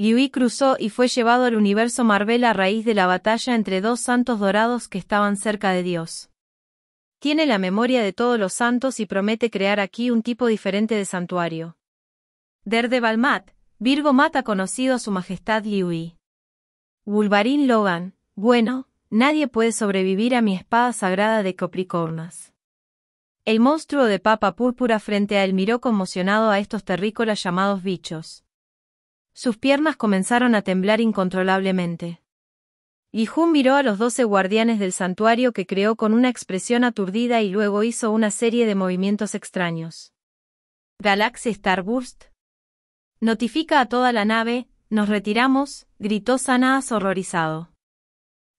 Liu cruzó y fue llevado al universo Marvel a raíz de la batalla entre dos santos dorados que estaban cerca de Dios. Tiene la memoria de todos los santos y promete crear aquí un tipo diferente de santuario. Derde Balmat, Virgo Mata conocido a su majestad Liu Wolverine Logan, bueno, nadie puede sobrevivir a mi espada sagrada de copricornas. El monstruo de papa púrpura frente a él miró conmocionado a estos terrícolas llamados bichos. Sus piernas comenzaron a temblar incontrolablemente. Jun miró a los doce guardianes del santuario que creó con una expresión aturdida y luego hizo una serie de movimientos extraños. Galaxy Starburst. Notifica a toda la nave, nos retiramos, gritó Sanaas horrorizado.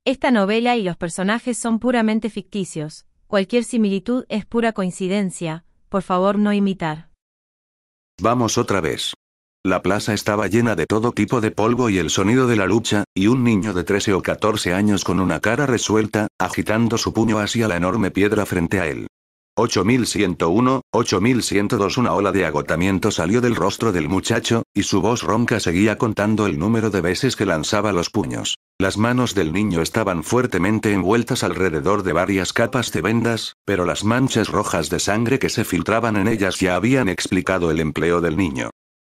Esta novela y los personajes son puramente ficticios, cualquier similitud es pura coincidencia, por favor no imitar. Vamos otra vez. La plaza estaba llena de todo tipo de polvo y el sonido de la lucha, y un niño de 13 o 14 años con una cara resuelta, agitando su puño hacia la enorme piedra frente a él. 8101, 8102 Una ola de agotamiento salió del rostro del muchacho, y su voz ronca seguía contando el número de veces que lanzaba los puños. Las manos del niño estaban fuertemente envueltas alrededor de varias capas de vendas, pero las manchas rojas de sangre que se filtraban en ellas ya habían explicado el empleo del niño.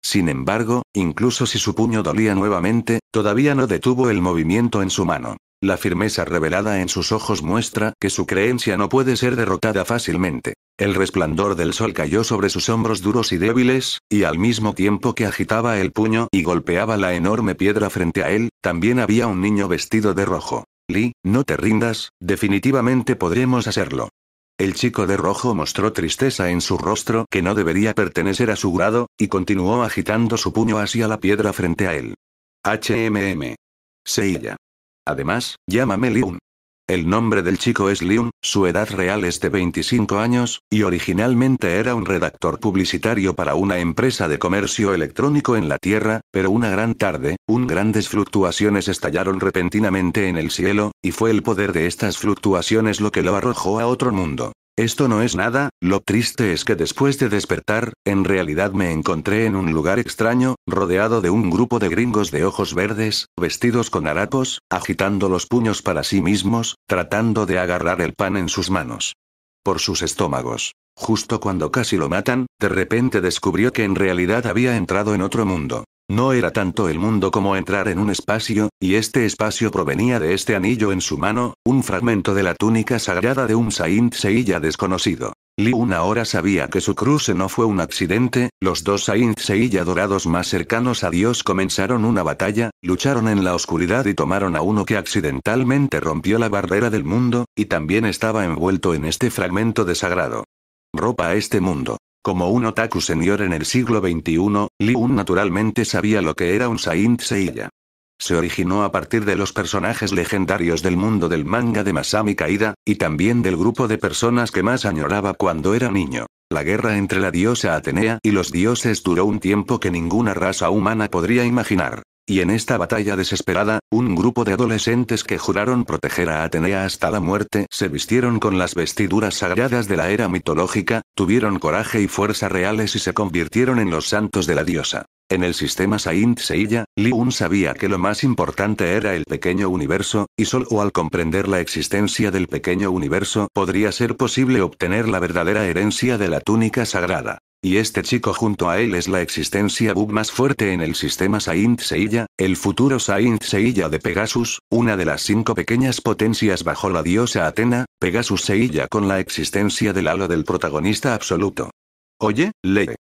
Sin embargo, incluso si su puño dolía nuevamente, todavía no detuvo el movimiento en su mano. La firmeza revelada en sus ojos muestra que su creencia no puede ser derrotada fácilmente. El resplandor del sol cayó sobre sus hombros duros y débiles, y al mismo tiempo que agitaba el puño y golpeaba la enorme piedra frente a él, también había un niño vestido de rojo. Lee, no te rindas, definitivamente podremos hacerlo. El chico de rojo mostró tristeza en su rostro que no debería pertenecer a su grado, y continuó agitando su puño hacia la piedra frente a él. HMM. Seilla. Además, llámame Liun. El nombre del chico es Liu, su edad real es de 25 años, y originalmente era un redactor publicitario para una empresa de comercio electrónico en la Tierra, pero una gran tarde, un grandes fluctuaciones estallaron repentinamente en el cielo, y fue el poder de estas fluctuaciones lo que lo arrojó a otro mundo. Esto no es nada, lo triste es que después de despertar, en realidad me encontré en un lugar extraño, rodeado de un grupo de gringos de ojos verdes, vestidos con harapos, agitando los puños para sí mismos, tratando de agarrar el pan en sus manos. Por sus estómagos. Justo cuando casi lo matan, de repente descubrió que en realidad había entrado en otro mundo. No era tanto el mundo como entrar en un espacio, y este espacio provenía de este anillo en su mano, un fragmento de la túnica sagrada de un Saint Seiya desconocido. una hora sabía que su cruce no fue un accidente, los dos Saint Seiya dorados más cercanos a Dios comenzaron una batalla, lucharon en la oscuridad y tomaron a uno que accidentalmente rompió la barrera del mundo, y también estaba envuelto en este fragmento de sagrado. Ropa a este mundo. Como un otaku señor en el siglo XXI, Liun naturalmente sabía lo que era un Saint Seiya. Se originó a partir de los personajes legendarios del mundo del manga de Masami Kaida, y también del grupo de personas que más añoraba cuando era niño. La guerra entre la diosa Atenea y los dioses duró un tiempo que ninguna raza humana podría imaginar. Y en esta batalla desesperada, un grupo de adolescentes que juraron proteger a Atenea hasta la muerte se vistieron con las vestiduras sagradas de la era mitológica, tuvieron coraje y fuerza reales y se convirtieron en los santos de la diosa. En el sistema Saint Seiya, Liun sabía que lo más importante era el pequeño universo, y solo al comprender la existencia del pequeño universo podría ser posible obtener la verdadera herencia de la túnica sagrada. Y este chico junto a él es la existencia bug más fuerte en el sistema Saint Seilla, el futuro Saint Seilla de Pegasus, una de las cinco pequeñas potencias bajo la diosa Atena, Pegasus Seilla con la existencia del halo del protagonista absoluto. Oye, lee.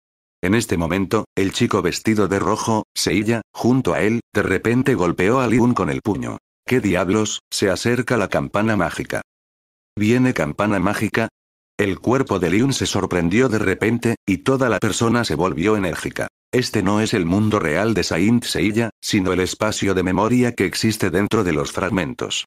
En este momento, el chico vestido de rojo, Seilla, junto a él, de repente golpeó a Liun con el puño. ¿Qué diablos? Se acerca la campana mágica. Viene campana mágica, el cuerpo de Liun se sorprendió de repente, y toda la persona se volvió enérgica. Este no es el mundo real de Saint Seiya, sino el espacio de memoria que existe dentro de los fragmentos.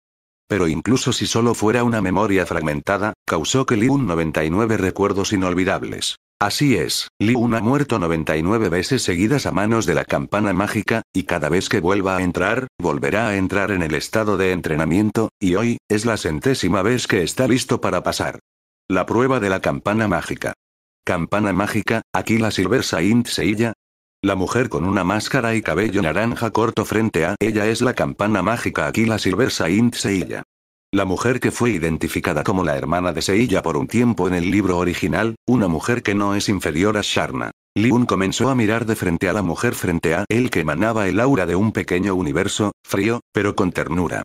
Pero incluso si solo fuera una memoria fragmentada, causó que Liun 99 recuerdos inolvidables. Así es, Liun ha muerto 99 veces seguidas a manos de la campana mágica, y cada vez que vuelva a entrar, volverá a entrar en el estado de entrenamiento, y hoy, es la centésima vez que está listo para pasar. La prueba de la campana mágica. Campana mágica, Aquila la Silver Saint Seilla, La mujer con una máscara y cabello naranja corto frente a ella es la campana mágica Aquila la Silver Saint La mujer que fue identificada como la hermana de Seilla por un tiempo en el libro original, una mujer que no es inferior a Sharna. Liun comenzó a mirar de frente a la mujer frente a él que emanaba el aura de un pequeño universo, frío, pero con ternura.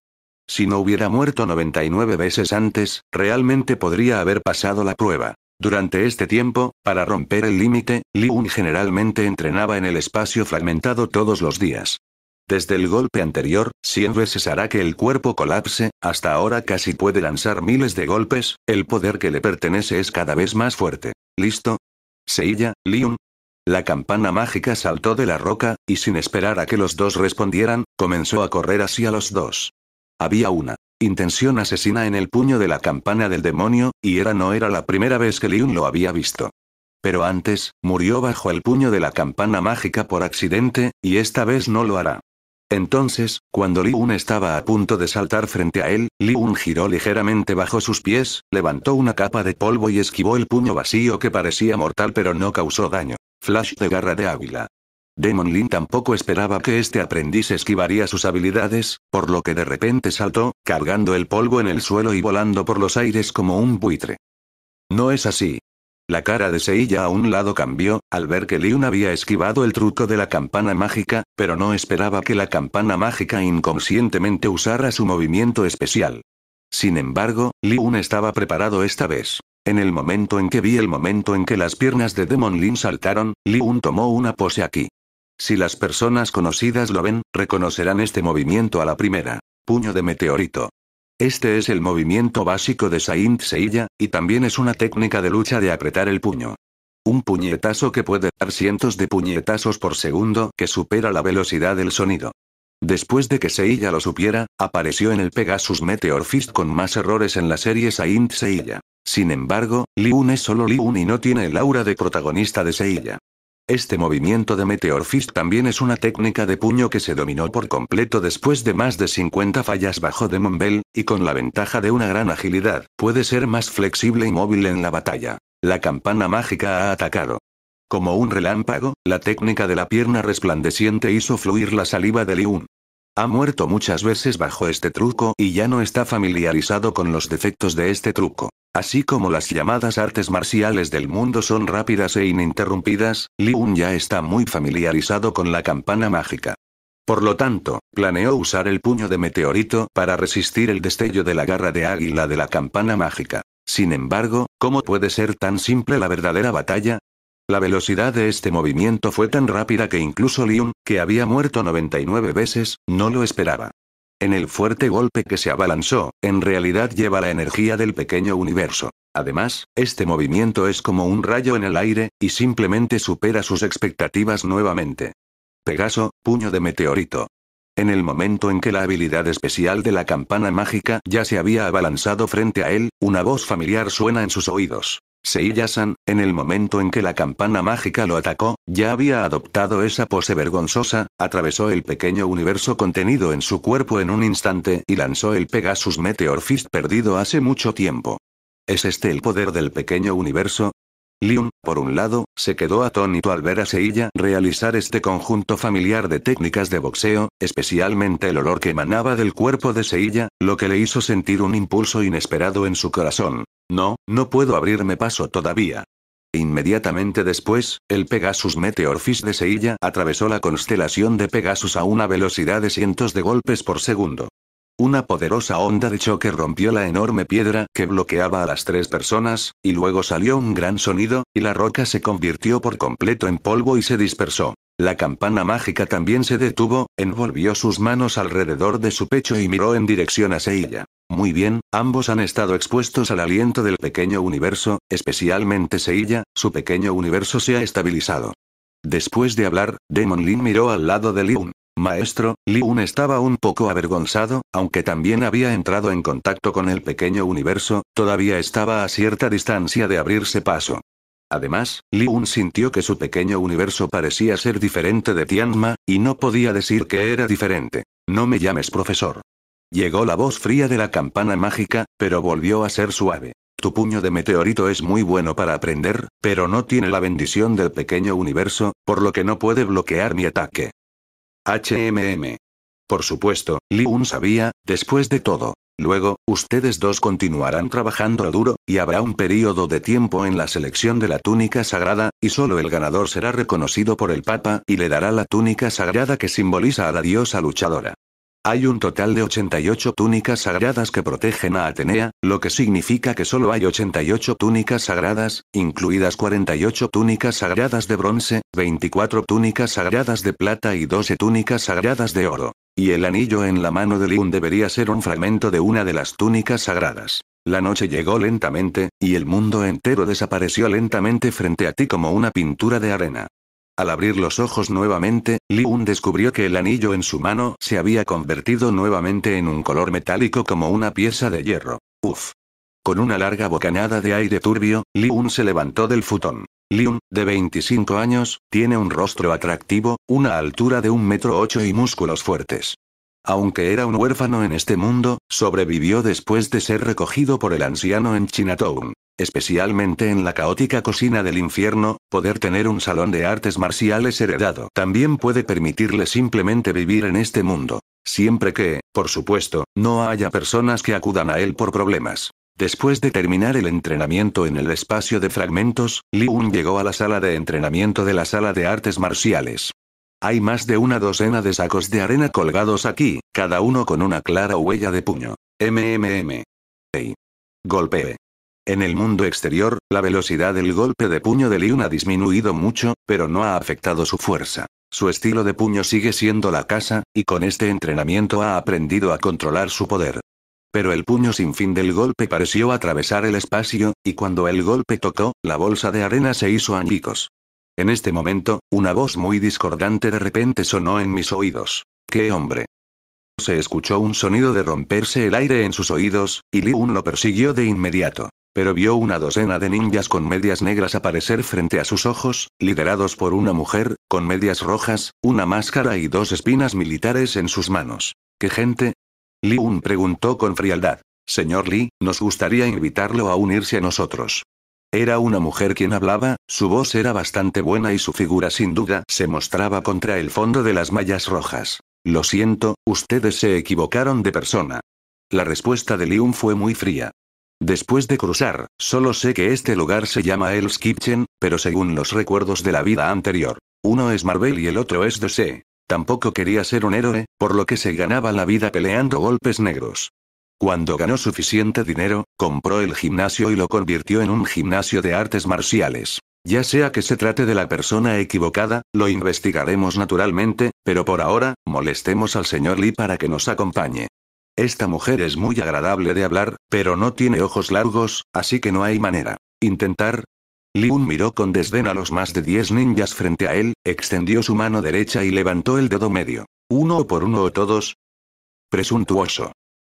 Si no hubiera muerto 99 veces antes, realmente podría haber pasado la prueba. Durante este tiempo, para romper el límite, Liun generalmente entrenaba en el espacio fragmentado todos los días. Desde el golpe anterior, 100 veces hará que el cuerpo colapse, hasta ahora casi puede lanzar miles de golpes, el poder que le pertenece es cada vez más fuerte. ¿Listo? Seiya, Liun. La campana mágica saltó de la roca, y sin esperar a que los dos respondieran, comenzó a correr hacia los dos. Había una intención asesina en el puño de la campana del demonio, y era no era la primera vez que Liun lo había visto. Pero antes, murió bajo el puño de la campana mágica por accidente, y esta vez no lo hará. Entonces, cuando Liun estaba a punto de saltar frente a él, Liun giró ligeramente bajo sus pies, levantó una capa de polvo y esquivó el puño vacío que parecía mortal pero no causó daño. Flash de garra de águila. Demon Lin tampoco esperaba que este aprendiz esquivaría sus habilidades, por lo que de repente saltó, cargando el polvo en el suelo y volando por los aires como un buitre. No es así. La cara de Seiya a un lado cambió, al ver que Liun había esquivado el truco de la campana mágica, pero no esperaba que la campana mágica inconscientemente usara su movimiento especial. Sin embargo, Liun estaba preparado esta vez. En el momento en que vi el momento en que las piernas de Demon Lin saltaron, Liun tomó una pose aquí. Si las personas conocidas lo ven, reconocerán este movimiento a la primera. Puño de meteorito. Este es el movimiento básico de Saint Seilla y también es una técnica de lucha de apretar el puño. Un puñetazo que puede dar cientos de puñetazos por segundo que supera la velocidad del sonido. Después de que Seiya lo supiera, apareció en el Pegasus Meteor Fist con más errores en la serie Saint Seilla. Sin embargo, Liun es solo Li-Un y no tiene el aura de protagonista de Seilla. Este movimiento de Meteor Fist también es una técnica de puño que se dominó por completo después de más de 50 fallas bajo Demon Bell, y con la ventaja de una gran agilidad, puede ser más flexible y móvil en la batalla. La campana mágica ha atacado. Como un relámpago, la técnica de la pierna resplandeciente hizo fluir la saliva de Liun. Ha muerto muchas veces bajo este truco y ya no está familiarizado con los defectos de este truco. Así como las llamadas artes marciales del mundo son rápidas e ininterrumpidas, Un ya está muy familiarizado con la campana mágica. Por lo tanto, planeó usar el puño de meteorito para resistir el destello de la garra de águila de la campana mágica. Sin embargo, ¿cómo puede ser tan simple la verdadera batalla? La velocidad de este movimiento fue tan rápida que incluso Leon, que había muerto 99 veces, no lo esperaba. En el fuerte golpe que se abalanzó, en realidad lleva la energía del pequeño universo. Además, este movimiento es como un rayo en el aire, y simplemente supera sus expectativas nuevamente. Pegaso, puño de meteorito. En el momento en que la habilidad especial de la campana mágica ya se había abalanzado frente a él, una voz familiar suena en sus oídos. Seiya-san, en el momento en que la campana mágica lo atacó, ya había adoptado esa pose vergonzosa, atravesó el pequeño universo contenido en su cuerpo en un instante y lanzó el Pegasus Meteor Fist perdido hace mucho tiempo. ¿Es este el poder del pequeño universo? Lyon, por un lado, se quedó atónito al ver a Seiya realizar este conjunto familiar de técnicas de boxeo, especialmente el olor que emanaba del cuerpo de Seiya, lo que le hizo sentir un impulso inesperado en su corazón. No, no puedo abrirme paso todavía. Inmediatamente después, el Pegasus Meteorfish de Seilla atravesó la constelación de Pegasus a una velocidad de cientos de golpes por segundo. Una poderosa onda de choque rompió la enorme piedra que bloqueaba a las tres personas, y luego salió un gran sonido, y la roca se convirtió por completo en polvo y se dispersó. La campana mágica también se detuvo, envolvió sus manos alrededor de su pecho y miró en dirección a Seilla. Muy bien, ambos han estado expuestos al aliento del pequeño universo, especialmente Seilla. su pequeño universo se ha estabilizado. Después de hablar, Demon Lin miró al lado de Liun. Maestro, Liun estaba un poco avergonzado, aunque también había entrado en contacto con el pequeño universo, todavía estaba a cierta distancia de abrirse paso. Además, Liun sintió que su pequeño universo parecía ser diferente de Tianma, y no podía decir que era diferente. No me llames profesor. Llegó la voz fría de la campana mágica, pero volvió a ser suave. Tu puño de meteorito es muy bueno para aprender, pero no tiene la bendición del pequeño universo, por lo que no puede bloquear mi ataque. HMM. Por supuesto, Liun sabía, después de todo. Luego, ustedes dos continuarán trabajando duro, y habrá un periodo de tiempo en la selección de la túnica sagrada, y solo el ganador será reconocido por el Papa y le dará la túnica sagrada que simboliza a la diosa luchadora. Hay un total de 88 túnicas sagradas que protegen a Atenea, lo que significa que solo hay 88 túnicas sagradas, incluidas 48 túnicas sagradas de bronce, 24 túnicas sagradas de plata y 12 túnicas sagradas de oro. Y el anillo en la mano de Liun debería ser un fragmento de una de las túnicas sagradas. La noche llegó lentamente, y el mundo entero desapareció lentamente frente a ti como una pintura de arena. Al abrir los ojos nuevamente, Liun descubrió que el anillo en su mano se había convertido nuevamente en un color metálico como una pieza de hierro. Uf. Con una larga bocanada de aire turbio, Liun se levantó del futón. Lion, de 25 años, tiene un rostro atractivo, una altura de un metro ocho y músculos fuertes. Aunque era un huérfano en este mundo, sobrevivió después de ser recogido por el anciano en Chinatown. Especialmente en la caótica cocina del infierno, poder tener un salón de artes marciales heredado también puede permitirle simplemente vivir en este mundo. Siempre que, por supuesto, no haya personas que acudan a él por problemas. Después de terminar el entrenamiento en el espacio de fragmentos, Un llegó a la sala de entrenamiento de la sala de artes marciales. Hay más de una docena de sacos de arena colgados aquí, cada uno con una clara huella de puño. MMM. Hey. Golpee. En el mundo exterior, la velocidad del golpe de puño de Liun ha disminuido mucho, pero no ha afectado su fuerza. Su estilo de puño sigue siendo la casa, y con este entrenamiento ha aprendido a controlar su poder. Pero el puño sin fin del golpe pareció atravesar el espacio, y cuando el golpe tocó, la bolsa de arena se hizo añicos. En este momento, una voz muy discordante de repente sonó en mis oídos. ¡Qué hombre! Se escuchó un sonido de romperse el aire en sus oídos, y Liun lo persiguió de inmediato. Pero vio una docena de ninjas con medias negras aparecer frente a sus ojos, liderados por una mujer, con medias rojas, una máscara y dos espinas militares en sus manos. ¡Qué gente! Li preguntó con frialdad. Señor Li, nos gustaría invitarlo a unirse a nosotros. Era una mujer quien hablaba, su voz era bastante buena y su figura sin duda se mostraba contra el fondo de las mallas rojas. Lo siento, ustedes se equivocaron de persona. La respuesta de Liun fue muy fría. Después de cruzar, solo sé que este lugar se llama Hell's Kitchen, pero según los recuerdos de la vida anterior, uno es Marvel y el otro es DC. Tampoco quería ser un héroe, por lo que se ganaba la vida peleando golpes negros. Cuando ganó suficiente dinero, compró el gimnasio y lo convirtió en un gimnasio de artes marciales. Ya sea que se trate de la persona equivocada, lo investigaremos naturalmente, pero por ahora, molestemos al señor Lee para que nos acompañe. Esta mujer es muy agradable de hablar, pero no tiene ojos largos, así que no hay manera. Intentar, Liun miró con desdén a los más de 10 ninjas frente a él, extendió su mano derecha y levantó el dedo medio. ¿Uno por uno o todos? Presuntuoso.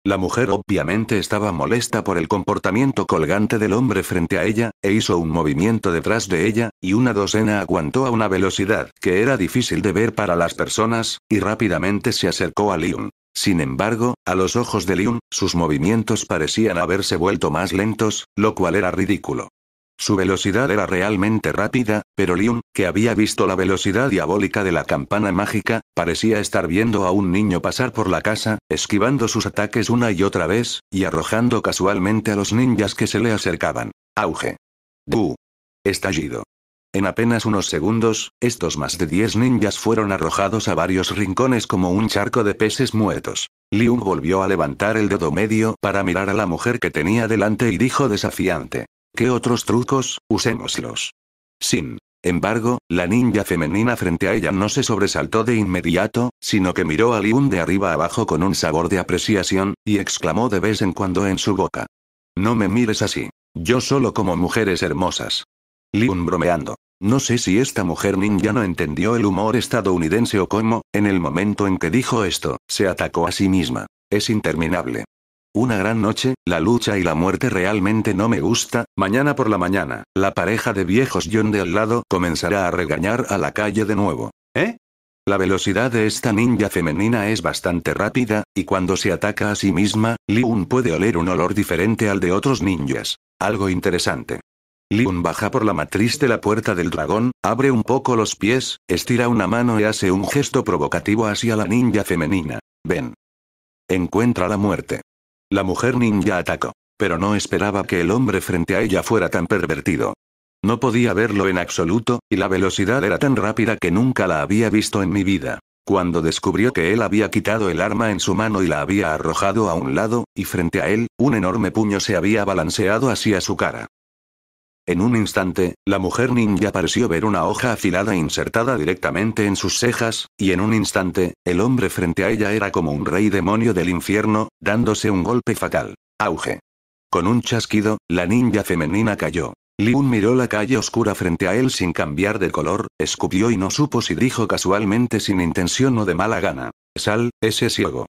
La mujer obviamente estaba molesta por el comportamiento colgante del hombre frente a ella, e hizo un movimiento detrás de ella, y una docena aguantó a una velocidad que era difícil de ver para las personas, y rápidamente se acercó a Liun. Sin embargo, a los ojos de Liun, sus movimientos parecían haberse vuelto más lentos, lo cual era ridículo. Su velocidad era realmente rápida, pero Liu, que había visto la velocidad diabólica de la campana mágica, parecía estar viendo a un niño pasar por la casa, esquivando sus ataques una y otra vez, y arrojando casualmente a los ninjas que se le acercaban. Auge. Du. Estallido. En apenas unos segundos, estos más de 10 ninjas fueron arrojados a varios rincones como un charco de peces muertos. Liu volvió a levantar el dedo medio para mirar a la mujer que tenía delante y dijo desafiante. ¿Qué otros trucos? Usémoslos. Sin embargo, la ninja femenina frente a ella no se sobresaltó de inmediato, sino que miró a Liun de arriba abajo con un sabor de apreciación, y exclamó de vez en cuando en su boca. No me mires así. Yo solo como mujeres hermosas. Liun bromeando. No sé si esta mujer ninja no entendió el humor estadounidense o cómo, en el momento en que dijo esto, se atacó a sí misma. Es interminable. Una gran noche, la lucha y la muerte realmente no me gusta, mañana por la mañana, la pareja de viejos John de al lado comenzará a regañar a la calle de nuevo. ¿Eh? La velocidad de esta ninja femenina es bastante rápida, y cuando se ataca a sí misma, Liun puede oler un olor diferente al de otros ninjas. Algo interesante. Liun baja por la matriz de la puerta del dragón, abre un poco los pies, estira una mano y hace un gesto provocativo hacia la ninja femenina. Ven. Encuentra la muerte. La mujer ninja atacó. Pero no esperaba que el hombre frente a ella fuera tan pervertido. No podía verlo en absoluto, y la velocidad era tan rápida que nunca la había visto en mi vida. Cuando descubrió que él había quitado el arma en su mano y la había arrojado a un lado, y frente a él, un enorme puño se había balanceado hacia su cara. En un instante, la mujer ninja pareció ver una hoja afilada insertada directamente en sus cejas, y en un instante, el hombre frente a ella era como un rey demonio del infierno, dándose un golpe fatal. Auge. Con un chasquido, la ninja femenina cayó. Liun miró la calle oscura frente a él sin cambiar de color, escupió y no supo si dijo casualmente sin intención o de mala gana. Sal, ese ciego.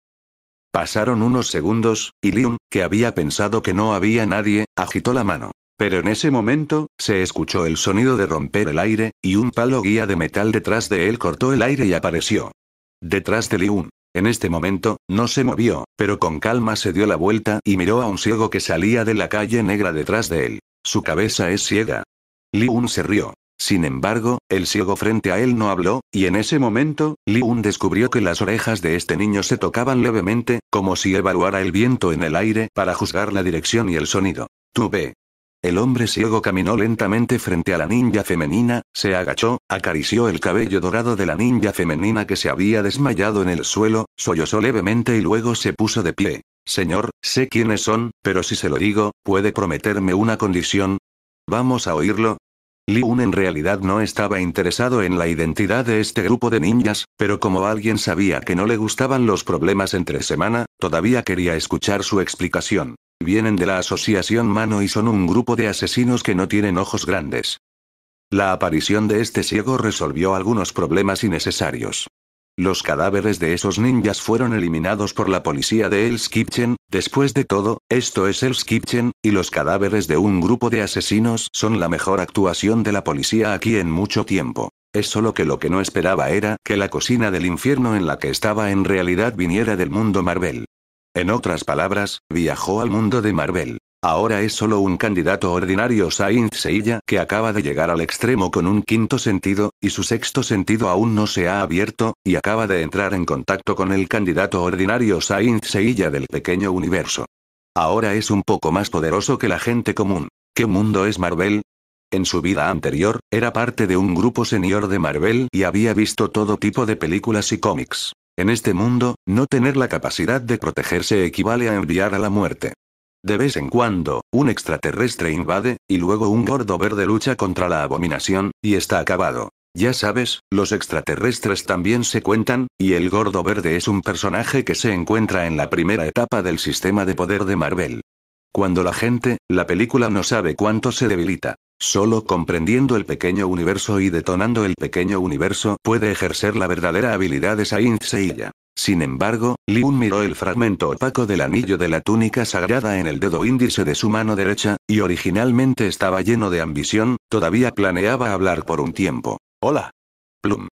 Pasaron unos segundos, y Liun, que había pensado que no había nadie, agitó la mano. Pero en ese momento, se escuchó el sonido de romper el aire, y un palo guía de metal detrás de él cortó el aire y apareció. Detrás de Liun. En este momento, no se movió, pero con calma se dio la vuelta y miró a un ciego que salía de la calle negra detrás de él. Su cabeza es ciega. Liun se rió. Sin embargo, el ciego frente a él no habló, y en ese momento, Liun descubrió que las orejas de este niño se tocaban levemente, como si evaluara el viento en el aire para juzgar la dirección y el sonido. Tuve. ve, el hombre ciego caminó lentamente frente a la ninja femenina, se agachó, acarició el cabello dorado de la ninja femenina que se había desmayado en el suelo, sollozó levemente y luego se puso de pie. Señor, sé quiénes son, pero si se lo digo, ¿puede prometerme una condición? Vamos a oírlo. Liun en realidad no estaba interesado en la identidad de este grupo de ninjas, pero como alguien sabía que no le gustaban los problemas entre semana, todavía quería escuchar su explicación. Vienen de la asociación Mano y son un grupo de asesinos que no tienen ojos grandes. La aparición de este ciego resolvió algunos problemas innecesarios. Los cadáveres de esos ninjas fueron eliminados por la policía de Els Kitchen, después de todo, esto es Els Kitchen, y los cadáveres de un grupo de asesinos son la mejor actuación de la policía aquí en mucho tiempo. Es solo que lo que no esperaba era que la cocina del infierno en la que estaba en realidad viniera del mundo Marvel. En otras palabras, viajó al mundo de Marvel. Ahora es solo un candidato ordinario Sainz Seilla, que acaba de llegar al extremo con un quinto sentido, y su sexto sentido aún no se ha abierto, y acaba de entrar en contacto con el candidato ordinario Sainz Seiya del pequeño universo. Ahora es un poco más poderoso que la gente común. ¿Qué mundo es Marvel? En su vida anterior, era parte de un grupo senior de Marvel y había visto todo tipo de películas y cómics. En este mundo, no tener la capacidad de protegerse equivale a enviar a la muerte. De vez en cuando, un extraterrestre invade, y luego un gordo verde lucha contra la abominación, y está acabado. Ya sabes, los extraterrestres también se cuentan, y el gordo verde es un personaje que se encuentra en la primera etapa del sistema de poder de Marvel. Cuando la gente, la película no sabe cuánto se debilita. Solo comprendiendo el pequeño universo y detonando el pequeño universo puede ejercer la verdadera habilidad de Saint Seiya. Sin embargo, Liun miró el fragmento opaco del anillo de la túnica sagrada en el dedo índice de su mano derecha, y originalmente estaba lleno de ambición, todavía planeaba hablar por un tiempo. Hola. Plum.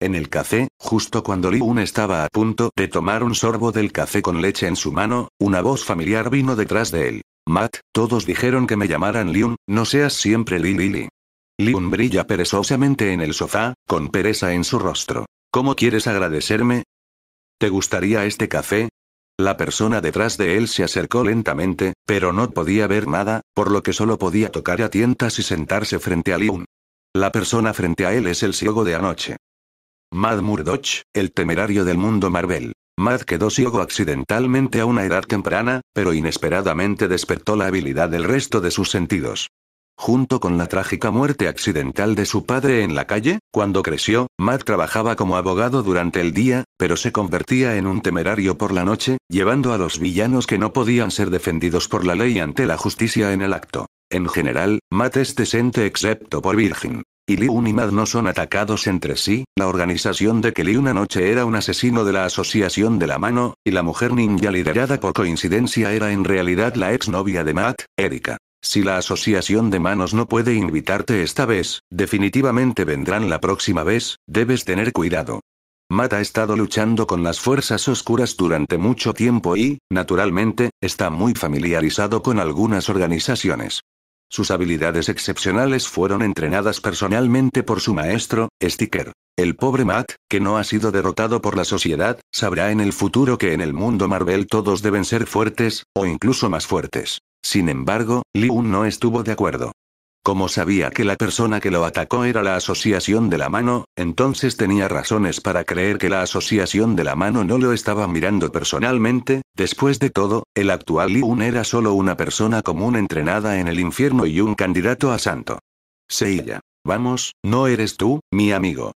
En el café, justo cuando Un estaba a punto de tomar un sorbo del café con leche en su mano, una voz familiar vino detrás de él. Matt, todos dijeron que me llamaran Liun, no seas siempre Li Li Li. brilla perezosamente en el sofá, con pereza en su rostro. ¿Cómo quieres agradecerme? ¿Te gustaría este café? La persona detrás de él se acercó lentamente, pero no podía ver nada, por lo que solo podía tocar a tientas y sentarse frente a Liun. La persona frente a él es el ciego de anoche. Mad Murdoch, el temerario del mundo Marvel. Matt quedó ciego accidentalmente a una edad temprana, pero inesperadamente despertó la habilidad del resto de sus sentidos. Junto con la trágica muerte accidental de su padre en la calle, cuando creció, Matt trabajaba como abogado durante el día, pero se convertía en un temerario por la noche, llevando a los villanos que no podían ser defendidos por la ley ante la justicia en el acto. En general, Matt es decente excepto por Virgin y Liu y Matt no son atacados entre sí, la organización de que una noche era un asesino de la Asociación de la Mano, y la mujer ninja liderada por coincidencia era en realidad la exnovia de Matt, Erika. Si la Asociación de Manos no puede invitarte esta vez, definitivamente vendrán la próxima vez, debes tener cuidado. Matt ha estado luchando con las fuerzas oscuras durante mucho tiempo y, naturalmente, está muy familiarizado con algunas organizaciones. Sus habilidades excepcionales fueron entrenadas personalmente por su maestro, Sticker. El pobre Matt, que no ha sido derrotado por la sociedad, sabrá en el futuro que en el mundo Marvel todos deben ser fuertes, o incluso más fuertes. Sin embargo, Liu no estuvo de acuerdo. Como sabía que la persona que lo atacó era la Asociación de la Mano, entonces tenía razones para creer que la Asociación de la Mano no lo estaba mirando personalmente, después de todo, el actual Liun era solo una persona común entrenada en el infierno y un candidato a santo. Seiya. Vamos, no eres tú, mi amigo.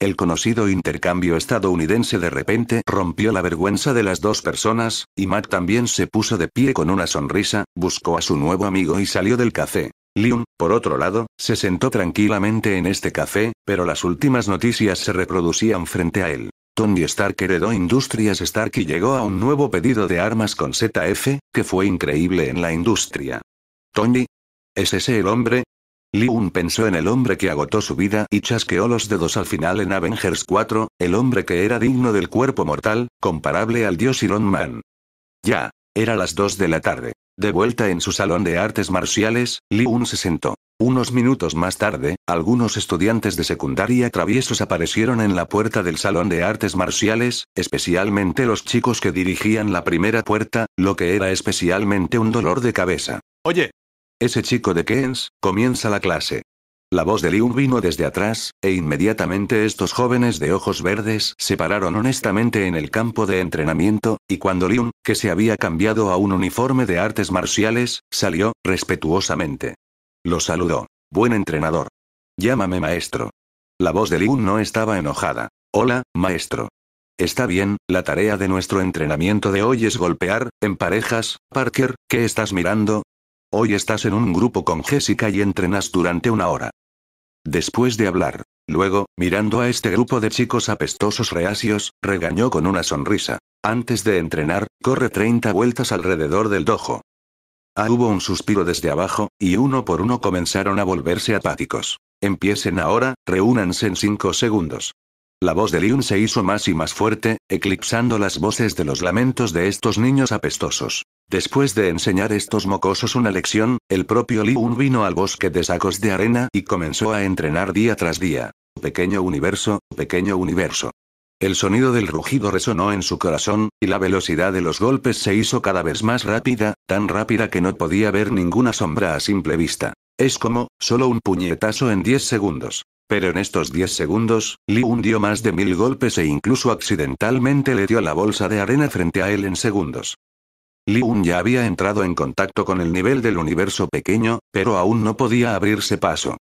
El conocido intercambio estadounidense de repente rompió la vergüenza de las dos personas, y Matt también se puso de pie con una sonrisa, buscó a su nuevo amigo y salió del café. Lium, por otro lado, se sentó tranquilamente en este café, pero las últimas noticias se reproducían frente a él. Tony Stark heredó Industrias Stark y llegó a un nuevo pedido de armas con ZF, que fue increíble en la industria. Tony, ¿es ese el hombre? Liun pensó en el hombre que agotó su vida y chasqueó los dedos al final en Avengers 4, el hombre que era digno del cuerpo mortal, comparable al dios Iron Man. Ya, era las 2 de la tarde. De vuelta en su salón de artes marciales, un se sentó. Unos minutos más tarde, algunos estudiantes de secundaria traviesos aparecieron en la puerta del salón de artes marciales, especialmente los chicos que dirigían la primera puerta, lo que era especialmente un dolor de cabeza. Oye. Ese chico de Keynes, comienza la clase. La voz de Liu vino desde atrás, e inmediatamente estos jóvenes de ojos verdes se pararon honestamente en el campo de entrenamiento, y cuando Liu, que se había cambiado a un uniforme de artes marciales, salió, respetuosamente. Lo saludó. Buen entrenador. Llámame maestro. La voz de Liu no estaba enojada. Hola, maestro. Está bien, la tarea de nuestro entrenamiento de hoy es golpear, en parejas, Parker, ¿qué estás mirando? Hoy estás en un grupo con Jessica y entrenas durante una hora. Después de hablar, luego, mirando a este grupo de chicos apestosos reacios, regañó con una sonrisa. Antes de entrenar, corre 30 vueltas alrededor del dojo. Ah, hubo un suspiro desde abajo, y uno por uno comenzaron a volverse apáticos. Empiecen ahora, reúnanse en 5 segundos. La voz de Liun se hizo más y más fuerte, eclipsando las voces de los lamentos de estos niños apestosos. Después de enseñar estos mocosos una lección, el propio Liun vino al bosque de sacos de arena y comenzó a entrenar día tras día. Pequeño universo, pequeño universo. El sonido del rugido resonó en su corazón, y la velocidad de los golpes se hizo cada vez más rápida, tan rápida que no podía ver ninguna sombra a simple vista. Es como, solo un puñetazo en 10 segundos. Pero en estos 10 segundos, un dio más de mil golpes e incluso accidentalmente le dio la bolsa de arena frente a él en segundos. Un ya había entrado en contacto con el nivel del universo pequeño, pero aún no podía abrirse paso.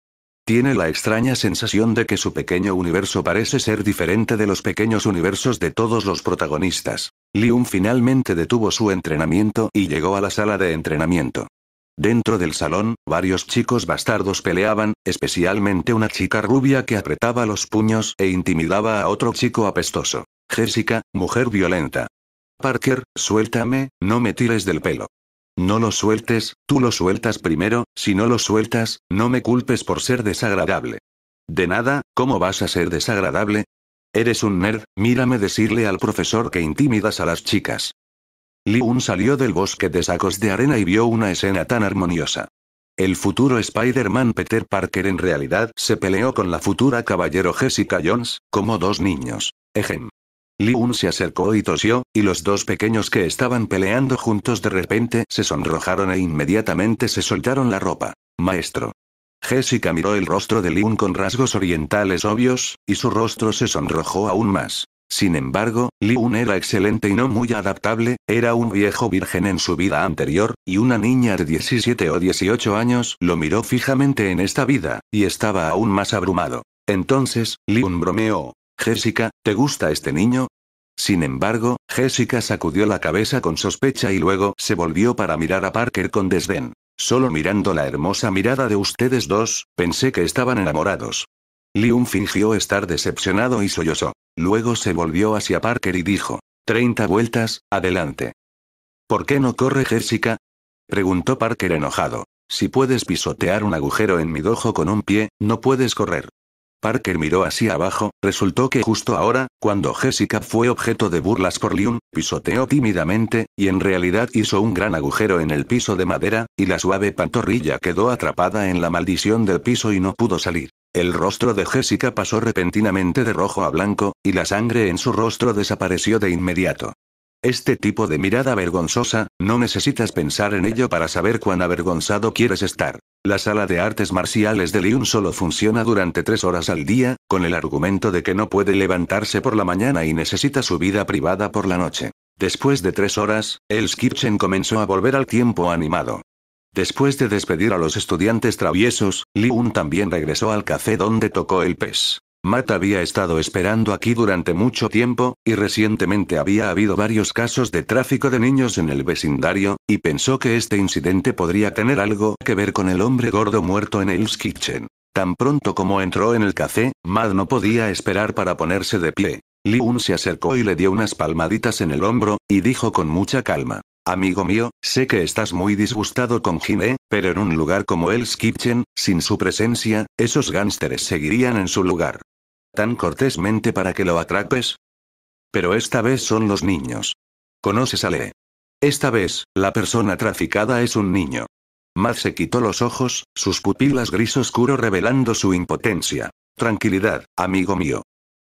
Tiene la extraña sensación de que su pequeño universo parece ser diferente de los pequeños universos de todos los protagonistas. Liun finalmente detuvo su entrenamiento y llegó a la sala de entrenamiento. Dentro del salón, varios chicos bastardos peleaban, especialmente una chica rubia que apretaba los puños e intimidaba a otro chico apestoso. Jessica, mujer violenta. Parker, suéltame, no me tires del pelo. No lo sueltes, tú lo sueltas primero, si no lo sueltas, no me culpes por ser desagradable. De nada, ¿cómo vas a ser desagradable? Eres un nerd, mírame decirle al profesor que intimidas a las chicas. Liun salió del bosque de sacos de arena y vio una escena tan armoniosa. El futuro Spider-Man Peter Parker en realidad se peleó con la futura caballero Jessica Jones, como dos niños. Ejem. Liun se acercó y tosió, y los dos pequeños que estaban peleando juntos de repente se sonrojaron e inmediatamente se soltaron la ropa. Maestro. Jessica miró el rostro de Liun con rasgos orientales obvios, y su rostro se sonrojó aún más. Sin embargo, Liun era excelente y no muy adaptable, era un viejo virgen en su vida anterior, y una niña de 17 o 18 años lo miró fijamente en esta vida, y estaba aún más abrumado. Entonces, Liun bromeó. Jessica, ¿te gusta este niño? Sin embargo, Jessica sacudió la cabeza con sospecha y luego se volvió para mirar a Parker con desdén. Solo mirando la hermosa mirada de ustedes dos, pensé que estaban enamorados. Liun fingió estar decepcionado y sollozó. Luego se volvió hacia Parker y dijo. 30 vueltas, adelante. ¿Por qué no corre Jessica? Preguntó Parker enojado. Si puedes pisotear un agujero en mi dojo con un pie, no puedes correr. Parker miró hacia abajo, resultó que justo ahora, cuando Jessica fue objeto de burlas por Liun, pisoteó tímidamente, y en realidad hizo un gran agujero en el piso de madera, y la suave pantorrilla quedó atrapada en la maldición del piso y no pudo salir. El rostro de Jessica pasó repentinamente de rojo a blanco, y la sangre en su rostro desapareció de inmediato. Este tipo de mirada vergonzosa, no necesitas pensar en ello para saber cuán avergonzado quieres estar. La sala de artes marciales de Lyon solo funciona durante tres horas al día, con el argumento de que no puede levantarse por la mañana y necesita su vida privada por la noche. Después de tres horas, el Skirchen comenzó a volver al tiempo animado. Después de despedir a los estudiantes traviesos, Un también regresó al café donde tocó el pez. Matt había estado esperando aquí durante mucho tiempo, y recientemente había habido varios casos de tráfico de niños en el vecindario, y pensó que este incidente podría tener algo que ver con el hombre gordo muerto en Hell's Kitchen. Tan pronto como entró en el café, Matt no podía esperar para ponerse de pie. Un se acercó y le dio unas palmaditas en el hombro, y dijo con mucha calma. Amigo mío, sé que estás muy disgustado con Jimé, pero en un lugar como el Kitchen, sin su presencia, esos gánsteres seguirían en su lugar. ¿Tan cortésmente para que lo atrapes? Pero esta vez son los niños. ¿Conoces a Lee? Esta vez, la persona traficada es un niño. Mad se quitó los ojos, sus pupilas gris oscuro revelando su impotencia. Tranquilidad, amigo mío.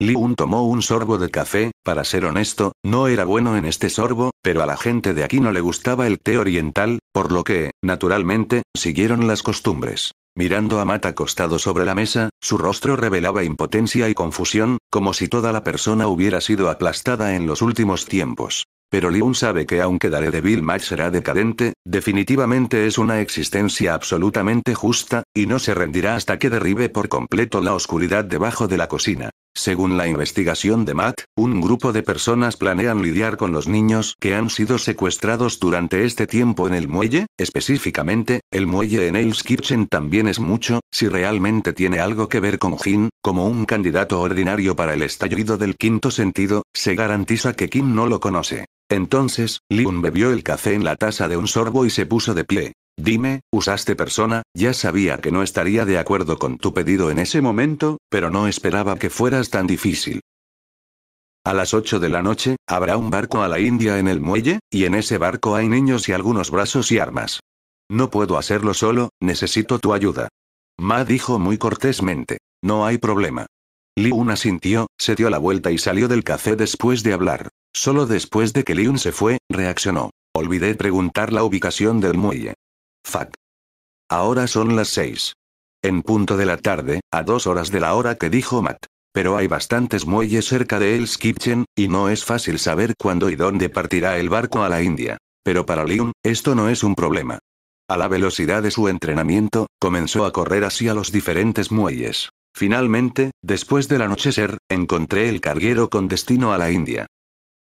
Liun tomó un sorbo de café, para ser honesto, no era bueno en este sorbo, pero a la gente de aquí no le gustaba el té oriental, por lo que, naturalmente, siguieron las costumbres. Mirando a Matt acostado sobre la mesa, su rostro revelaba impotencia y confusión, como si toda la persona hubiera sido aplastada en los últimos tiempos. Pero Liun sabe que aunque Daredevil Matt será decadente, definitivamente es una existencia absolutamente justa, y no se rendirá hasta que derribe por completo la oscuridad debajo de la cocina. Según la investigación de Matt, un grupo de personas planean lidiar con los niños que han sido secuestrados durante este tiempo en el muelle, específicamente, el muelle en Ailes Kitchen también es mucho, si realmente tiene algo que ver con Kim, como un candidato ordinario para el estallido del quinto sentido, se garantiza que Kim no lo conoce. Entonces, Liun bebió el café en la taza de un sorbo y se puso de pie. Dime, usaste persona, ya sabía que no estaría de acuerdo con tu pedido en ese momento, pero no esperaba que fueras tan difícil. A las 8 de la noche, habrá un barco a la India en el muelle, y en ese barco hay niños y algunos brazos y armas. No puedo hacerlo solo, necesito tu ayuda. Ma dijo muy cortésmente. No hay problema. Liun asintió, se dio la vuelta y salió del café después de hablar. Solo después de que Liun se fue, reaccionó. Olvidé preguntar la ubicación del muelle. Fuck. Ahora son las seis. En punto de la tarde, a dos horas de la hora que dijo Matt. Pero hay bastantes muelles cerca de Hell's Kitchen, y no es fácil saber cuándo y dónde partirá el barco a la India. Pero para Liam, esto no es un problema. A la velocidad de su entrenamiento, comenzó a correr hacia los diferentes muelles. Finalmente, después del anochecer, encontré el carguero con destino a la India.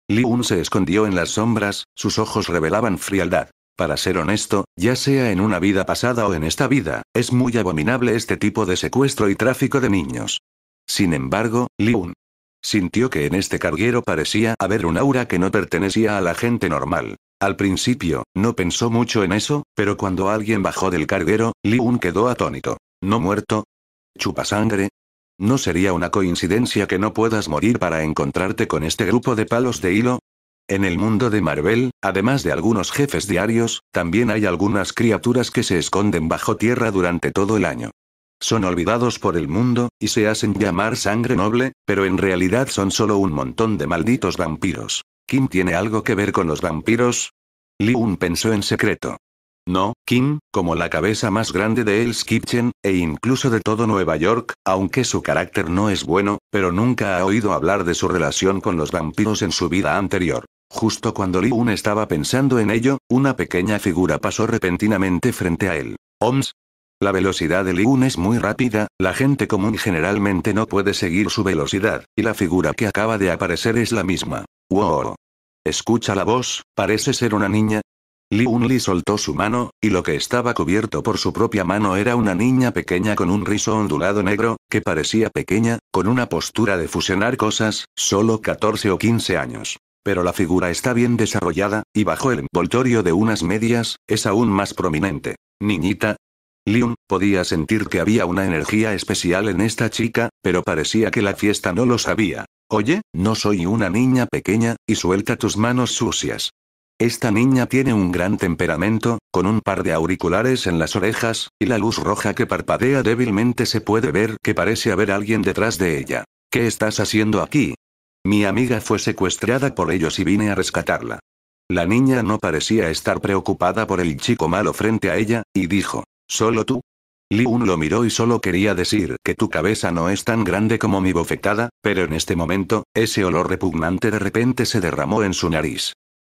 Liun se escondió en las sombras, sus ojos revelaban frialdad. Para ser honesto, ya sea en una vida pasada o en esta vida, es muy abominable este tipo de secuestro y tráfico de niños. Sin embargo, Liun sintió que en este carguero parecía haber un aura que no pertenecía a la gente normal. Al principio, no pensó mucho en eso, pero cuando alguien bajó del carguero, Liun quedó atónito. ¿No muerto? ¿Chupa sangre? ¿No sería una coincidencia que no puedas morir para encontrarte con este grupo de palos de hilo? En el mundo de Marvel, además de algunos jefes diarios, también hay algunas criaturas que se esconden bajo tierra durante todo el año. Son olvidados por el mundo, y se hacen llamar sangre noble, pero en realidad son solo un montón de malditos vampiros. ¿Kim tiene algo que ver con los vampiros? Liun pensó en secreto. No, Kim, como la cabeza más grande de Hell's Kitchen, e incluso de todo Nueva York, aunque su carácter no es bueno, pero nunca ha oído hablar de su relación con los vampiros en su vida anterior. Justo cuando Li Un estaba pensando en ello, una pequeña figura pasó repentinamente frente a él. ¡Oms! La velocidad de Li Un es muy rápida, la gente común generalmente no puede seguir su velocidad, y la figura que acaba de aparecer es la misma. ¡Wow! Escucha la voz, parece ser una niña. Li Li soltó su mano, y lo que estaba cubierto por su propia mano era una niña pequeña con un rizo ondulado negro, que parecía pequeña, con una postura de fusionar cosas, solo 14 o 15 años pero la figura está bien desarrollada, y bajo el envoltorio de unas medias, es aún más prominente. Niñita. Liun, podía sentir que había una energía especial en esta chica, pero parecía que la fiesta no lo sabía. Oye, no soy una niña pequeña, y suelta tus manos sucias. Esta niña tiene un gran temperamento, con un par de auriculares en las orejas, y la luz roja que parpadea débilmente se puede ver que parece haber alguien detrás de ella. ¿Qué estás haciendo aquí? Mi amiga fue secuestrada por ellos y vine a rescatarla. La niña no parecía estar preocupada por el chico malo frente a ella, y dijo, ¿Solo tú? Liun lo miró y solo quería decir que tu cabeza no es tan grande como mi bofetada, pero en este momento, ese olor repugnante de repente se derramó en su nariz.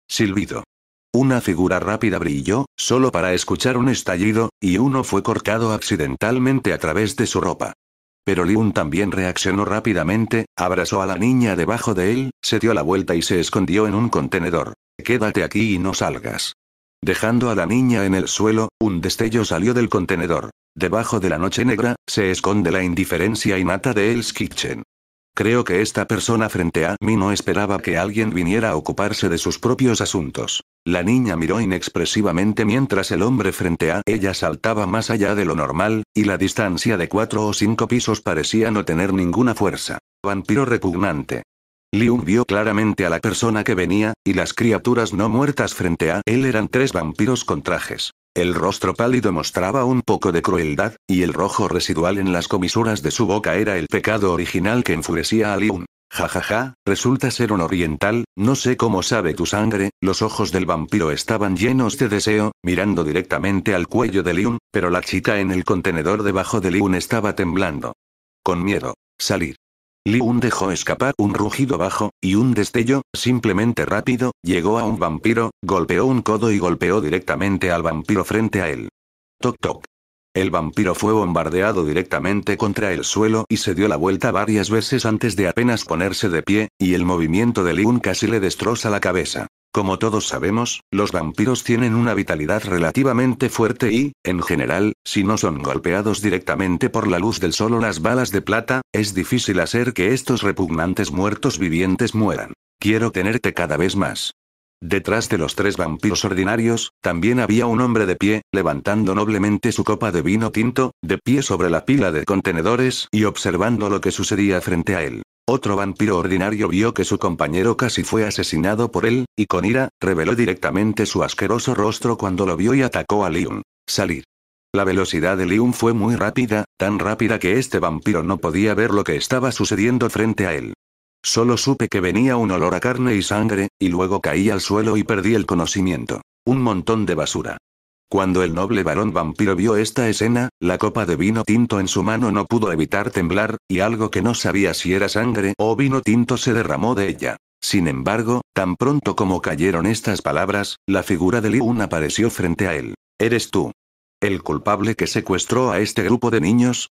Silbido. Una figura rápida brilló, solo para escuchar un estallido, y uno fue cortado accidentalmente a través de su ropa. Pero Liun también reaccionó rápidamente, abrazó a la niña debajo de él, se dio la vuelta y se escondió en un contenedor. Quédate aquí y no salgas. Dejando a la niña en el suelo, un destello salió del contenedor. Debajo de la noche negra, se esconde la indiferencia innata de El's Kitchen. Creo que esta persona frente a mí no esperaba que alguien viniera a ocuparse de sus propios asuntos. La niña miró inexpresivamente mientras el hombre frente a ella saltaba más allá de lo normal, y la distancia de cuatro o cinco pisos parecía no tener ninguna fuerza. Vampiro repugnante. Liu vio claramente a la persona que venía, y las criaturas no muertas frente a él eran tres vampiros con trajes. El rostro pálido mostraba un poco de crueldad, y el rojo residual en las comisuras de su boca era el pecado original que enfurecía a Liun. Ja ja ja, resulta ser un oriental, no sé cómo sabe tu sangre, los ojos del vampiro estaban llenos de deseo, mirando directamente al cuello de Liun, pero la chica en el contenedor debajo de Liun estaba temblando. Con miedo. Salir. Liun dejó escapar un rugido bajo, y un destello, simplemente rápido, llegó a un vampiro, golpeó un codo y golpeó directamente al vampiro frente a él. Toc toc. El vampiro fue bombardeado directamente contra el suelo y se dio la vuelta varias veces antes de apenas ponerse de pie, y el movimiento de Liun casi le destroza la cabeza. Como todos sabemos, los vampiros tienen una vitalidad relativamente fuerte y, en general, si no son golpeados directamente por la luz del sol o las balas de plata, es difícil hacer que estos repugnantes muertos vivientes mueran. Quiero tenerte cada vez más. Detrás de los tres vampiros ordinarios, también había un hombre de pie, levantando noblemente su copa de vino tinto, de pie sobre la pila de contenedores y observando lo que sucedía frente a él. Otro vampiro ordinario vio que su compañero casi fue asesinado por él, y con ira, reveló directamente su asqueroso rostro cuando lo vio y atacó a Liun. Salir. La velocidad de Liun fue muy rápida, tan rápida que este vampiro no podía ver lo que estaba sucediendo frente a él. Solo supe que venía un olor a carne y sangre, y luego caí al suelo y perdí el conocimiento. Un montón de basura. Cuando el noble varón vampiro vio esta escena, la copa de vino tinto en su mano no pudo evitar temblar, y algo que no sabía si era sangre o vino tinto se derramó de ella. Sin embargo, tan pronto como cayeron estas palabras, la figura de Liun apareció frente a él. ¿Eres tú? ¿El culpable que secuestró a este grupo de niños?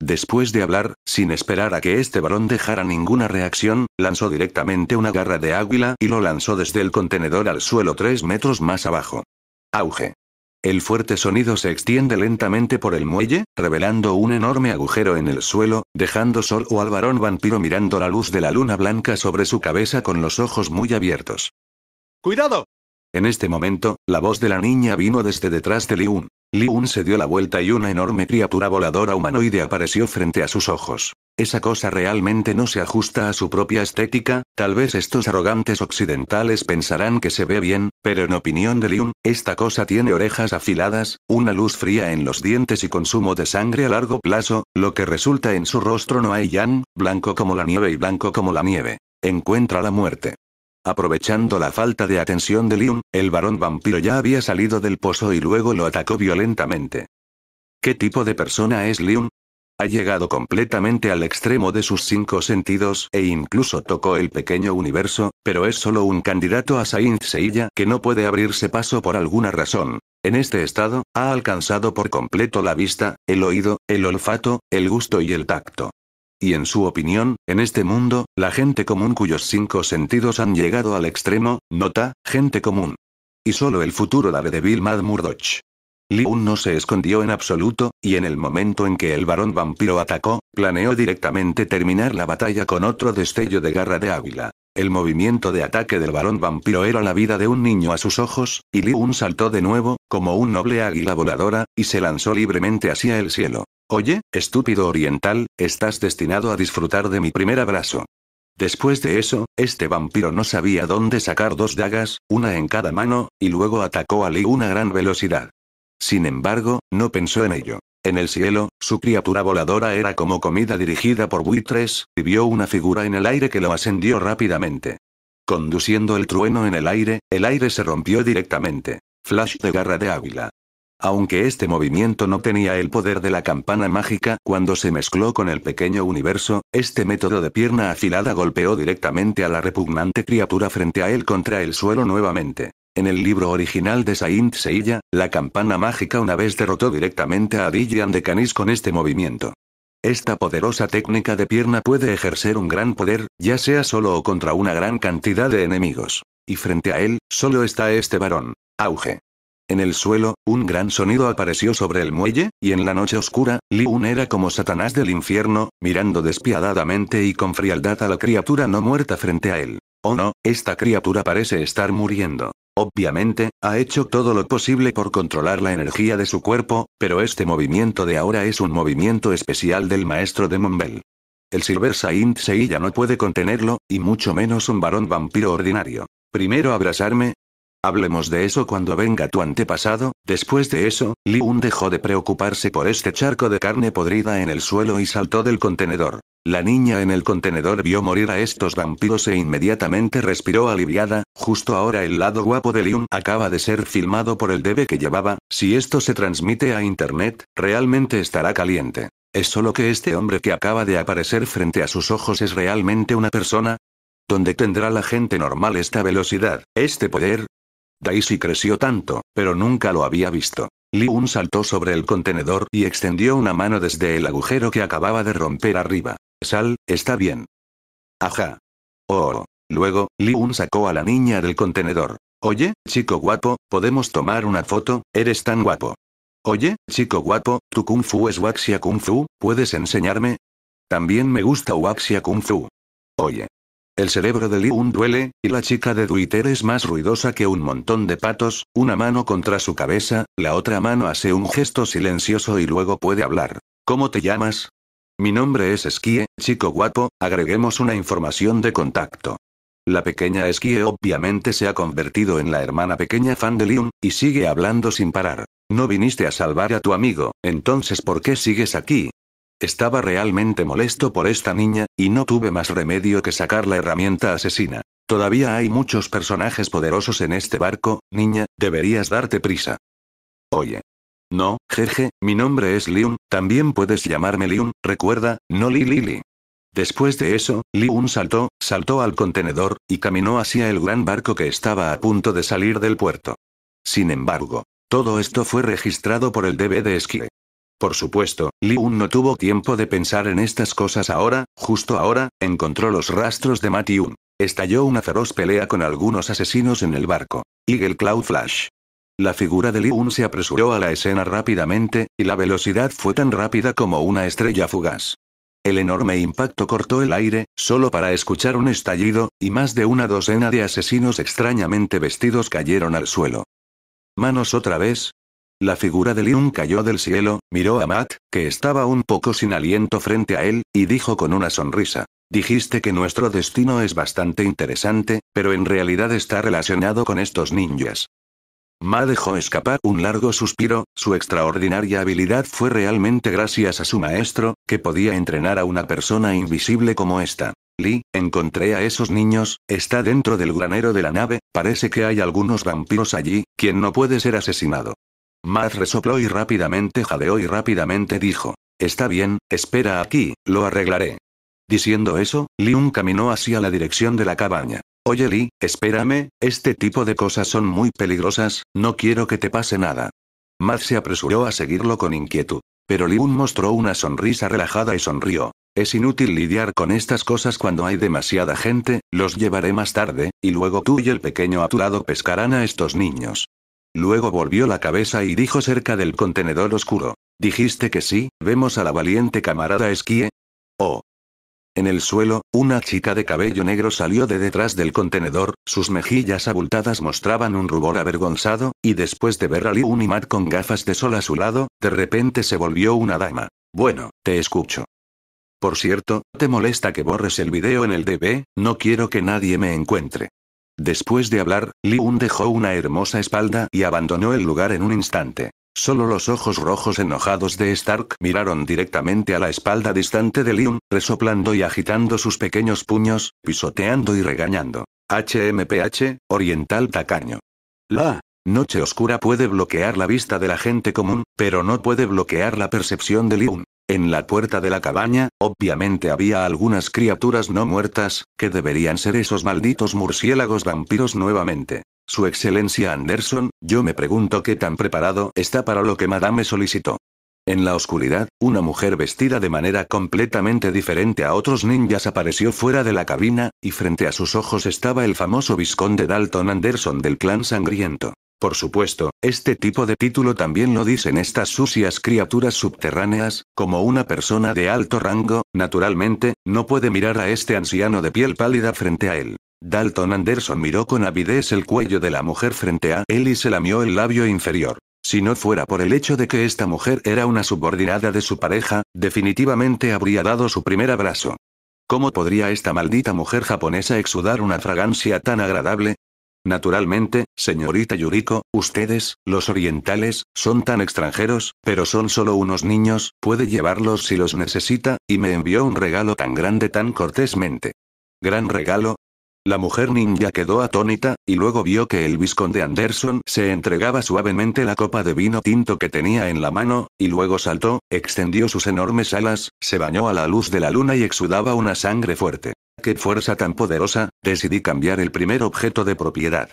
Después de hablar, sin esperar a que este varón dejara ninguna reacción, lanzó directamente una garra de águila y lo lanzó desde el contenedor al suelo tres metros más abajo. Auge. El fuerte sonido se extiende lentamente por el muelle, revelando un enorme agujero en el suelo, dejando solo al varón vampiro mirando la luz de la luna blanca sobre su cabeza con los ojos muy abiertos. ¡Cuidado! En este momento, la voz de la niña vino desde detrás de Liun. Liun se dio la vuelta y una enorme criatura voladora humanoide apareció frente a sus ojos. Esa cosa realmente no se ajusta a su propia estética, tal vez estos arrogantes occidentales pensarán que se ve bien, pero en opinión de Liun, esta cosa tiene orejas afiladas, una luz fría en los dientes y consumo de sangre a largo plazo, lo que resulta en su rostro no hay yan, blanco como la nieve y blanco como la nieve. Encuentra la muerte. Aprovechando la falta de atención de Lium, el varón vampiro ya había salido del pozo y luego lo atacó violentamente. ¿Qué tipo de persona es Lium? Ha llegado completamente al extremo de sus cinco sentidos e incluso tocó el pequeño universo, pero es solo un candidato a Saint Seiya que no puede abrirse paso por alguna razón. En este estado, ha alcanzado por completo la vista, el oído, el olfato, el gusto y el tacto. Y en su opinión, en este mundo, la gente común cuyos cinco sentidos han llegado al extremo, nota, gente común. Y solo el futuro la ve de Bill Mad Murdoch. Liun no se escondió en absoluto, y en el momento en que el varón vampiro atacó, planeó directamente terminar la batalla con otro destello de garra de águila. El movimiento de ataque del varón vampiro era la vida de un niño a sus ojos, y Liun saltó de nuevo, como un noble águila voladora, y se lanzó libremente hacia el cielo. Oye, estúpido oriental, estás destinado a disfrutar de mi primer abrazo. Después de eso, este vampiro no sabía dónde sacar dos dagas, una en cada mano, y luego atacó a Lee una gran velocidad. Sin embargo, no pensó en ello. En el cielo, su criatura voladora era como comida dirigida por buitres, y vio una figura en el aire que lo ascendió rápidamente. Conduciendo el trueno en el aire, el aire se rompió directamente. Flash de garra de águila. Aunque este movimiento no tenía el poder de la campana mágica cuando se mezcló con el pequeño universo, este método de pierna afilada golpeó directamente a la repugnante criatura frente a él contra el suelo nuevamente. En el libro original de Saint Seilla, la campana mágica una vez derrotó directamente a Dillian de Canis con este movimiento. Esta poderosa técnica de pierna puede ejercer un gran poder, ya sea solo o contra una gran cantidad de enemigos. Y frente a él, solo está este varón. Auge. En el suelo, un gran sonido apareció sobre el muelle, y en la noche oscura, Un era como Satanás del infierno, mirando despiadadamente y con frialdad a la criatura no muerta frente a él. Oh no, esta criatura parece estar muriendo. Obviamente, ha hecho todo lo posible por controlar la energía de su cuerpo, pero este movimiento de ahora es un movimiento especial del maestro de Monbel. El Silver Saint Seiya no puede contenerlo, y mucho menos un varón vampiro ordinario. Primero abrazarme, Hablemos de eso cuando venga tu antepasado. Después de eso, Un dejó de preocuparse por este charco de carne podrida en el suelo y saltó del contenedor. La niña en el contenedor vio morir a estos vampiros e inmediatamente respiró aliviada. Justo ahora el lado guapo de Liun acaba de ser filmado por el debe que llevaba. Si esto se transmite a internet, realmente estará caliente. ¿Es solo que este hombre que acaba de aparecer frente a sus ojos es realmente una persona? ¿Dónde tendrá la gente normal esta velocidad, este poder, Daisy creció tanto, pero nunca lo había visto. Un saltó sobre el contenedor y extendió una mano desde el agujero que acababa de romper arriba. Sal, está bien. Ajá. Oh. Luego, Un sacó a la niña del contenedor. Oye, chico guapo, ¿podemos tomar una foto? Eres tan guapo. Oye, chico guapo, tu kung fu es waxia kung fu, ¿puedes enseñarme? También me gusta waxia kung fu. Oye, el cerebro de Liun duele, y la chica de Twitter es más ruidosa que un montón de patos, una mano contra su cabeza, la otra mano hace un gesto silencioso y luego puede hablar. ¿Cómo te llamas? Mi nombre es Skie, chico guapo, agreguemos una información de contacto. La pequeña Skie obviamente se ha convertido en la hermana pequeña fan de Liun, y sigue hablando sin parar. No viniste a salvar a tu amigo, entonces ¿por qué sigues aquí? Estaba realmente molesto por esta niña, y no tuve más remedio que sacar la herramienta asesina. Todavía hay muchos personajes poderosos en este barco, niña, deberías darte prisa. Oye. No, jeje, mi nombre es Liun, también puedes llamarme Liun, recuerda, no Li Li Después de eso, Liun saltó, saltó al contenedor, y caminó hacia el gran barco que estaba a punto de salir del puerto. Sin embargo, todo esto fue registrado por el DB de por supuesto, Li-Un no tuvo tiempo de pensar en estas cosas ahora, justo ahora, encontró los rastros de Matiun. Estalló una feroz pelea con algunos asesinos en el barco. Eagle Cloud Flash. La figura de Li-Un se apresuró a la escena rápidamente, y la velocidad fue tan rápida como una estrella fugaz. El enorme impacto cortó el aire, solo para escuchar un estallido, y más de una docena de asesinos extrañamente vestidos cayeron al suelo. Manos otra vez, la figura de Liun cayó del cielo, miró a Matt, que estaba un poco sin aliento frente a él, y dijo con una sonrisa. Dijiste que nuestro destino es bastante interesante, pero en realidad está relacionado con estos ninjas. Ma dejó escapar un largo suspiro, su extraordinaria habilidad fue realmente gracias a su maestro, que podía entrenar a una persona invisible como esta. Lee, encontré a esos niños, está dentro del granero de la nave, parece que hay algunos vampiros allí, quien no puede ser asesinado. Maz resopló y rápidamente jadeó y rápidamente dijo. Está bien, espera aquí, lo arreglaré. Diciendo eso, Liun caminó hacia la dirección de la cabaña. Oye Li, espérame, este tipo de cosas son muy peligrosas, no quiero que te pase nada. Maz se apresuró a seguirlo con inquietud. Pero Liun mostró una sonrisa relajada y sonrió. Es inútil lidiar con estas cosas cuando hay demasiada gente, los llevaré más tarde, y luego tú y el pequeño a tu lado pescarán a estos niños. Luego volvió la cabeza y dijo cerca del contenedor oscuro. Dijiste que sí, vemos a la valiente camarada Esquíe? Oh. En el suelo, una chica de cabello negro salió de detrás del contenedor, sus mejillas abultadas mostraban un rubor avergonzado, y después de ver a Liu con gafas de sol a su lado, de repente se volvió una dama. Bueno, te escucho. Por cierto, ¿te molesta que borres el video en el DB? No quiero que nadie me encuentre. Después de hablar, Liun dejó una hermosa espalda y abandonó el lugar en un instante. Solo los ojos rojos enojados de Stark miraron directamente a la espalda distante de Liun, resoplando y agitando sus pequeños puños, pisoteando y regañando. HMPH, Oriental Tacaño. La noche oscura puede bloquear la vista de la gente común, pero no puede bloquear la percepción de Liun. En la puerta de la cabaña, obviamente había algunas criaturas no muertas, que deberían ser esos malditos murciélagos vampiros nuevamente. Su Excelencia Anderson, yo me pregunto qué tan preparado está para lo que Madame solicitó. En la oscuridad, una mujer vestida de manera completamente diferente a otros ninjas apareció fuera de la cabina, y frente a sus ojos estaba el famoso visconde Dalton Anderson del clan sangriento. Por supuesto, este tipo de título también lo dicen estas sucias criaturas subterráneas, como una persona de alto rango, naturalmente, no puede mirar a este anciano de piel pálida frente a él. Dalton Anderson miró con avidez el cuello de la mujer frente a él y se lamió el labio inferior. Si no fuera por el hecho de que esta mujer era una subordinada de su pareja, definitivamente habría dado su primer abrazo. ¿Cómo podría esta maldita mujer japonesa exudar una fragancia tan agradable? Naturalmente, señorita Yuriko, ustedes, los orientales, son tan extranjeros, pero son solo unos niños, puede llevarlos si los necesita, y me envió un regalo tan grande tan cortésmente. Gran regalo, la mujer ninja quedó atónita, y luego vio que el visconde Anderson se entregaba suavemente la copa de vino tinto que tenía en la mano, y luego saltó, extendió sus enormes alas, se bañó a la luz de la luna y exudaba una sangre fuerte. ¡Qué fuerza tan poderosa! Decidí cambiar el primer objeto de propiedad.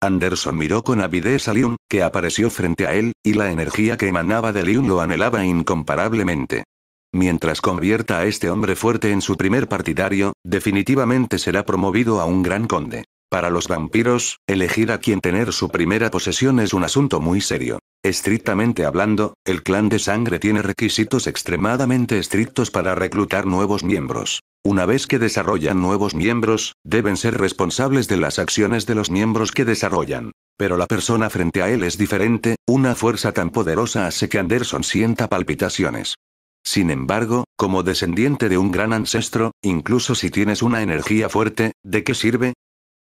Anderson miró con avidez a Liun, que apareció frente a él, y la energía que emanaba de Liun lo anhelaba incomparablemente. Mientras convierta a este hombre fuerte en su primer partidario, definitivamente será promovido a un gran conde. Para los vampiros, elegir a quien tener su primera posesión es un asunto muy serio. Estrictamente hablando, el clan de sangre tiene requisitos extremadamente estrictos para reclutar nuevos miembros. Una vez que desarrollan nuevos miembros, deben ser responsables de las acciones de los miembros que desarrollan. Pero la persona frente a él es diferente, una fuerza tan poderosa hace que Anderson sienta palpitaciones. Sin embargo, como descendiente de un gran ancestro, incluso si tienes una energía fuerte, ¿de qué sirve?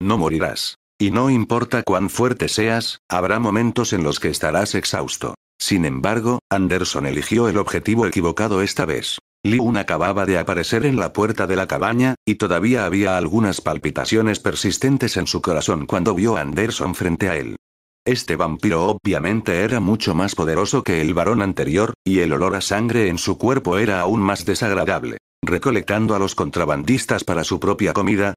No morirás. Y no importa cuán fuerte seas, habrá momentos en los que estarás exhausto. Sin embargo, Anderson eligió el objetivo equivocado esta vez. Liun acababa de aparecer en la puerta de la cabaña, y todavía había algunas palpitaciones persistentes en su corazón cuando vio a Anderson frente a él. Este vampiro obviamente era mucho más poderoso que el varón anterior, y el olor a sangre en su cuerpo era aún más desagradable. Recolectando a los contrabandistas para su propia comida,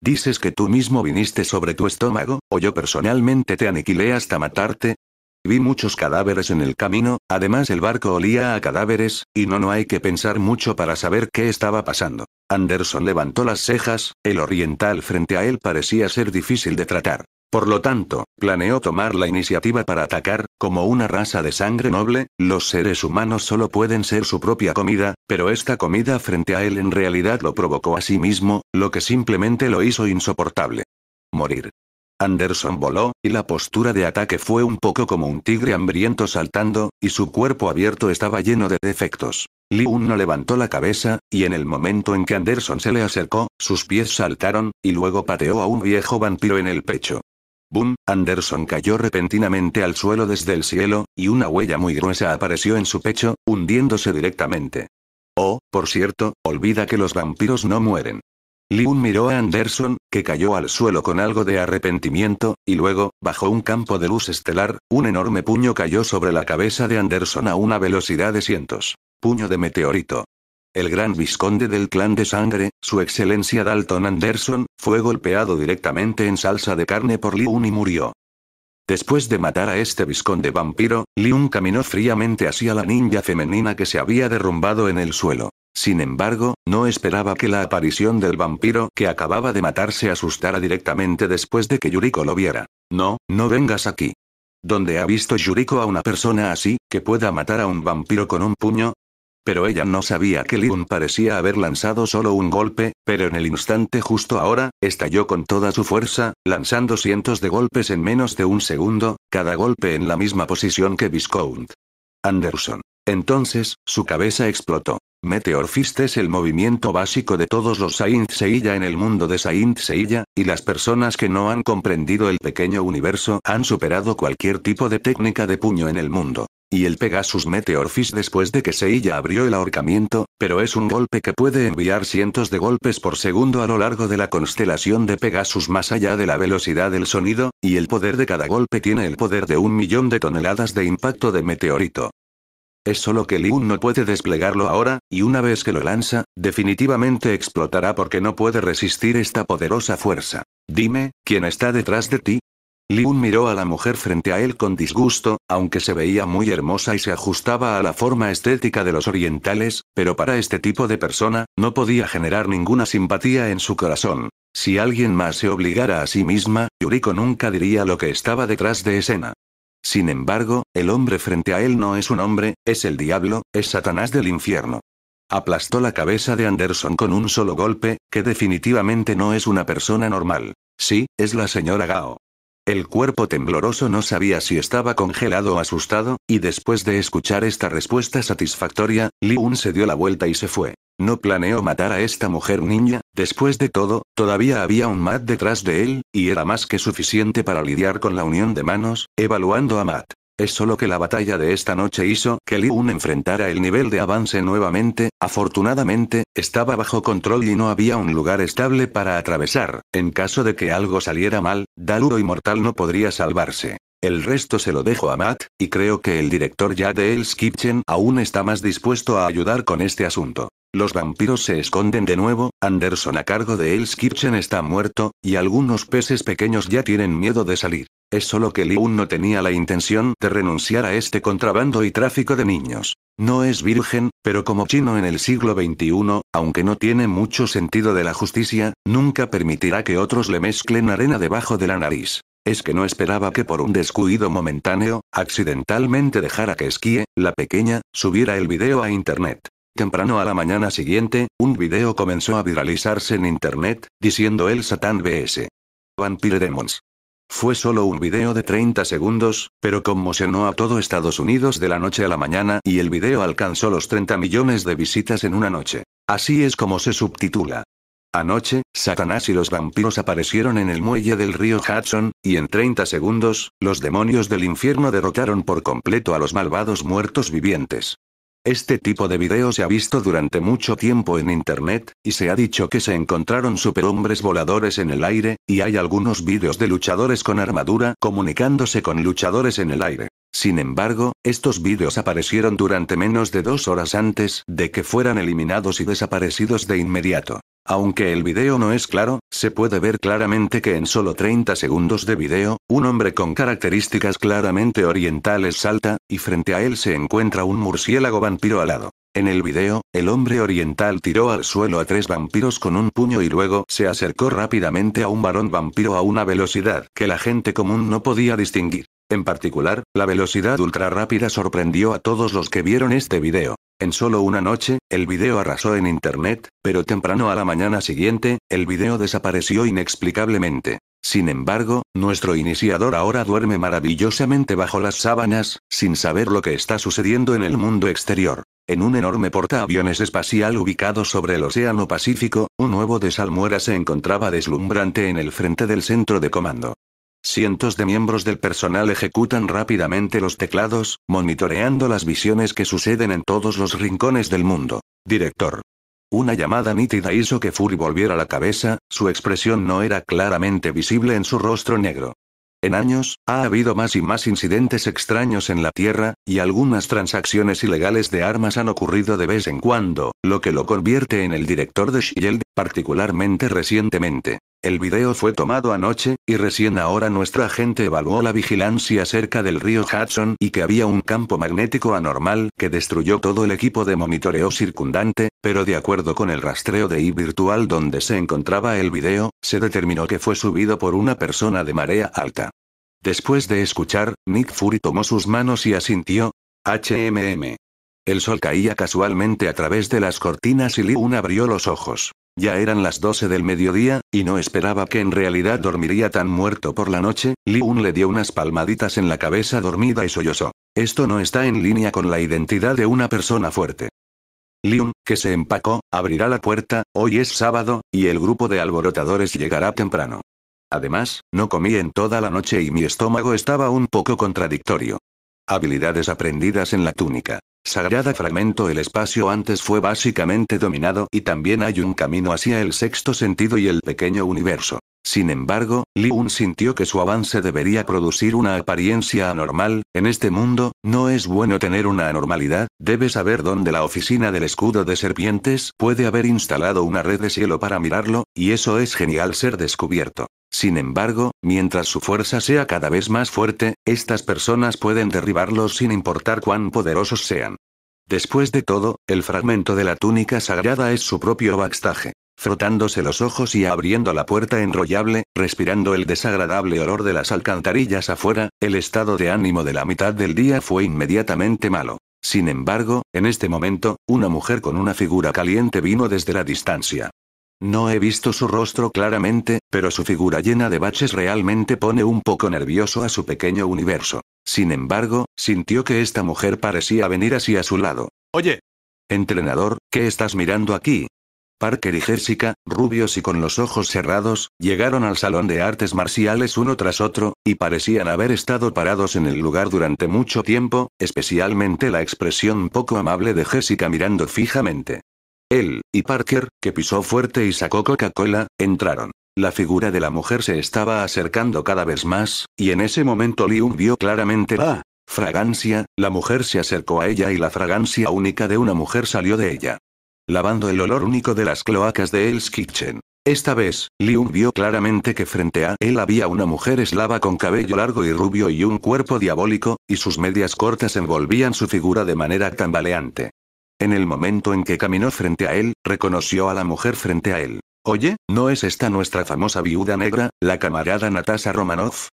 ¿Dices que tú mismo viniste sobre tu estómago, o yo personalmente te aniquilé hasta matarte? Vi muchos cadáveres en el camino, además el barco olía a cadáveres, y no no hay que pensar mucho para saber qué estaba pasando. Anderson levantó las cejas, el oriental frente a él parecía ser difícil de tratar. Por lo tanto, planeó tomar la iniciativa para atacar, como una raza de sangre noble, los seres humanos solo pueden ser su propia comida, pero esta comida frente a él en realidad lo provocó a sí mismo, lo que simplemente lo hizo insoportable. Morir. Anderson voló, y la postura de ataque fue un poco como un tigre hambriento saltando, y su cuerpo abierto estaba lleno de defectos. Li-Un no levantó la cabeza, y en el momento en que Anderson se le acercó, sus pies saltaron, y luego pateó a un viejo vampiro en el pecho. Boom, Anderson cayó repentinamente al suelo desde el cielo, y una huella muy gruesa apareció en su pecho, hundiéndose directamente. Oh, por cierto, olvida que los vampiros no mueren. Liun miró a Anderson, que cayó al suelo con algo de arrepentimiento, y luego, bajo un campo de luz estelar, un enorme puño cayó sobre la cabeza de Anderson a una velocidad de cientos. Puño de meteorito. El gran visconde del clan de sangre, su excelencia Dalton Anderson, fue golpeado directamente en salsa de carne por Liun y murió. Después de matar a este visconde vampiro, Liun caminó fríamente hacia la ninja femenina que se había derrumbado en el suelo. Sin embargo, no esperaba que la aparición del vampiro que acababa de matar se asustara directamente después de que Yuriko lo viera. No, no vengas aquí. ¿Dónde ha visto Yuriko a una persona así, que pueda matar a un vampiro con un puño? Pero ella no sabía que Leon parecía haber lanzado solo un golpe, pero en el instante justo ahora, estalló con toda su fuerza, lanzando cientos de golpes en menos de un segundo, cada golpe en la misma posición que Viscount. Anderson. Entonces, su cabeza explotó. Meteorfist es el movimiento básico de todos los Saint Seiya en el mundo de Saint Seiya, y las personas que no han comprendido el pequeño universo han superado cualquier tipo de técnica de puño en el mundo. Y el Pegasus Meteorfist después de que Seiya abrió el ahorcamiento, pero es un golpe que puede enviar cientos de golpes por segundo a lo largo de la constelación de Pegasus más allá de la velocidad del sonido, y el poder de cada golpe tiene el poder de un millón de toneladas de impacto de meteorito. Es solo que Liu no puede desplegarlo ahora, y una vez que lo lanza, definitivamente explotará porque no puede resistir esta poderosa fuerza. Dime, ¿quién está detrás de ti? Liun miró a la mujer frente a él con disgusto, aunque se veía muy hermosa y se ajustaba a la forma estética de los orientales, pero para este tipo de persona, no podía generar ninguna simpatía en su corazón. Si alguien más se obligara a sí misma, Yuriko nunca diría lo que estaba detrás de escena. Sin embargo, el hombre frente a él no es un hombre, es el diablo, es Satanás del infierno. Aplastó la cabeza de Anderson con un solo golpe, que definitivamente no es una persona normal. Sí, es la señora Gao. El cuerpo tembloroso no sabía si estaba congelado o asustado, y después de escuchar esta respuesta satisfactoria, Li-Un se dio la vuelta y se fue. No planeó matar a esta mujer niña, después de todo, todavía había un Matt detrás de él, y era más que suficiente para lidiar con la unión de manos, evaluando a Matt. Es solo que la batalla de esta noche hizo que Li Un enfrentara el nivel de avance nuevamente, afortunadamente, estaba bajo control y no había un lugar estable para atravesar, en caso de que algo saliera mal, Daluro Inmortal no podría salvarse. El resto se lo dejo a Matt, y creo que el director ya de Els Kitchen aún está más dispuesto a ayudar con este asunto. Los vampiros se esconden de nuevo, Anderson a cargo de el está muerto, y algunos peces pequeños ya tienen miedo de salir. Es solo que Liun no tenía la intención de renunciar a este contrabando y tráfico de niños. No es virgen, pero como chino en el siglo XXI, aunque no tiene mucho sentido de la justicia, nunca permitirá que otros le mezclen arena debajo de la nariz. Es que no esperaba que por un descuido momentáneo, accidentalmente dejara que esquíe, la pequeña, subiera el video a internet. Temprano a la mañana siguiente, un video comenzó a viralizarse en internet, diciendo el satán BS. Vampire Demons. Fue solo un video de 30 segundos, pero conmocionó a todo Estados Unidos de la noche a la mañana y el video alcanzó los 30 millones de visitas en una noche. Así es como se subtitula. Anoche, Satanás y los vampiros aparecieron en el muelle del río Hudson, y en 30 segundos, los demonios del infierno derrotaron por completo a los malvados muertos vivientes. Este tipo de video se ha visto durante mucho tiempo en internet, y se ha dicho que se encontraron superhombres voladores en el aire, y hay algunos videos de luchadores con armadura comunicándose con luchadores en el aire. Sin embargo, estos videos aparecieron durante menos de dos horas antes de que fueran eliminados y desaparecidos de inmediato. Aunque el video no es claro, se puede ver claramente que en solo 30 segundos de video, un hombre con características claramente orientales salta, y frente a él se encuentra un murciélago vampiro alado. En el video, el hombre oriental tiró al suelo a tres vampiros con un puño y luego se acercó rápidamente a un varón vampiro a una velocidad que la gente común no podía distinguir. En particular, la velocidad ultra rápida sorprendió a todos los que vieron este video. En solo una noche, el video arrasó en internet, pero temprano a la mañana siguiente, el video desapareció inexplicablemente. Sin embargo, nuestro iniciador ahora duerme maravillosamente bajo las sábanas, sin saber lo que está sucediendo en el mundo exterior. En un enorme portaaviones espacial ubicado sobre el Océano Pacífico, un nuevo de salmuera se encontraba deslumbrante en el frente del centro de comando. Cientos de miembros del personal ejecutan rápidamente los teclados, monitoreando las visiones que suceden en todos los rincones del mundo. Director. Una llamada nítida hizo que Fury volviera la cabeza, su expresión no era claramente visible en su rostro negro. En años, ha habido más y más incidentes extraños en la Tierra, y algunas transacciones ilegales de armas han ocurrido de vez en cuando, lo que lo convierte en el director de Shield, particularmente recientemente. El video fue tomado anoche, y recién ahora nuestra gente evaluó la vigilancia cerca del río Hudson y que había un campo magnético anormal que destruyó todo el equipo de monitoreo circundante, pero de acuerdo con el rastreo de virtual donde se encontraba el video, se determinó que fue subido por una persona de marea alta. Después de escuchar, Nick Fury tomó sus manos y asintió. HMM. El sol caía casualmente a través de las cortinas y Lee abrió los ojos. Ya eran las 12 del mediodía, y no esperaba que en realidad dormiría tan muerto por la noche, Liun le dio unas palmaditas en la cabeza dormida y sollozó. Esto no está en línea con la identidad de una persona fuerte. Liun, que se empacó, abrirá la puerta, hoy es sábado, y el grupo de alborotadores llegará temprano. Además, no comí en toda la noche y mi estómago estaba un poco contradictorio. Habilidades aprendidas en la túnica. Sagrada Fragmento El espacio antes fue básicamente dominado y también hay un camino hacia el sexto sentido y el pequeño universo. Sin embargo, Liun sintió que su avance debería producir una apariencia anormal, en este mundo, no es bueno tener una anormalidad, debe saber dónde la oficina del escudo de serpientes puede haber instalado una red de cielo para mirarlo, y eso es genial ser descubierto. Sin embargo, mientras su fuerza sea cada vez más fuerte, estas personas pueden derribarlo sin importar cuán poderosos sean. Después de todo, el fragmento de la túnica sagrada es su propio backstaje frotándose los ojos y abriendo la puerta enrollable, respirando el desagradable olor de las alcantarillas afuera, el estado de ánimo de la mitad del día fue inmediatamente malo. Sin embargo, en este momento, una mujer con una figura caliente vino desde la distancia. No he visto su rostro claramente, pero su figura llena de baches realmente pone un poco nervioso a su pequeño universo. Sin embargo, sintió que esta mujer parecía venir así a su lado. Oye. Entrenador, ¿qué estás mirando aquí? Parker y Jessica, rubios y con los ojos cerrados, llegaron al salón de artes marciales uno tras otro, y parecían haber estado parados en el lugar durante mucho tiempo, especialmente la expresión poco amable de Jessica mirando fijamente. Él, y Parker, que pisó fuerte y sacó Coca-Cola, entraron. La figura de la mujer se estaba acercando cada vez más, y en ese momento Liu vio claramente la fragancia, la mujer se acercó a ella y la fragancia única de una mujer salió de ella lavando el olor único de las cloacas de Hell's Kitchen. Esta vez, Liu vio claramente que frente a él había una mujer eslava con cabello largo y rubio y un cuerpo diabólico, y sus medias cortas envolvían su figura de manera tambaleante. En el momento en que caminó frente a él, reconoció a la mujer frente a él. Oye, ¿no es esta nuestra famosa viuda negra, la camarada Natasha Romanoff?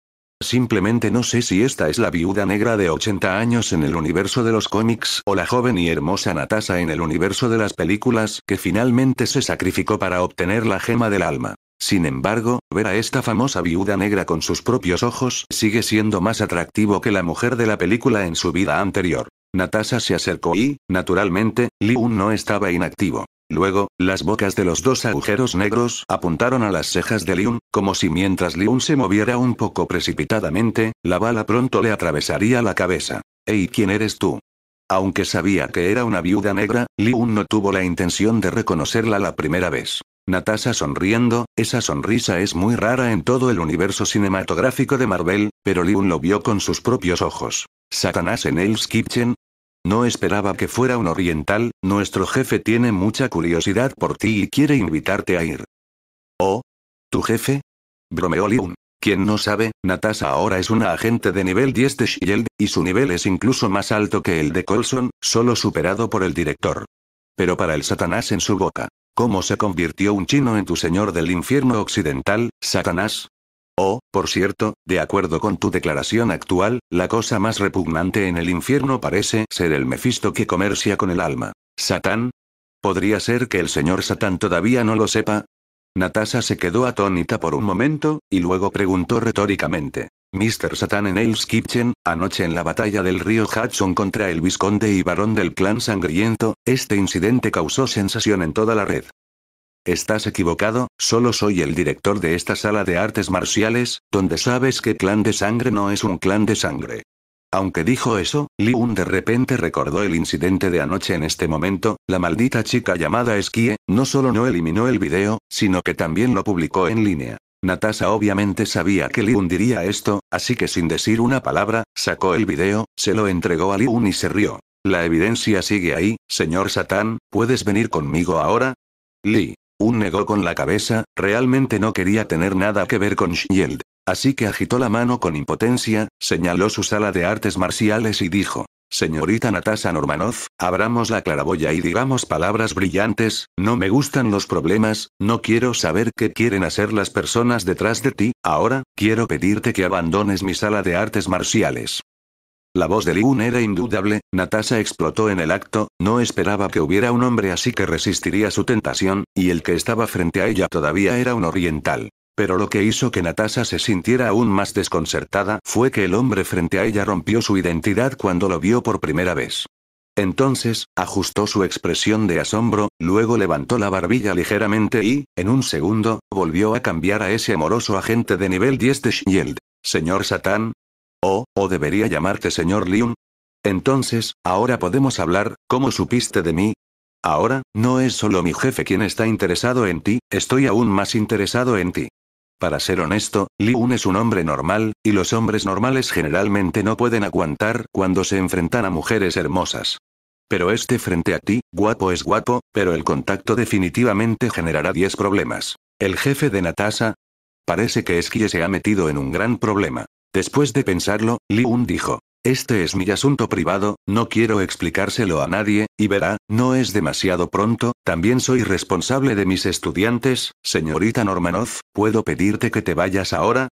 Simplemente no sé si esta es la viuda negra de 80 años en el universo de los cómics o la joven y hermosa Natasha en el universo de las películas que finalmente se sacrificó para obtener la gema del alma. Sin embargo, ver a esta famosa viuda negra con sus propios ojos sigue siendo más atractivo que la mujer de la película en su vida anterior. Natasha se acercó y, naturalmente, Li-Un no estaba inactivo. Luego, las bocas de los dos agujeros negros apuntaron a las cejas de Liun, como si mientras Liun se moviera un poco precipitadamente, la bala pronto le atravesaría la cabeza. «Ey, ¿quién eres tú?» Aunque sabía que era una viuda negra, Liun no tuvo la intención de reconocerla la primera vez. Natasha sonriendo, esa sonrisa es muy rara en todo el universo cinematográfico de Marvel, pero Liun lo vio con sus propios ojos. Satanás en Hell's Kitchen, no esperaba que fuera un oriental, nuestro jefe tiene mucha curiosidad por ti y quiere invitarte a ir. ¿Oh? ¿Tu jefe? Bromeó Quien no sabe, Natasha ahora es una agente de nivel 10 de Shield, y su nivel es incluso más alto que el de Colson, solo superado por el director. Pero para el Satanás en su boca. ¿Cómo se convirtió un chino en tu señor del infierno occidental, Satanás? Oh, por cierto, de acuerdo con tu declaración actual, la cosa más repugnante en el infierno parece ser el Mefisto que comercia con el alma. ¿Satán? ¿Podría ser que el señor Satán todavía no lo sepa? Natasha se quedó atónita por un momento, y luego preguntó retóricamente. Mr. Satan en el Kitchen, anoche en la batalla del río Hudson contra el Visconde y barón del clan sangriento, este incidente causó sensación en toda la red. Estás equivocado, solo soy el director de esta sala de artes marciales, donde sabes que clan de sangre no es un clan de sangre. Aunque dijo eso, Li Un de repente recordó el incidente de anoche en este momento, la maldita chica llamada Esquie, no solo no eliminó el video, sino que también lo publicó en línea. Natasha obviamente sabía que Un diría esto, así que sin decir una palabra, sacó el video, se lo entregó a Un y se rió. La evidencia sigue ahí, señor Satán, ¿puedes venir conmigo ahora? Lee. Un negó con la cabeza, realmente no quería tener nada que ver con Shield. Así que agitó la mano con impotencia, señaló su sala de artes marciales y dijo, Señorita Natasha Normanov, abramos la claraboya y digamos palabras brillantes, no me gustan los problemas, no quiero saber qué quieren hacer las personas detrás de ti, ahora, quiero pedirte que abandones mi sala de artes marciales. La voz de Liun era indudable, Natasha explotó en el acto, no esperaba que hubiera un hombre así que resistiría su tentación, y el que estaba frente a ella todavía era un oriental. Pero lo que hizo que Natasha se sintiera aún más desconcertada fue que el hombre frente a ella rompió su identidad cuando lo vio por primera vez. Entonces, ajustó su expresión de asombro, luego levantó la barbilla ligeramente y, en un segundo, volvió a cambiar a ese amoroso agente de nivel 10 de Shield. Señor Satán, Oh, o debería llamarte señor Liun? Entonces, ahora podemos hablar, ¿cómo supiste de mí? Ahora, no es solo mi jefe quien está interesado en ti, estoy aún más interesado en ti. Para ser honesto, Liun es un hombre normal, y los hombres normales generalmente no pueden aguantar cuando se enfrentan a mujeres hermosas. Pero este frente a ti, guapo es guapo, pero el contacto definitivamente generará 10 problemas. El jefe de Natasha. Parece que es que se ha metido en un gran problema. Después de pensarlo, Li Un dijo. Este es mi asunto privado, no quiero explicárselo a nadie, y verá, no es demasiado pronto, también soy responsable de mis estudiantes, señorita Normanov, ¿puedo pedirte que te vayas ahora?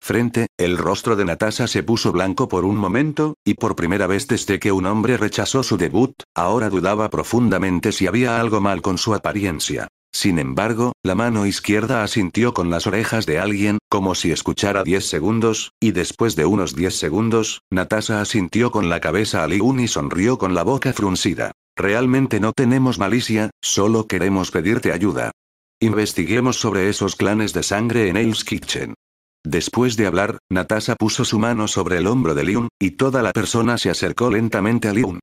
Frente, el rostro de Natasha se puso blanco por un momento, y por primera vez desde que un hombre rechazó su debut, ahora dudaba profundamente si había algo mal con su apariencia. Sin embargo, la mano izquierda asintió con las orejas de alguien, como si escuchara 10 segundos, y después de unos 10 segundos, Natasha asintió con la cabeza a Liun y sonrió con la boca fruncida. Realmente no tenemos malicia, solo queremos pedirte ayuda. Investiguemos sobre esos clanes de sangre en Hell's Kitchen. Después de hablar, Natasha puso su mano sobre el hombro de Liun, y toda la persona se acercó lentamente a Liun.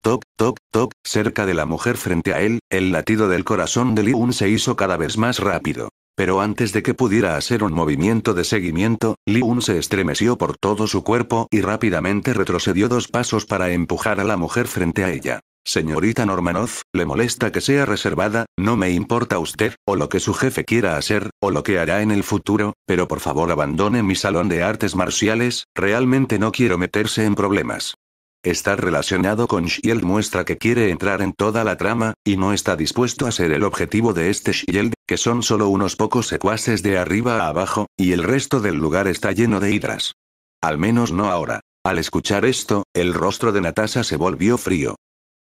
Toc, toc, toc, cerca de la mujer frente a él, el latido del corazón de Un se hizo cada vez más rápido. Pero antes de que pudiera hacer un movimiento de seguimiento, Un se estremeció por todo su cuerpo y rápidamente retrocedió dos pasos para empujar a la mujer frente a ella. Señorita Normanov, le molesta que sea reservada, no me importa usted, o lo que su jefe quiera hacer, o lo que hará en el futuro, pero por favor abandone mi salón de artes marciales, realmente no quiero meterse en problemas estar relacionado con Shield muestra que quiere entrar en toda la trama, y no está dispuesto a ser el objetivo de este Shield, que son solo unos pocos secuaces de arriba a abajo, y el resto del lugar está lleno de hidras. Al menos no ahora. Al escuchar esto, el rostro de Natasha se volvió frío.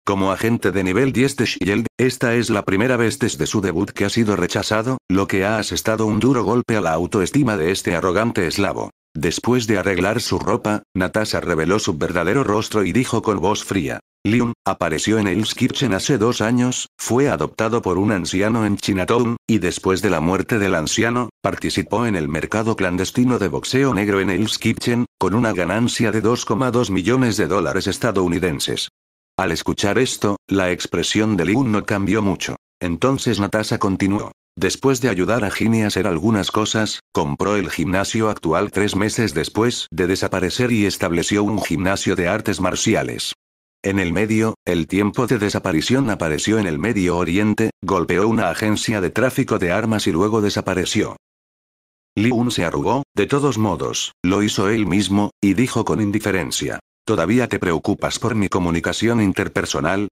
Como agente de nivel 10 de Shield, esta es la primera vez desde su debut que ha sido rechazado, lo que ha asestado un duro golpe a la autoestima de este arrogante eslavo. Después de arreglar su ropa, Natasha reveló su verdadero rostro y dijo con voz fría. Liun, apareció en Hell's Kitchen hace dos años, fue adoptado por un anciano en Chinatown, y después de la muerte del anciano, participó en el mercado clandestino de boxeo negro en Hell's Kitchen, con una ganancia de 2,2 millones de dólares estadounidenses. Al escuchar esto, la expresión de Liun no cambió mucho. Entonces Natasha continuó. Después de ayudar a Gini a hacer algunas cosas, compró el gimnasio actual tres meses después de desaparecer y estableció un gimnasio de artes marciales. En el medio, el tiempo de desaparición apareció en el Medio Oriente, golpeó una agencia de tráfico de armas y luego desapareció. Liun se arrugó, de todos modos, lo hizo él mismo, y dijo con indiferencia. ¿Todavía te preocupas por mi comunicación interpersonal?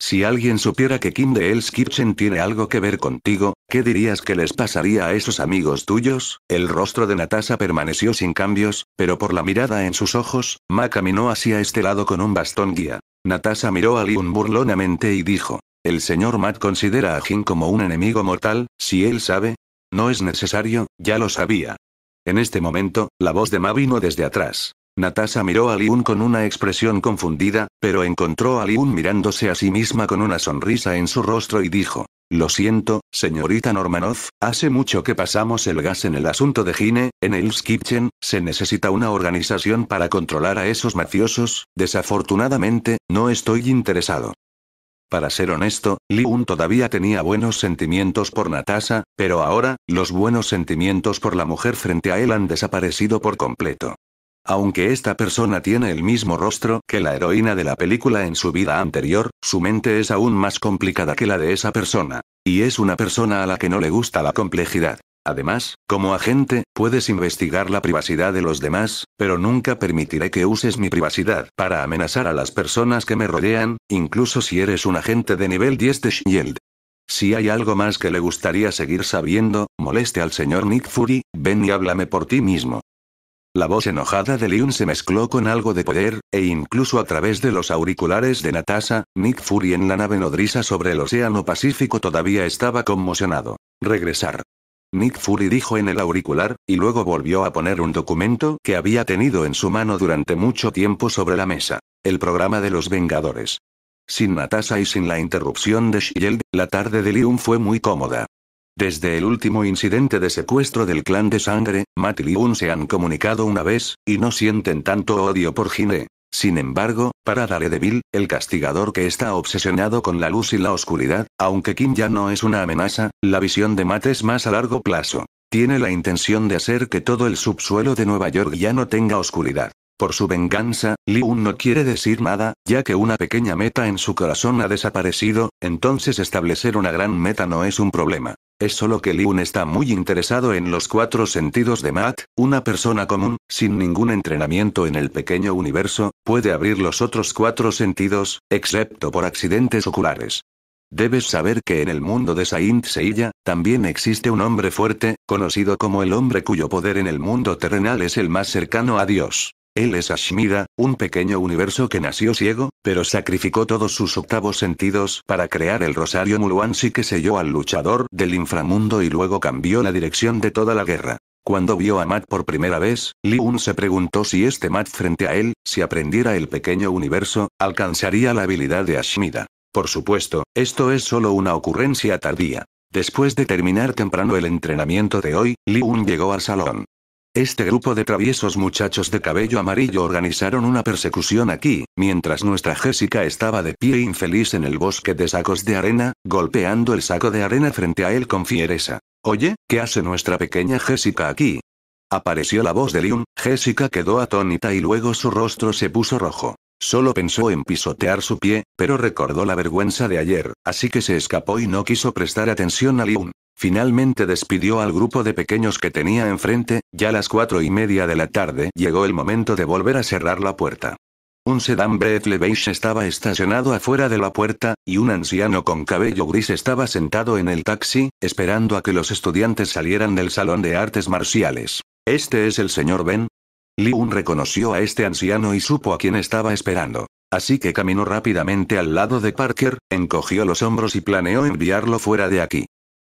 Si alguien supiera que Kim de Hell's Kitchen tiene algo que ver contigo, ¿qué dirías que les pasaría a esos amigos tuyos? El rostro de Natasha permaneció sin cambios, pero por la mirada en sus ojos, Ma caminó hacia este lado con un bastón guía. Natasha miró a Liun burlonamente y dijo, el señor Matt considera a Jin como un enemigo mortal, si él sabe. No es necesario, ya lo sabía. En este momento, la voz de Ma vino desde atrás. Natasha miró a Liun con una expresión confundida, pero encontró a Liun mirándose a sí misma con una sonrisa en su rostro y dijo. Lo siento, señorita Normanov, hace mucho que pasamos el gas en el asunto de Gine, en Hell's Kitchen, se necesita una organización para controlar a esos mafiosos, desafortunadamente, no estoy interesado. Para ser honesto, Liun todavía tenía buenos sentimientos por Natasha, pero ahora, los buenos sentimientos por la mujer frente a él han desaparecido por completo. Aunque esta persona tiene el mismo rostro que la heroína de la película en su vida anterior, su mente es aún más complicada que la de esa persona. Y es una persona a la que no le gusta la complejidad. Además, como agente, puedes investigar la privacidad de los demás, pero nunca permitiré que uses mi privacidad para amenazar a las personas que me rodean, incluso si eres un agente de nivel 10 de Shield. Si hay algo más que le gustaría seguir sabiendo, moleste al señor Nick Fury, ven y háblame por ti mismo. La voz enojada de Leon se mezcló con algo de poder, e incluso a través de los auriculares de Natasha, Nick Fury en la nave nodriza sobre el Océano Pacífico todavía estaba conmocionado. Regresar. Nick Fury dijo en el auricular, y luego volvió a poner un documento que había tenido en su mano durante mucho tiempo sobre la mesa. El programa de los Vengadores. Sin Natasha y sin la interrupción de Shield, la tarde de Leon fue muy cómoda. Desde el último incidente de secuestro del clan de sangre, Matt y Liun se han comunicado una vez, y no sienten tanto odio por Gine. Sin embargo, para Daredevil, el castigador que está obsesionado con la luz y la oscuridad, aunque Kim ya no es una amenaza, la visión de Matt es más a largo plazo. Tiene la intención de hacer que todo el subsuelo de Nueva York ya no tenga oscuridad. Por su venganza, Liun no quiere decir nada, ya que una pequeña meta en su corazón ha desaparecido, entonces establecer una gran meta no es un problema. Es solo que Liun está muy interesado en los cuatro sentidos de Matt, una persona común, sin ningún entrenamiento en el pequeño universo, puede abrir los otros cuatro sentidos, excepto por accidentes oculares. Debes saber que en el mundo de Saint Seiya, también existe un hombre fuerte, conocido como el hombre cuyo poder en el mundo terrenal es el más cercano a Dios. Él es ashmida un pequeño universo que nació ciego, pero sacrificó todos sus octavos sentidos para crear el rosario Muluansi que selló al luchador del inframundo y luego cambió la dirección de toda la guerra. Cuando vio a Matt por primera vez, Li Un se preguntó si este Matt frente a él, si aprendiera el pequeño universo, alcanzaría la habilidad de Ashmida. Por supuesto, esto es solo una ocurrencia tardía. Después de terminar temprano el entrenamiento de hoy, Li Un llegó al salón. Este grupo de traviesos muchachos de cabello amarillo organizaron una persecución aquí, mientras nuestra Jessica estaba de pie infeliz en el bosque de sacos de arena, golpeando el saco de arena frente a él con fiereza. Oye, ¿qué hace nuestra pequeña Jessica aquí? Apareció la voz de Lyun, Jessica quedó atónita y luego su rostro se puso rojo. Solo pensó en pisotear su pie, pero recordó la vergüenza de ayer, así que se escapó y no quiso prestar atención a Lyun. Finalmente despidió al grupo de pequeños que tenía enfrente, ya a las cuatro y media de la tarde llegó el momento de volver a cerrar la puerta. Un sedán Breetle beige estaba estacionado afuera de la puerta, y un anciano con cabello gris estaba sentado en el taxi, esperando a que los estudiantes salieran del salón de artes marciales. ¿Este es el señor Ben? Li Un reconoció a este anciano y supo a quién estaba esperando. Así que caminó rápidamente al lado de Parker, encogió los hombros y planeó enviarlo fuera de aquí.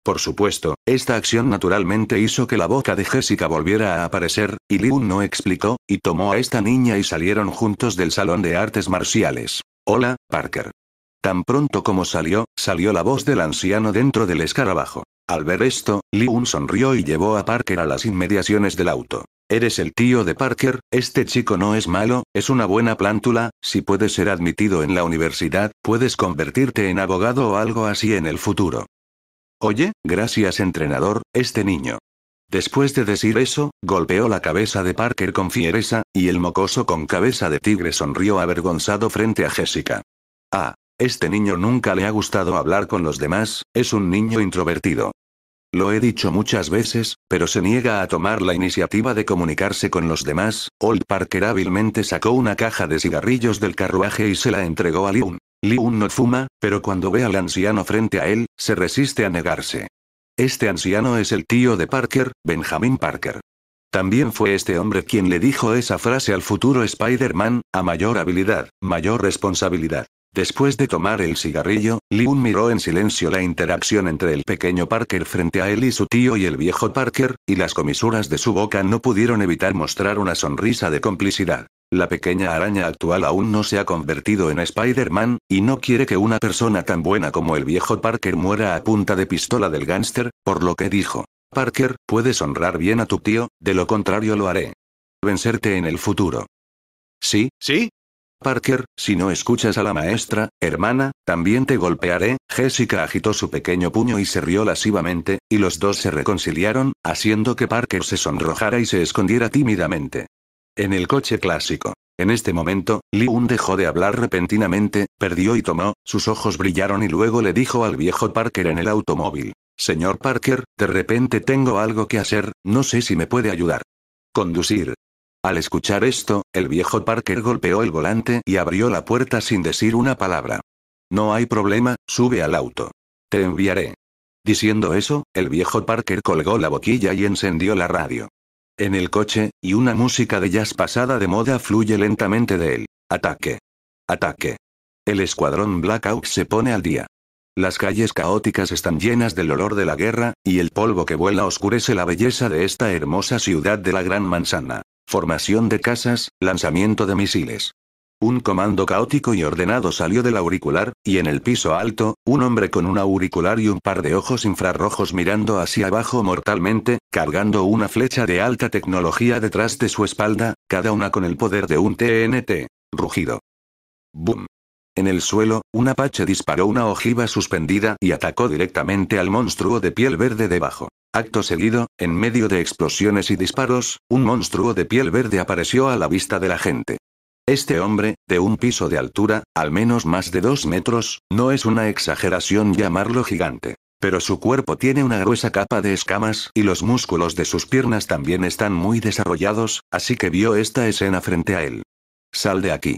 Por supuesto, esta acción naturalmente hizo que la boca de Jessica volviera a aparecer, y Liun no explicó, y tomó a esta niña y salieron juntos del Salón de Artes Marciales. Hola, Parker. Tan pronto como salió, salió la voz del anciano dentro del escarabajo. Al ver esto, Un sonrió y llevó a Parker a las inmediaciones del auto. Eres el tío de Parker, este chico no es malo, es una buena plántula, si puedes ser admitido en la universidad, puedes convertirte en abogado o algo así en el futuro. Oye, gracias entrenador, este niño. Después de decir eso, golpeó la cabeza de Parker con fiereza, y el mocoso con cabeza de tigre sonrió avergonzado frente a Jessica. Ah, este niño nunca le ha gustado hablar con los demás, es un niño introvertido. Lo he dicho muchas veces, pero se niega a tomar la iniciativa de comunicarse con los demás. Old Parker hábilmente sacó una caja de cigarrillos del carruaje y se la entregó a Liun. Liun no fuma, pero cuando ve al anciano frente a él, se resiste a negarse. Este anciano es el tío de Parker, Benjamin Parker. También fue este hombre quien le dijo esa frase al futuro Spider-Man, a mayor habilidad, mayor responsabilidad. Después de tomar el cigarrillo, Liun miró en silencio la interacción entre el pequeño Parker frente a él y su tío y el viejo Parker, y las comisuras de su boca no pudieron evitar mostrar una sonrisa de complicidad. La pequeña araña actual aún no se ha convertido en Spider-Man, y no quiere que una persona tan buena como el viejo Parker muera a punta de pistola del gánster, por lo que dijo. Parker, puedes honrar bien a tu tío, de lo contrario lo haré. Vencerte en el futuro. Sí, sí, Parker, si no escuchas a la maestra, hermana, también te golpearé. Jessica agitó su pequeño puño y se rió lascivamente, y los dos se reconciliaron, haciendo que Parker se sonrojara y se escondiera tímidamente. En el coche clásico. En este momento, Lee Un dejó de hablar repentinamente, perdió y tomó, sus ojos brillaron y luego le dijo al viejo Parker en el automóvil. Señor Parker, de repente tengo algo que hacer, no sé si me puede ayudar. Conducir, al escuchar esto, el viejo Parker golpeó el volante y abrió la puerta sin decir una palabra. No hay problema, sube al auto. Te enviaré. Diciendo eso, el viejo Parker colgó la boquilla y encendió la radio. En el coche, y una música de jazz pasada de moda fluye lentamente de él. Ataque. Ataque. El escuadrón Blackout se pone al día. Las calles caóticas están llenas del olor de la guerra, y el polvo que vuela oscurece la belleza de esta hermosa ciudad de la Gran Manzana. Formación de casas, lanzamiento de misiles. Un comando caótico y ordenado salió del auricular, y en el piso alto, un hombre con un auricular y un par de ojos infrarrojos mirando hacia abajo mortalmente, cargando una flecha de alta tecnología detrás de su espalda, cada una con el poder de un TNT. Rugido. Boom. En el suelo, un apache disparó una ojiva suspendida y atacó directamente al monstruo de piel verde debajo. Acto seguido, en medio de explosiones y disparos, un monstruo de piel verde apareció a la vista de la gente. Este hombre, de un piso de altura, al menos más de dos metros, no es una exageración llamarlo gigante. Pero su cuerpo tiene una gruesa capa de escamas y los músculos de sus piernas también están muy desarrollados, así que vio esta escena frente a él. Sal de aquí.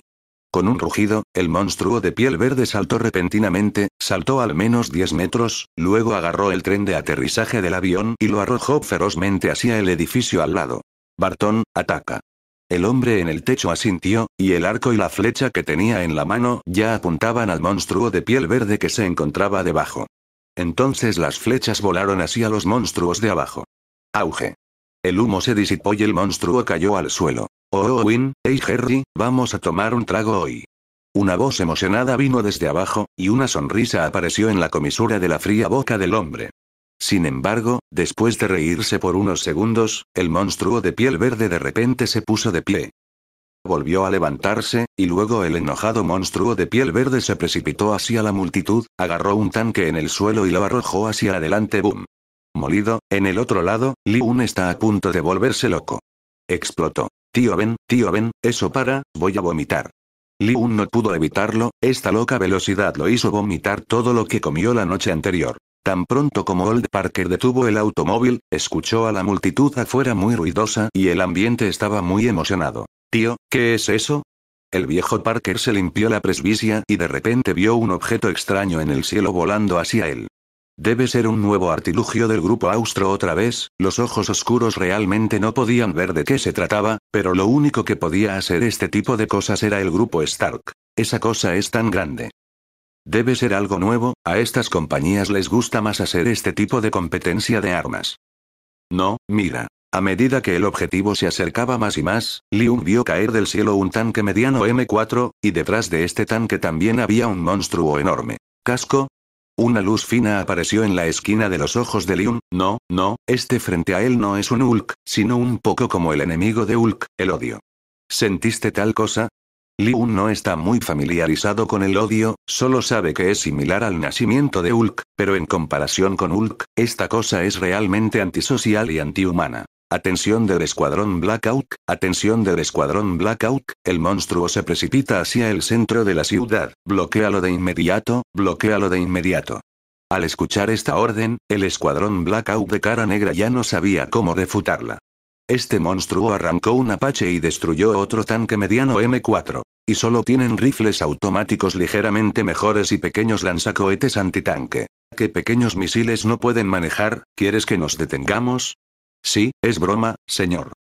Con un rugido, el monstruo de piel verde saltó repentinamente, saltó al menos 10 metros, luego agarró el tren de aterrizaje del avión y lo arrojó ferozmente hacia el edificio al lado. Bartón, ataca. El hombre en el techo asintió, y el arco y la flecha que tenía en la mano ya apuntaban al monstruo de piel verde que se encontraba debajo. Entonces las flechas volaron hacia los monstruos de abajo. Auge. El humo se disipó y el monstruo cayó al suelo. Oh, Win, hey Harry, vamos a tomar un trago hoy. Una voz emocionada vino desde abajo, y una sonrisa apareció en la comisura de la fría boca del hombre. Sin embargo, después de reírse por unos segundos, el monstruo de piel verde de repente se puso de pie. Volvió a levantarse, y luego el enojado monstruo de piel verde se precipitó hacia la multitud, agarró un tanque en el suelo y lo arrojó hacia adelante. ¡Boom! Molido, en el otro lado, Liun está a punto de volverse loco. Explotó. Tío ven, tío ven, eso para, voy a vomitar. Un no pudo evitarlo, esta loca velocidad lo hizo vomitar todo lo que comió la noche anterior. Tan pronto como Old Parker detuvo el automóvil, escuchó a la multitud afuera muy ruidosa y el ambiente estaba muy emocionado. Tío, ¿qué es eso? El viejo Parker se limpió la presbicia y de repente vio un objeto extraño en el cielo volando hacia él. Debe ser un nuevo artilugio del grupo austro otra vez, los ojos oscuros realmente no podían ver de qué se trataba, pero lo único que podía hacer este tipo de cosas era el grupo Stark. Esa cosa es tan grande. Debe ser algo nuevo, a estas compañías les gusta más hacer este tipo de competencia de armas. No, mira. A medida que el objetivo se acercaba más y más, Liu vio caer del cielo un tanque mediano M4, y detrás de este tanque también había un monstruo enorme. Casco, una luz fina apareció en la esquina de los ojos de Liun, no, no, este frente a él no es un Hulk, sino un poco como el enemigo de Hulk, el odio. ¿Sentiste tal cosa? Liun no está muy familiarizado con el odio, solo sabe que es similar al nacimiento de Hulk, pero en comparación con Hulk, esta cosa es realmente antisocial y antihumana. Atención del escuadrón Blackout, atención del escuadrón Blackout, el monstruo se precipita hacia el centro de la ciudad, bloquealo de inmediato, bloquealo de inmediato. Al escuchar esta orden, el escuadrón Blackout de cara negra ya no sabía cómo refutarla. Este monstruo arrancó un Apache y destruyó otro tanque mediano M4. Y solo tienen rifles automáticos ligeramente mejores y pequeños lanzacohetes antitanque. Que pequeños misiles no pueden manejar, ¿quieres que nos detengamos? Sí, es broma, señor.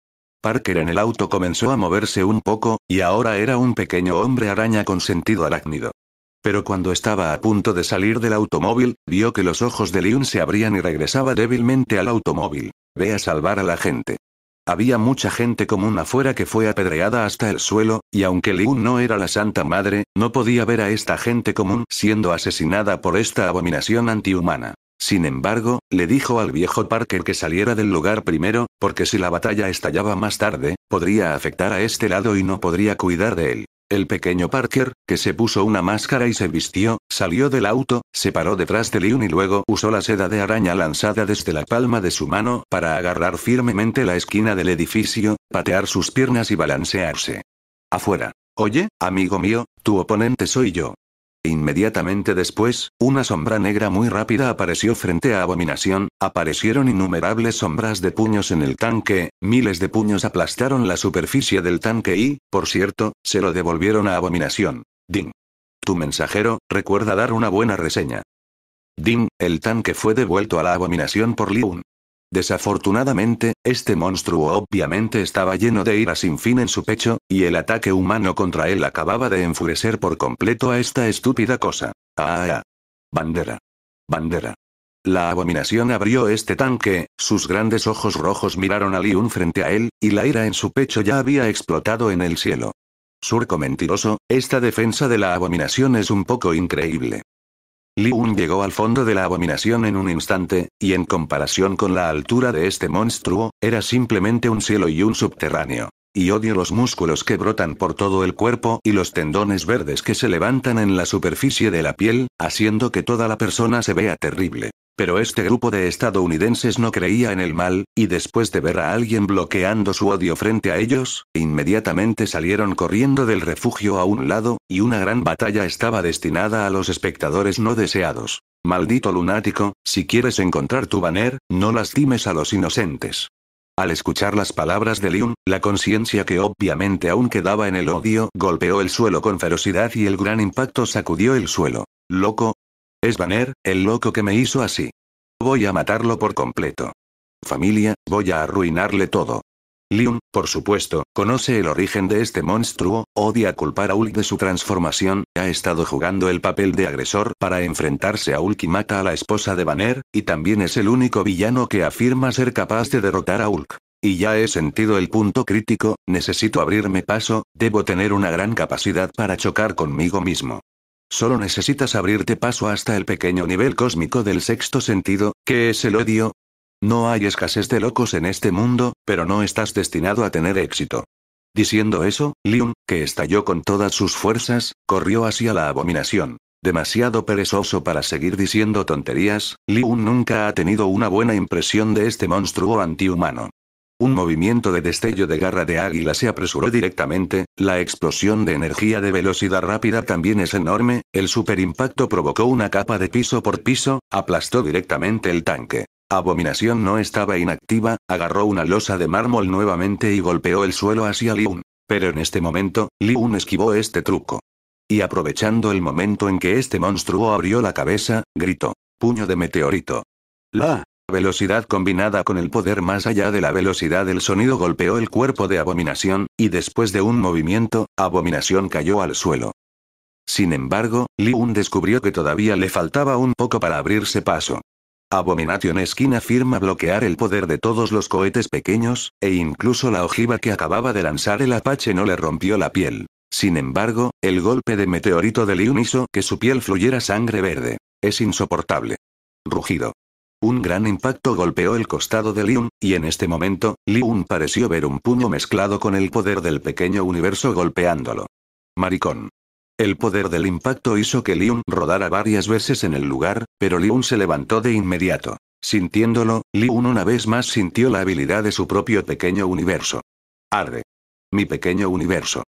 Parker en el auto comenzó a moverse un poco, y ahora era un pequeño hombre araña con sentido arácnido. Pero cuando estaba a punto de salir del automóvil, vio que los ojos de Liun se abrían y regresaba débilmente al automóvil. Ve a salvar a la gente. Había mucha gente común afuera que fue apedreada hasta el suelo, y aunque Liun no era la Santa Madre, no podía ver a esta gente común siendo asesinada por esta abominación antihumana. Sin embargo, le dijo al viejo Parker que saliera del lugar primero, porque si la batalla estallaba más tarde, podría afectar a este lado y no podría cuidar de él. El pequeño Parker, que se puso una máscara y se vistió, salió del auto, se paró detrás de Leon y luego usó la seda de araña lanzada desde la palma de su mano para agarrar firmemente la esquina del edificio, patear sus piernas y balancearse. Afuera. Oye, amigo mío, tu oponente soy yo. Inmediatamente después, una sombra negra muy rápida apareció frente a Abominación, aparecieron innumerables sombras de puños en el tanque, miles de puños aplastaron la superficie del tanque y, por cierto, se lo devolvieron a Abominación. Ding. Tu mensajero, recuerda dar una buena reseña. Ding, el tanque fue devuelto a la Abominación por Liun. Desafortunadamente, este monstruo obviamente estaba lleno de ira sin fin en su pecho, y el ataque humano contra él acababa de enfurecer por completo a esta estúpida cosa. Ah, ah, Bandera. Bandera. La abominación abrió este tanque, sus grandes ojos rojos miraron a Liun frente a él, y la ira en su pecho ya había explotado en el cielo. Surco mentiroso, esta defensa de la abominación es un poco increíble. Liun llegó al fondo de la abominación en un instante, y en comparación con la altura de este monstruo, era simplemente un cielo y un subterráneo. Y odio los músculos que brotan por todo el cuerpo y los tendones verdes que se levantan en la superficie de la piel, haciendo que toda la persona se vea terrible. Pero este grupo de estadounidenses no creía en el mal, y después de ver a alguien bloqueando su odio frente a ellos, inmediatamente salieron corriendo del refugio a un lado, y una gran batalla estaba destinada a los espectadores no deseados. Maldito lunático, si quieres encontrar tu banner, no lastimes a los inocentes. Al escuchar las palabras de Liun, la conciencia que obviamente aún quedaba en el odio golpeó el suelo con ferocidad y el gran impacto sacudió el suelo. Loco, es Banner, el loco que me hizo así. Voy a matarlo por completo. Familia, voy a arruinarle todo. Lyon, por supuesto, conoce el origen de este monstruo, odia culpar a Hulk de su transformación, ha estado jugando el papel de agresor para enfrentarse a Hulk y mata a la esposa de Banner, y también es el único villano que afirma ser capaz de derrotar a Ulk. Y ya he sentido el punto crítico, necesito abrirme paso, debo tener una gran capacidad para chocar conmigo mismo. Solo necesitas abrirte paso hasta el pequeño nivel cósmico del sexto sentido, que es el odio. No hay escasez de locos en este mundo, pero no estás destinado a tener éxito. Diciendo eso, Liun, que estalló con todas sus fuerzas, corrió hacia la abominación. Demasiado perezoso para seguir diciendo tonterías, Liun nunca ha tenido una buena impresión de este monstruo antihumano. Un movimiento de destello de garra de águila se apresuró directamente, la explosión de energía de velocidad rápida también es enorme, el superimpacto provocó una capa de piso por piso, aplastó directamente el tanque. Abominación no estaba inactiva, agarró una losa de mármol nuevamente y golpeó el suelo hacia Liun. Pero en este momento, Liun esquivó este truco. Y aprovechando el momento en que este monstruo abrió la cabeza, gritó. Puño de meteorito. La velocidad combinada con el poder más allá de la velocidad del sonido golpeó el cuerpo de Abominación, y después de un movimiento, Abominación cayó al suelo. Sin embargo, Un descubrió que todavía le faltaba un poco para abrirse paso. Abominación Esquina afirma bloquear el poder de todos los cohetes pequeños, e incluso la ojiva que acababa de lanzar el Apache no le rompió la piel. Sin embargo, el golpe de meteorito de Liun hizo que su piel fluyera sangre verde. Es insoportable. Rugido. Un gran impacto golpeó el costado de Liun, y en este momento, Liun pareció ver un puño mezclado con el poder del pequeño universo golpeándolo. Maricón. El poder del impacto hizo que Liun rodara varias veces en el lugar, pero Liun se levantó de inmediato. Sintiéndolo, Liun una vez más sintió la habilidad de su propio pequeño universo. Arde. Mi pequeño universo.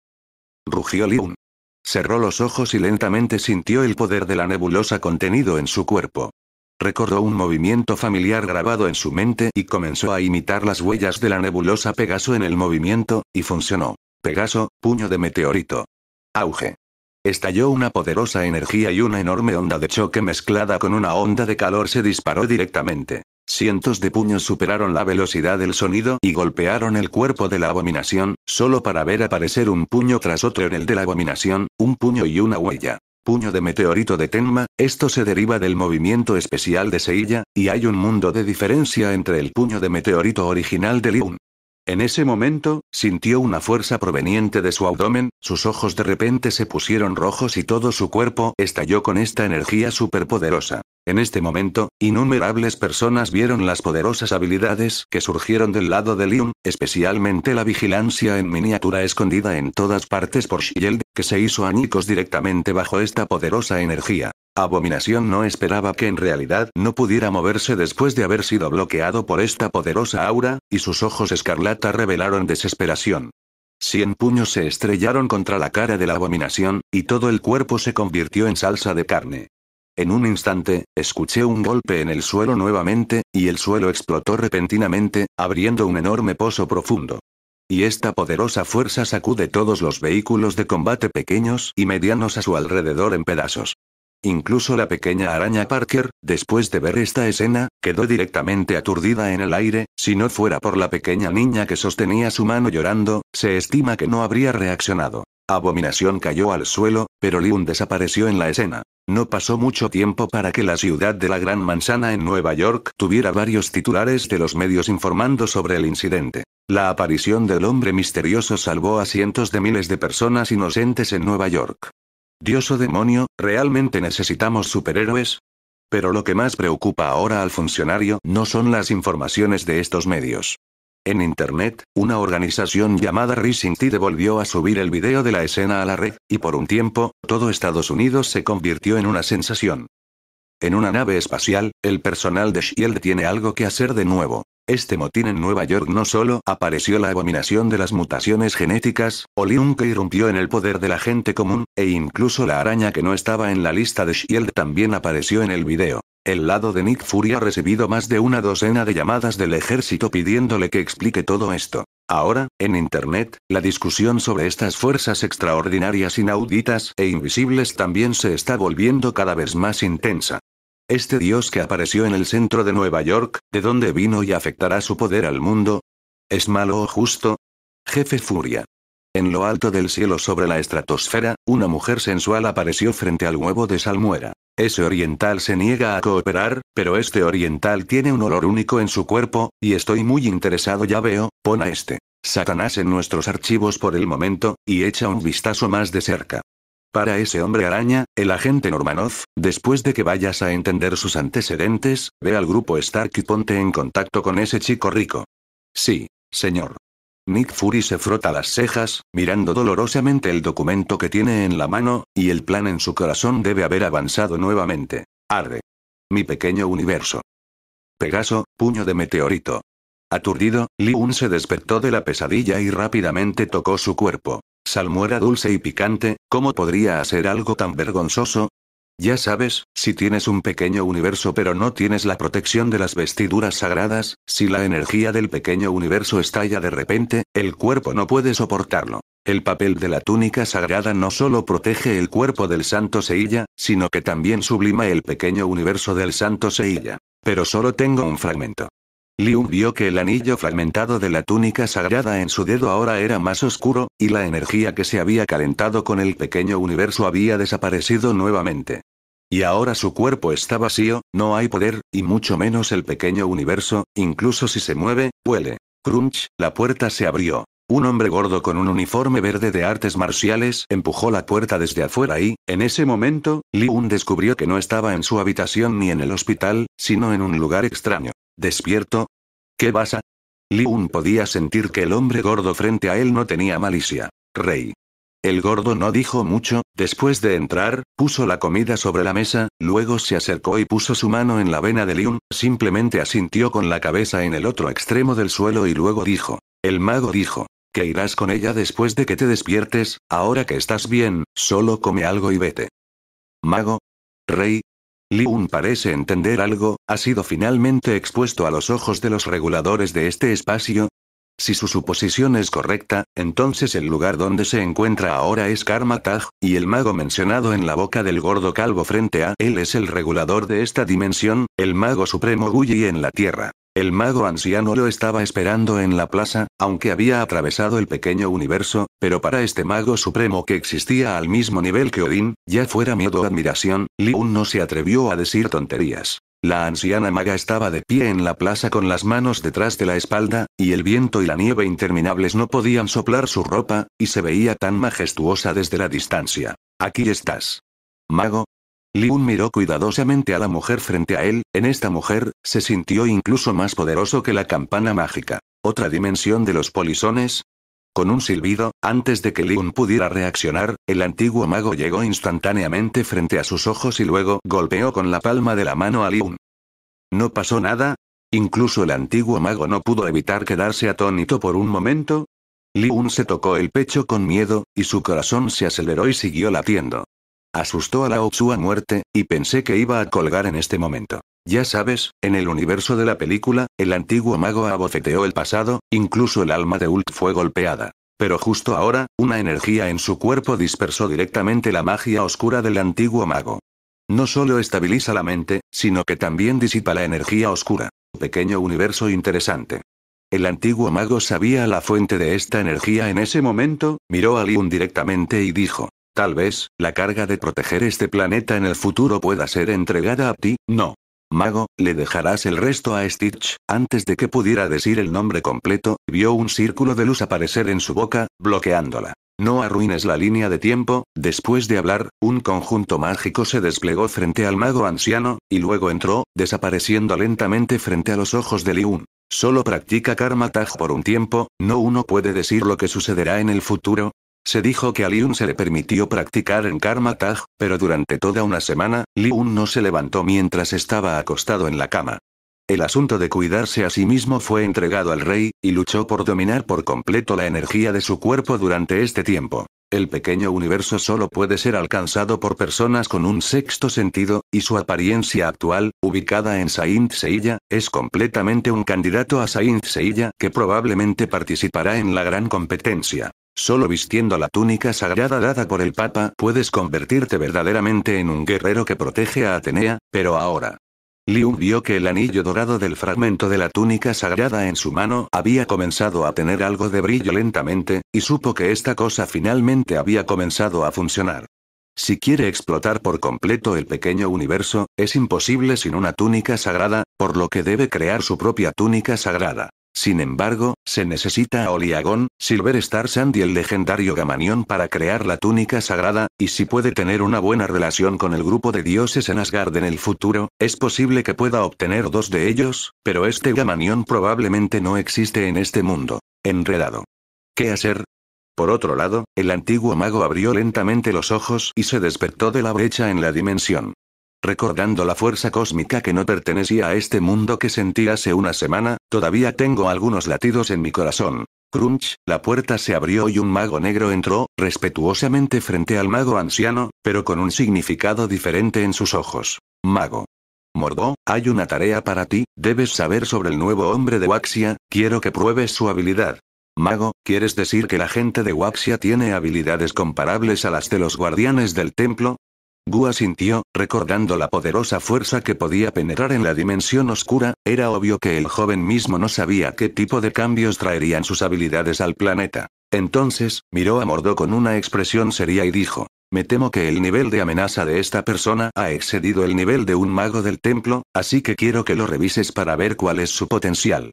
Rugió Liun. Cerró los ojos y lentamente sintió el poder de la nebulosa contenido en su cuerpo. Recordó un movimiento familiar grabado en su mente y comenzó a imitar las huellas de la nebulosa Pegaso en el movimiento, y funcionó. Pegaso, puño de meteorito. Auge. Estalló una poderosa energía y una enorme onda de choque mezclada con una onda de calor se disparó directamente. Cientos de puños superaron la velocidad del sonido y golpearon el cuerpo de la abominación, solo para ver aparecer un puño tras otro en el de la abominación, un puño y una huella. Puño de meteorito de Tenma, esto se deriva del movimiento especial de Seiya, y hay un mundo de diferencia entre el puño de meteorito original de Liun. En ese momento, sintió una fuerza proveniente de su abdomen, sus ojos de repente se pusieron rojos y todo su cuerpo estalló con esta energía superpoderosa. En este momento, innumerables personas vieron las poderosas habilidades que surgieron del lado de Liun, especialmente la vigilancia en miniatura escondida en todas partes por Shield, que se hizo añicos directamente bajo esta poderosa energía. Abominación no esperaba que en realidad no pudiera moverse después de haber sido bloqueado por esta poderosa aura, y sus ojos escarlata revelaron desesperación. Cien puños se estrellaron contra la cara de la abominación, y todo el cuerpo se convirtió en salsa de carne. En un instante, escuché un golpe en el suelo nuevamente, y el suelo explotó repentinamente, abriendo un enorme pozo profundo. Y esta poderosa fuerza sacude todos los vehículos de combate pequeños y medianos a su alrededor en pedazos. Incluso la pequeña araña Parker, después de ver esta escena, quedó directamente aturdida en el aire, si no fuera por la pequeña niña que sostenía su mano llorando, se estima que no habría reaccionado. Abominación cayó al suelo, pero Liun desapareció en la escena. No pasó mucho tiempo para que la ciudad de la Gran Manzana en Nueva York tuviera varios titulares de los medios informando sobre el incidente. La aparición del hombre misterioso salvó a cientos de miles de personas inocentes en Nueva York. Dios o demonio, ¿realmente necesitamos superhéroes? Pero lo que más preocupa ahora al funcionario no son las informaciones de estos medios. En Internet, una organización llamada Rising Tide volvió a subir el video de la escena a la red, y por un tiempo, todo Estados Unidos se convirtió en una sensación. En una nave espacial, el personal de Shield tiene algo que hacer de nuevo. Este motín en Nueva York no solo apareció la abominación de las mutaciones genéticas, Olium que irrumpió en el poder de la gente común, e incluso la araña que no estaba en la lista de Shield también apareció en el video. El lado de Nick Fury ha recibido más de una docena de llamadas del ejército pidiéndole que explique todo esto. Ahora, en Internet, la discusión sobre estas fuerzas extraordinarias inauditas e invisibles también se está volviendo cada vez más intensa este dios que apareció en el centro de Nueva York, ¿de dónde vino y afectará su poder al mundo? ¿Es malo o justo? Jefe Furia. En lo alto del cielo sobre la estratosfera, una mujer sensual apareció frente al huevo de salmuera. Ese oriental se niega a cooperar, pero este oriental tiene un olor único en su cuerpo, y estoy muy interesado ya veo, pon a este. Satanás en nuestros archivos por el momento, y echa un vistazo más de cerca. Para ese hombre araña, el agente Normanov, después de que vayas a entender sus antecedentes, ve al grupo Stark y ponte en contacto con ese chico rico. Sí, señor. Nick Fury se frota las cejas, mirando dolorosamente el documento que tiene en la mano, y el plan en su corazón debe haber avanzado nuevamente. Arde. Mi pequeño universo. Pegaso, puño de meteorito. Aturdido, Li-Un se despertó de la pesadilla y rápidamente tocó su cuerpo. Salmuera dulce y picante, ¿cómo podría hacer algo tan vergonzoso? Ya sabes, si tienes un pequeño universo pero no tienes la protección de las vestiduras sagradas, si la energía del pequeño universo estalla de repente, el cuerpo no puede soportarlo. El papel de la túnica sagrada no solo protege el cuerpo del santo Seilla, sino que también sublima el pequeño universo del santo Seilla. Pero solo tengo un fragmento. Liu vio que el anillo fragmentado de la túnica sagrada en su dedo ahora era más oscuro, y la energía que se había calentado con el pequeño universo había desaparecido nuevamente. Y ahora su cuerpo está vacío, no hay poder, y mucho menos el pequeño universo, incluso si se mueve, huele. Crunch, la puerta se abrió. Un hombre gordo con un uniforme verde de artes marciales empujó la puerta desde afuera y, en ese momento, Liu descubrió que no estaba en su habitación ni en el hospital, sino en un lugar extraño. ¿Despierto? ¿Qué pasa? Liun podía sentir que el hombre gordo frente a él no tenía malicia. Rey. El gordo no dijo mucho, después de entrar, puso la comida sobre la mesa, luego se acercó y puso su mano en la vena de Liun, simplemente asintió con la cabeza en el otro extremo del suelo y luego dijo. El mago dijo. Que irás con ella después de que te despiertes, ahora que estás bien, solo come algo y vete. Mago. Rey, Liun parece entender algo, ha sido finalmente expuesto a los ojos de los reguladores de este espacio. Si su suposición es correcta, entonces el lugar donde se encuentra ahora es Karma y el mago mencionado en la boca del gordo calvo frente a él es el regulador de esta dimensión, el mago supremo Guyi en la Tierra. El mago anciano lo estaba esperando en la plaza, aunque había atravesado el pequeño universo, pero para este mago supremo que existía al mismo nivel que Odín, ya fuera miedo o admiración, Liun no se atrevió a decir tonterías. La anciana maga estaba de pie en la plaza con las manos detrás de la espalda, y el viento y la nieve interminables no podían soplar su ropa, y se veía tan majestuosa desde la distancia. Aquí estás. Mago, Liun miró cuidadosamente a la mujer frente a él, en esta mujer, se sintió incluso más poderoso que la campana mágica. ¿Otra dimensión de los polisones? Con un silbido, antes de que Liun pudiera reaccionar, el antiguo mago llegó instantáneamente frente a sus ojos y luego golpeó con la palma de la mano a Liun. No pasó nada. Incluso el antiguo mago no pudo evitar quedarse atónito por un momento. Liun se tocó el pecho con miedo, y su corazón se aceleró y siguió latiendo. Asustó a la Tzu muerte, y pensé que iba a colgar en este momento. Ya sabes, en el universo de la película, el antiguo mago abofeteó el pasado, incluso el alma de Ult fue golpeada. Pero justo ahora, una energía en su cuerpo dispersó directamente la magia oscura del antiguo mago. No solo estabiliza la mente, sino que también disipa la energía oscura. Pequeño universo interesante. El antiguo mago sabía la fuente de esta energía en ese momento, miró a Liun directamente y dijo, Tal vez, la carga de proteger este planeta en el futuro pueda ser entregada a ti, no. Mago, le dejarás el resto a Stitch, antes de que pudiera decir el nombre completo, vio un círculo de luz aparecer en su boca, bloqueándola. No arruines la línea de tiempo, después de hablar, un conjunto mágico se desplegó frente al mago anciano, y luego entró, desapareciendo lentamente frente a los ojos de Liun. Solo practica Karma Tag por un tiempo, no uno puede decir lo que sucederá en el futuro, se dijo que a Liun se le permitió practicar en Karma Taj, pero durante toda una semana, Liun no se levantó mientras estaba acostado en la cama. El asunto de cuidarse a sí mismo fue entregado al rey, y luchó por dominar por completo la energía de su cuerpo durante este tiempo. El pequeño universo solo puede ser alcanzado por personas con un sexto sentido, y su apariencia actual, ubicada en Saint Seiya, es completamente un candidato a Saint Seiya que probablemente participará en la gran competencia. Solo vistiendo la túnica sagrada dada por el Papa puedes convertirte verdaderamente en un guerrero que protege a Atenea, pero ahora. Liu vio que el anillo dorado del fragmento de la túnica sagrada en su mano había comenzado a tener algo de brillo lentamente, y supo que esta cosa finalmente había comenzado a funcionar. Si quiere explotar por completo el pequeño universo, es imposible sin una túnica sagrada, por lo que debe crear su propia túnica sagrada. Sin embargo, se necesita a Oliagon, Silver Sand y el legendario Gamanión para crear la túnica sagrada, y si puede tener una buena relación con el grupo de dioses en Asgard en el futuro, es posible que pueda obtener dos de ellos, pero este Gamanión probablemente no existe en este mundo. Enredado. ¿Qué hacer? Por otro lado, el antiguo mago abrió lentamente los ojos y se despertó de la brecha en la dimensión recordando la fuerza cósmica que no pertenecía a este mundo que sentí hace una semana, todavía tengo algunos latidos en mi corazón. Crunch, la puerta se abrió y un mago negro entró, respetuosamente frente al mago anciano, pero con un significado diferente en sus ojos. Mago. mordó hay una tarea para ti, debes saber sobre el nuevo hombre de Waxia, quiero que pruebes su habilidad. Mago, ¿quieres decir que la gente de Waxia tiene habilidades comparables a las de los guardianes del templo? Gua sintió, recordando la poderosa fuerza que podía penetrar en la dimensión oscura, era obvio que el joven mismo no sabía qué tipo de cambios traerían sus habilidades al planeta. Entonces, miró a Mordo con una expresión seria y dijo, me temo que el nivel de amenaza de esta persona ha excedido el nivel de un mago del templo, así que quiero que lo revises para ver cuál es su potencial.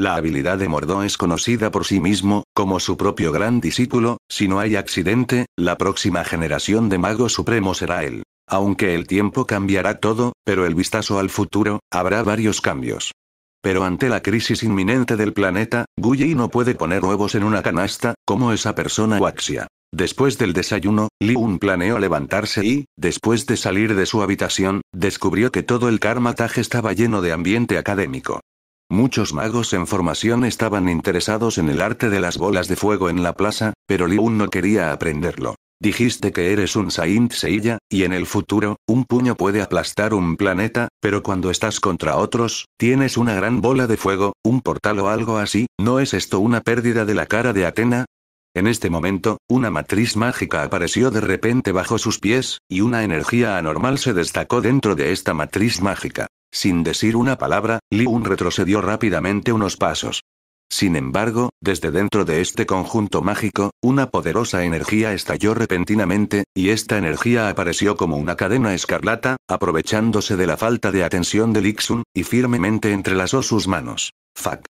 La habilidad de Mordó es conocida por sí mismo, como su propio gran discípulo, si no hay accidente, la próxima generación de mago supremo será él. Aunque el tiempo cambiará todo, pero el vistazo al futuro, habrá varios cambios. Pero ante la crisis inminente del planeta, Guyi no puede poner huevos en una canasta, como esa persona Waxia. Después del desayuno, un planeó levantarse y, después de salir de su habitación, descubrió que todo el Karma estaba lleno de ambiente académico. Muchos magos en formación estaban interesados en el arte de las bolas de fuego en la plaza, pero Liun no quería aprenderlo. Dijiste que eres un Saint Seiya, y en el futuro, un puño puede aplastar un planeta, pero cuando estás contra otros, tienes una gran bola de fuego, un portal o algo así, ¿no es esto una pérdida de la cara de Atena? En este momento, una matriz mágica apareció de repente bajo sus pies, y una energía anormal se destacó dentro de esta matriz mágica. Sin decir una palabra, Liun retrocedió rápidamente unos pasos. Sin embargo, desde dentro de este conjunto mágico, una poderosa energía estalló repentinamente, y esta energía apareció como una cadena escarlata, aprovechándose de la falta de atención de Lixun, y firmemente entrelazó sus manos. Fuck.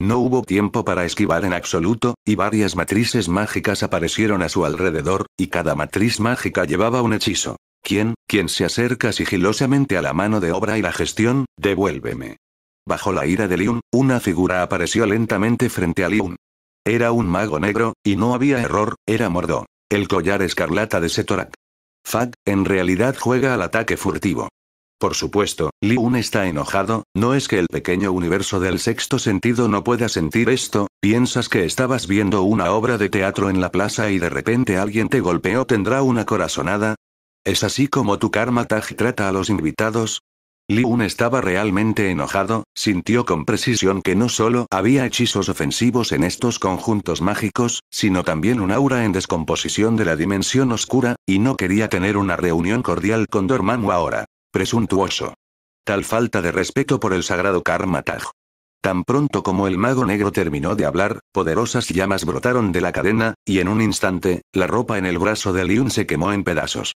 No hubo tiempo para esquivar en absoluto, y varias matrices mágicas aparecieron a su alrededor, y cada matriz mágica llevaba un hechizo. ¿Quién, quien se acerca sigilosamente a la mano de obra y la gestión? Devuélveme. Bajo la ira de Liun, una figura apareció lentamente frente a Liun. Era un mago negro, y no había error, era mordo. El collar escarlata de Setorak. Fag, en realidad juega al ataque furtivo. Por supuesto, Liun está enojado, no es que el pequeño universo del sexto sentido no pueda sentir esto, piensas que estabas viendo una obra de teatro en la plaza y de repente alguien te golpeó tendrá una corazonada, ¿Es así como tu Karma Taj trata a los invitados? Liun estaba realmente enojado, sintió con precisión que no solo había hechizos ofensivos en estos conjuntos mágicos, sino también un aura en descomposición de la dimensión oscura, y no quería tener una reunión cordial con Dormammu ahora. Presuntuoso. Tal falta de respeto por el sagrado Karma Taj. Tan pronto como el mago negro terminó de hablar, poderosas llamas brotaron de la cadena, y en un instante, la ropa en el brazo de Liun se quemó en pedazos.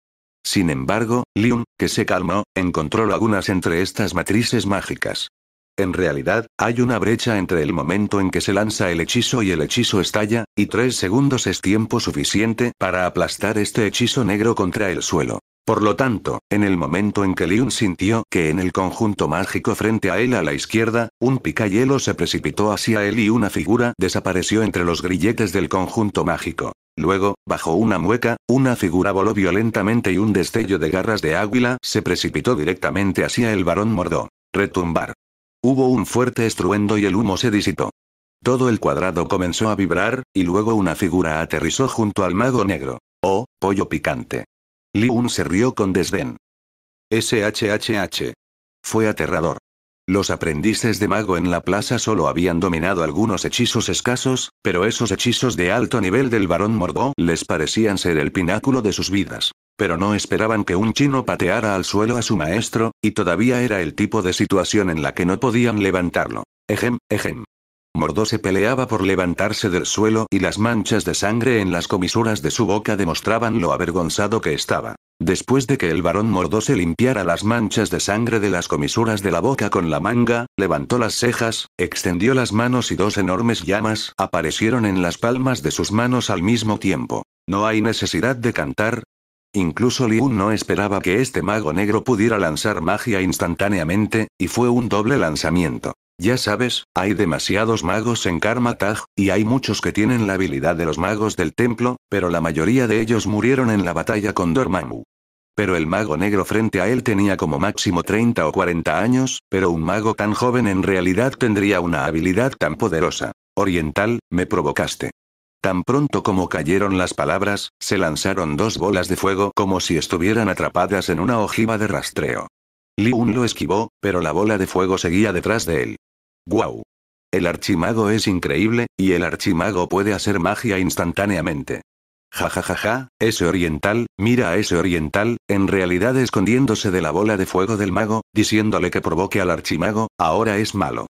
Sin embargo, Lyon, que se calmó, encontró lagunas entre estas matrices mágicas. En realidad, hay una brecha entre el momento en que se lanza el hechizo y el hechizo estalla, y tres segundos es tiempo suficiente para aplastar este hechizo negro contra el suelo. Por lo tanto, en el momento en que Liun sintió que en el conjunto mágico frente a él a la izquierda, un picayelo se precipitó hacia él y una figura desapareció entre los grilletes del conjunto mágico. Luego, bajo una mueca, una figura voló violentamente y un destello de garras de águila se precipitó directamente hacia el varón mordó. Retumbar. Hubo un fuerte estruendo y el humo se disipó. Todo el cuadrado comenzó a vibrar, y luego una figura aterrizó junto al mago negro. Oh, pollo picante un se rió con desdén. SHHH. Fue aterrador. Los aprendices de mago en la plaza solo habían dominado algunos hechizos escasos, pero esos hechizos de alto nivel del varón Mordó les parecían ser el pináculo de sus vidas. Pero no esperaban que un chino pateara al suelo a su maestro, y todavía era el tipo de situación en la que no podían levantarlo. Ejem, ejem. Mordó se peleaba por levantarse del suelo y las manchas de sangre en las comisuras de su boca demostraban lo avergonzado que estaba. Después de que el varón Mordó se limpiara las manchas de sangre de las comisuras de la boca con la manga, levantó las cejas, extendió las manos y dos enormes llamas aparecieron en las palmas de sus manos al mismo tiempo. No hay necesidad de cantar. Incluso Liun no esperaba que este mago negro pudiera lanzar magia instantáneamente, y fue un doble lanzamiento. Ya sabes, hay demasiados magos en Karma y hay muchos que tienen la habilidad de los magos del templo, pero la mayoría de ellos murieron en la batalla con Dormammu. Pero el mago negro frente a él tenía como máximo 30 o 40 años, pero un mago tan joven en realidad tendría una habilidad tan poderosa. Oriental, me provocaste. Tan pronto como cayeron las palabras, se lanzaron dos bolas de fuego como si estuvieran atrapadas en una ojiva de rastreo. Liun lo esquivó, pero la bola de fuego seguía detrás de él. ¡Guau! El archimago es increíble, y el archimago puede hacer magia instantáneamente. Ja ja ja ese oriental, mira a ese oriental, en realidad escondiéndose de la bola de fuego del mago, diciéndole que provoque al archimago, ahora es malo.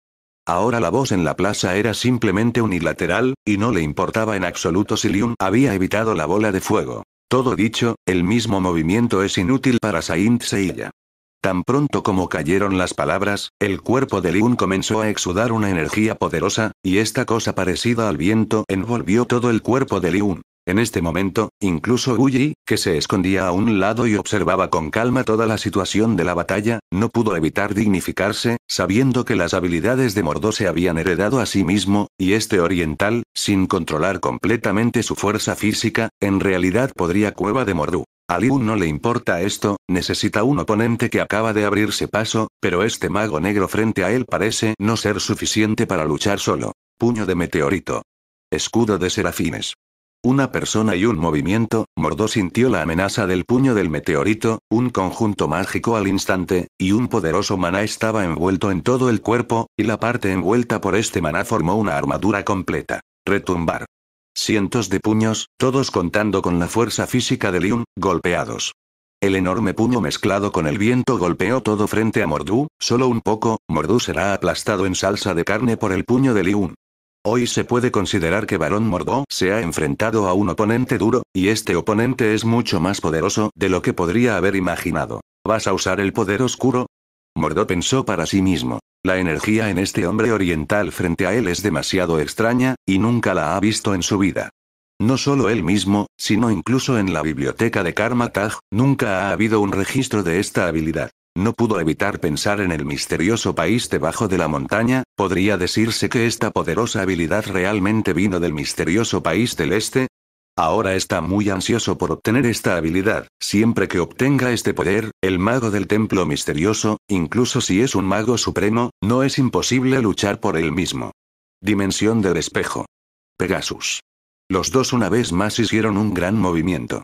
Ahora la voz en la plaza era simplemente unilateral, y no le importaba en absoluto si Liun había evitado la bola de fuego. Todo dicho, el mismo movimiento es inútil para Saint Seiya. Tan pronto como cayeron las palabras, el cuerpo de Liun comenzó a exudar una energía poderosa, y esta cosa parecida al viento envolvió todo el cuerpo de Liun. En este momento, incluso Guyi, que se escondía a un lado y observaba con calma toda la situación de la batalla, no pudo evitar dignificarse, sabiendo que las habilidades de Mordo se habían heredado a sí mismo, y este oriental, sin controlar completamente su fuerza física, en realidad podría cueva de Mordu. A no le importa esto, necesita un oponente que acaba de abrirse paso, pero este mago negro frente a él parece no ser suficiente para luchar solo. Puño de meteorito. Escudo de serafines. Una persona y un movimiento, Mordó sintió la amenaza del puño del meteorito, un conjunto mágico al instante, y un poderoso maná estaba envuelto en todo el cuerpo, y la parte envuelta por este maná formó una armadura completa. Retumbar. Cientos de puños, todos contando con la fuerza física de Liun, golpeados. El enorme puño mezclado con el viento golpeó todo frente a Mordú, solo un poco, Mordú será aplastado en salsa de carne por el puño de Liun. Hoy se puede considerar que Barón Mordó se ha enfrentado a un oponente duro, y este oponente es mucho más poderoso de lo que podría haber imaginado. ¿Vas a usar el poder oscuro? Mordó pensó para sí mismo. La energía en este hombre oriental frente a él es demasiado extraña, y nunca la ha visto en su vida. No solo él mismo, sino incluso en la biblioteca de Karma Taj, nunca ha habido un registro de esta habilidad. No pudo evitar pensar en el misterioso país debajo de la montaña, podría decirse que esta poderosa habilidad realmente vino del misterioso país del este, Ahora está muy ansioso por obtener esta habilidad, siempre que obtenga este poder, el mago del templo misterioso, incluso si es un mago supremo, no es imposible luchar por él mismo. Dimensión del espejo. Pegasus. Los dos una vez más hicieron un gran movimiento.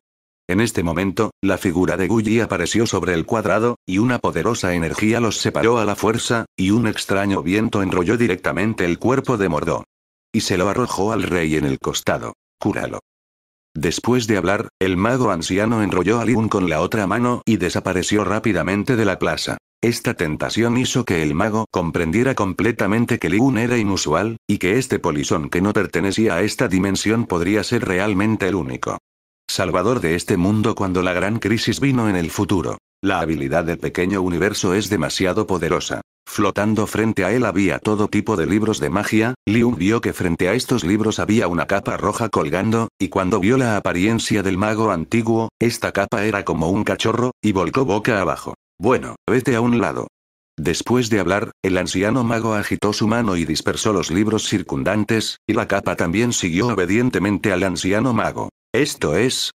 En este momento, la figura de Gulli apareció sobre el cuadrado, y una poderosa energía los separó a la fuerza, y un extraño viento enrolló directamente el cuerpo de Mordó. Y se lo arrojó al rey en el costado. Cúralo. Después de hablar, el mago anciano enrolló a Liun con la otra mano y desapareció rápidamente de la plaza. Esta tentación hizo que el mago comprendiera completamente que Liun era inusual, y que este polizón que no pertenecía a esta dimensión podría ser realmente el único. Salvador de este mundo cuando la gran crisis vino en el futuro. La habilidad del pequeño universo es demasiado poderosa. Flotando frente a él había todo tipo de libros de magia, Liu vio que frente a estos libros había una capa roja colgando, y cuando vio la apariencia del mago antiguo, esta capa era como un cachorro, y volcó boca abajo. Bueno, vete a un lado. Después de hablar, el anciano mago agitó su mano y dispersó los libros circundantes, y la capa también siguió obedientemente al anciano mago. Esto es,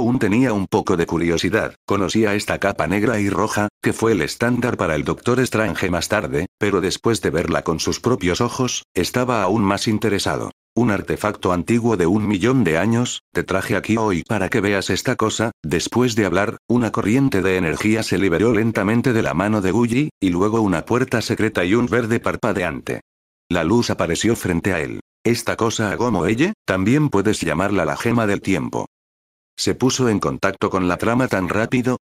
un tenía un poco de curiosidad, conocía esta capa negra y roja, que fue el estándar para el Doctor Strange más tarde, pero después de verla con sus propios ojos, estaba aún más interesado. Un artefacto antiguo de un millón de años, te traje aquí hoy para que veas esta cosa, después de hablar, una corriente de energía se liberó lentamente de la mano de Guji, y luego una puerta secreta y un verde parpadeante. La luz apareció frente a él. Esta cosa Gomoelle? también puedes llamarla la gema del tiempo. ¿Se puso en contacto con la trama tan rápido?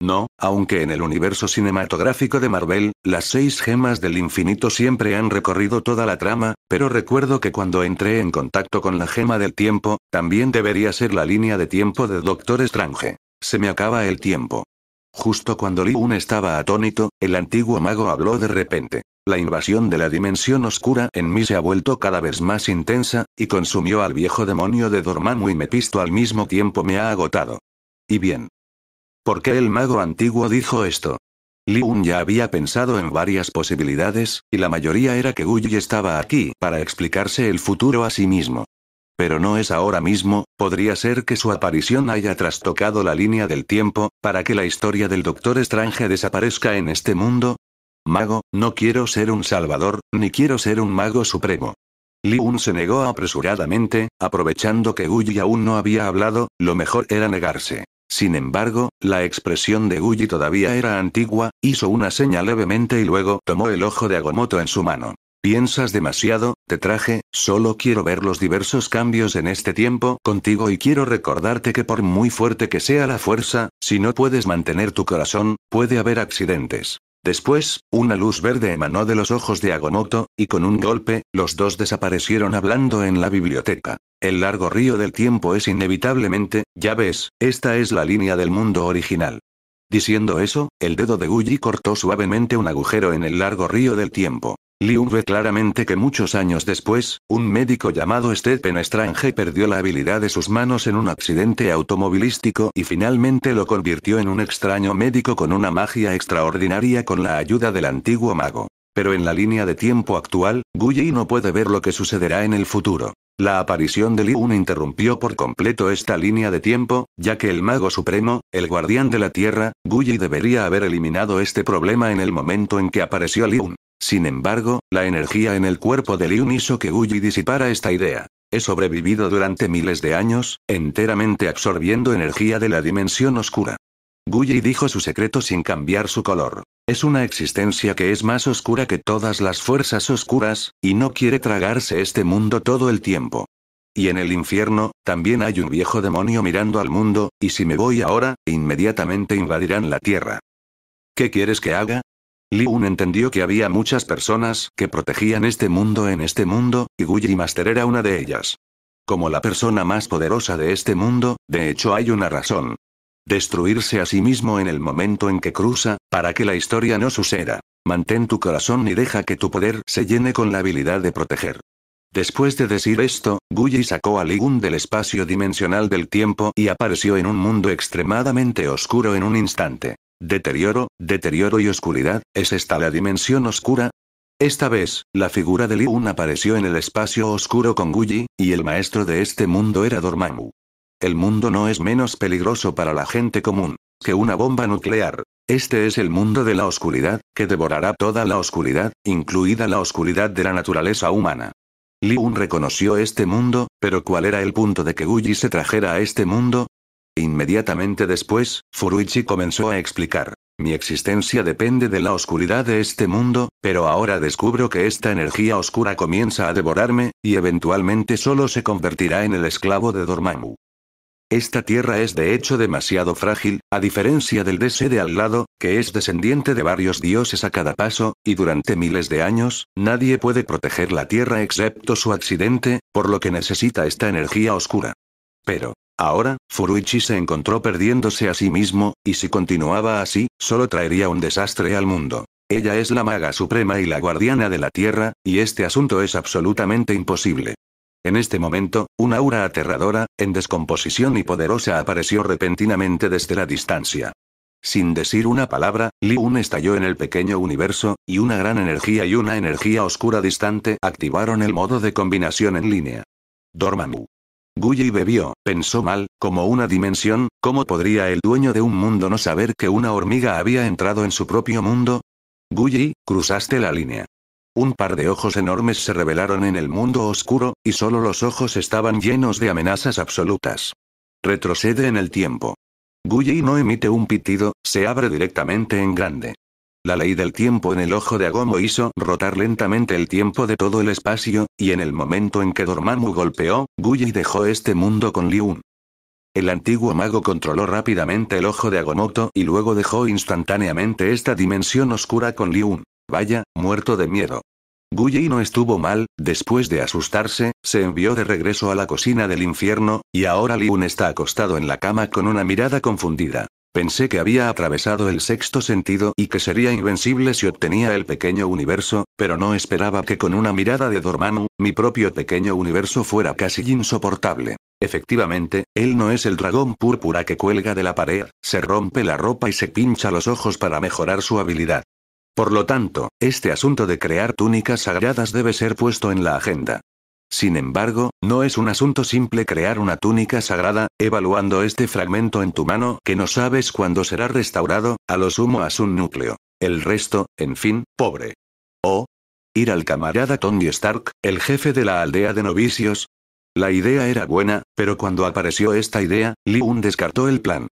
No, aunque en el universo cinematográfico de Marvel, las seis gemas del infinito siempre han recorrido toda la trama, pero recuerdo que cuando entré en contacto con la gema del tiempo, también debería ser la línea de tiempo de Doctor Strange. Se me acaba el tiempo. Justo cuando Li-Un estaba atónito, el antiguo mago habló de repente. La invasión de la dimensión oscura en mí se ha vuelto cada vez más intensa, y consumió al viejo demonio de Dormammu y Mepisto al mismo tiempo me ha agotado. Y bien. ¿Por qué el mago antiguo dijo esto? Liun ya había pensado en varias posibilidades, y la mayoría era que Guy estaba aquí para explicarse el futuro a sí mismo. Pero no es ahora mismo, podría ser que su aparición haya trastocado la línea del tiempo, para que la historia del Doctor Strange desaparezca en este mundo, Mago, no quiero ser un salvador, ni quiero ser un mago supremo. Liun se negó apresuradamente, aprovechando que Yi aún no había hablado, lo mejor era negarse. Sin embargo, la expresión de Yi todavía era antigua, hizo una seña levemente y luego tomó el ojo de Agomoto en su mano. Piensas demasiado, te traje, solo quiero ver los diversos cambios en este tiempo contigo y quiero recordarte que por muy fuerte que sea la fuerza, si no puedes mantener tu corazón, puede haber accidentes. Después, una luz verde emanó de los ojos de Agomoto, y con un golpe, los dos desaparecieron hablando en la biblioteca. El largo río del tiempo es inevitablemente, ya ves, esta es la línea del mundo original. Diciendo eso, el dedo de Guji cortó suavemente un agujero en el largo río del tiempo. Liu ve claramente que muchos años después, un médico llamado Stephen Strange perdió la habilidad de sus manos en un accidente automovilístico y finalmente lo convirtió en un extraño médico con una magia extraordinaria con la ayuda del antiguo mago. Pero en la línea de tiempo actual, Guyi no puede ver lo que sucederá en el futuro. La aparición de Liu interrumpió por completo esta línea de tiempo, ya que el mago supremo, el guardián de la tierra, Guyi debería haber eliminado este problema en el momento en que apareció Liu. Sin embargo, la energía en el cuerpo de Liun hizo que Guy disipara esta idea. He sobrevivido durante miles de años, enteramente absorbiendo energía de la dimensión oscura. Guy dijo su secreto sin cambiar su color. Es una existencia que es más oscura que todas las fuerzas oscuras, y no quiere tragarse este mundo todo el tiempo. Y en el infierno, también hay un viejo demonio mirando al mundo, y si me voy ahora, inmediatamente invadirán la tierra. ¿Qué quieres que haga? Liun entendió que había muchas personas que protegían este mundo en este mundo, y Guy Master era una de ellas. Como la persona más poderosa de este mundo, de hecho hay una razón. Destruirse a sí mismo en el momento en que cruza, para que la historia no suceda. Mantén tu corazón y deja que tu poder se llene con la habilidad de proteger. Después de decir esto, guy sacó a Liun del espacio dimensional del tiempo y apareció en un mundo extremadamente oscuro en un instante. Deterioro, deterioro y oscuridad, ¿es esta la dimensión oscura? Esta vez, la figura de Un apareció en el espacio oscuro con Guyi, y el maestro de este mundo era Dormammu. El mundo no es menos peligroso para la gente común que una bomba nuclear. Este es el mundo de la oscuridad, que devorará toda la oscuridad, incluida la oscuridad de la naturaleza humana. un reconoció este mundo, pero ¿cuál era el punto de que Guyi se trajera a este mundo? Inmediatamente después, Furuichi comenzó a explicar. Mi existencia depende de la oscuridad de este mundo, pero ahora descubro que esta energía oscura comienza a devorarme, y eventualmente solo se convertirá en el esclavo de Dormammu. Esta tierra es de hecho demasiado frágil, a diferencia del DC de al lado, que es descendiente de varios dioses a cada paso, y durante miles de años, nadie puede proteger la tierra excepto su accidente, por lo que necesita esta energía oscura. Pero, Ahora, Furuichi se encontró perdiéndose a sí mismo, y si continuaba así, solo traería un desastre al mundo. Ella es la maga suprema y la guardiana de la Tierra, y este asunto es absolutamente imposible. En este momento, una aura aterradora, en descomposición y poderosa apareció repentinamente desde la distancia. Sin decir una palabra, Li-Un estalló en el pequeño universo, y una gran energía y una energía oscura distante activaron el modo de combinación en línea. Dormammu. Guyi bebió, pensó mal, como una dimensión, ¿cómo podría el dueño de un mundo no saber que una hormiga había entrado en su propio mundo? Guyi, cruzaste la línea. Un par de ojos enormes se revelaron en el mundo oscuro, y solo los ojos estaban llenos de amenazas absolutas. Retrocede en el tiempo. Guyi no emite un pitido, se abre directamente en grande. La ley del tiempo en el ojo de Agomo hizo rotar lentamente el tiempo de todo el espacio, y en el momento en que Dormammu golpeó, Guyi dejó este mundo con Liun. El antiguo mago controló rápidamente el ojo de Agomoto y luego dejó instantáneamente esta dimensión oscura con Liun. Vaya, muerto de miedo. Guyi no estuvo mal, después de asustarse, se envió de regreso a la cocina del infierno, y ahora Liun está acostado en la cama con una mirada confundida. Pensé que había atravesado el sexto sentido y que sería invencible si obtenía el pequeño universo, pero no esperaba que con una mirada de Dormammu, mi propio pequeño universo fuera casi insoportable. Efectivamente, él no es el dragón púrpura que cuelga de la pared, se rompe la ropa y se pincha los ojos para mejorar su habilidad. Por lo tanto, este asunto de crear túnicas sagradas debe ser puesto en la agenda. Sin embargo, no es un asunto simple crear una túnica sagrada, evaluando este fragmento en tu mano que no sabes cuándo será restaurado, a lo sumo a su núcleo. El resto, en fin, pobre. O. Ir al camarada Tony Stark, el jefe de la aldea de novicios. La idea era buena, pero cuando apareció esta idea, Lee Un descartó el plan.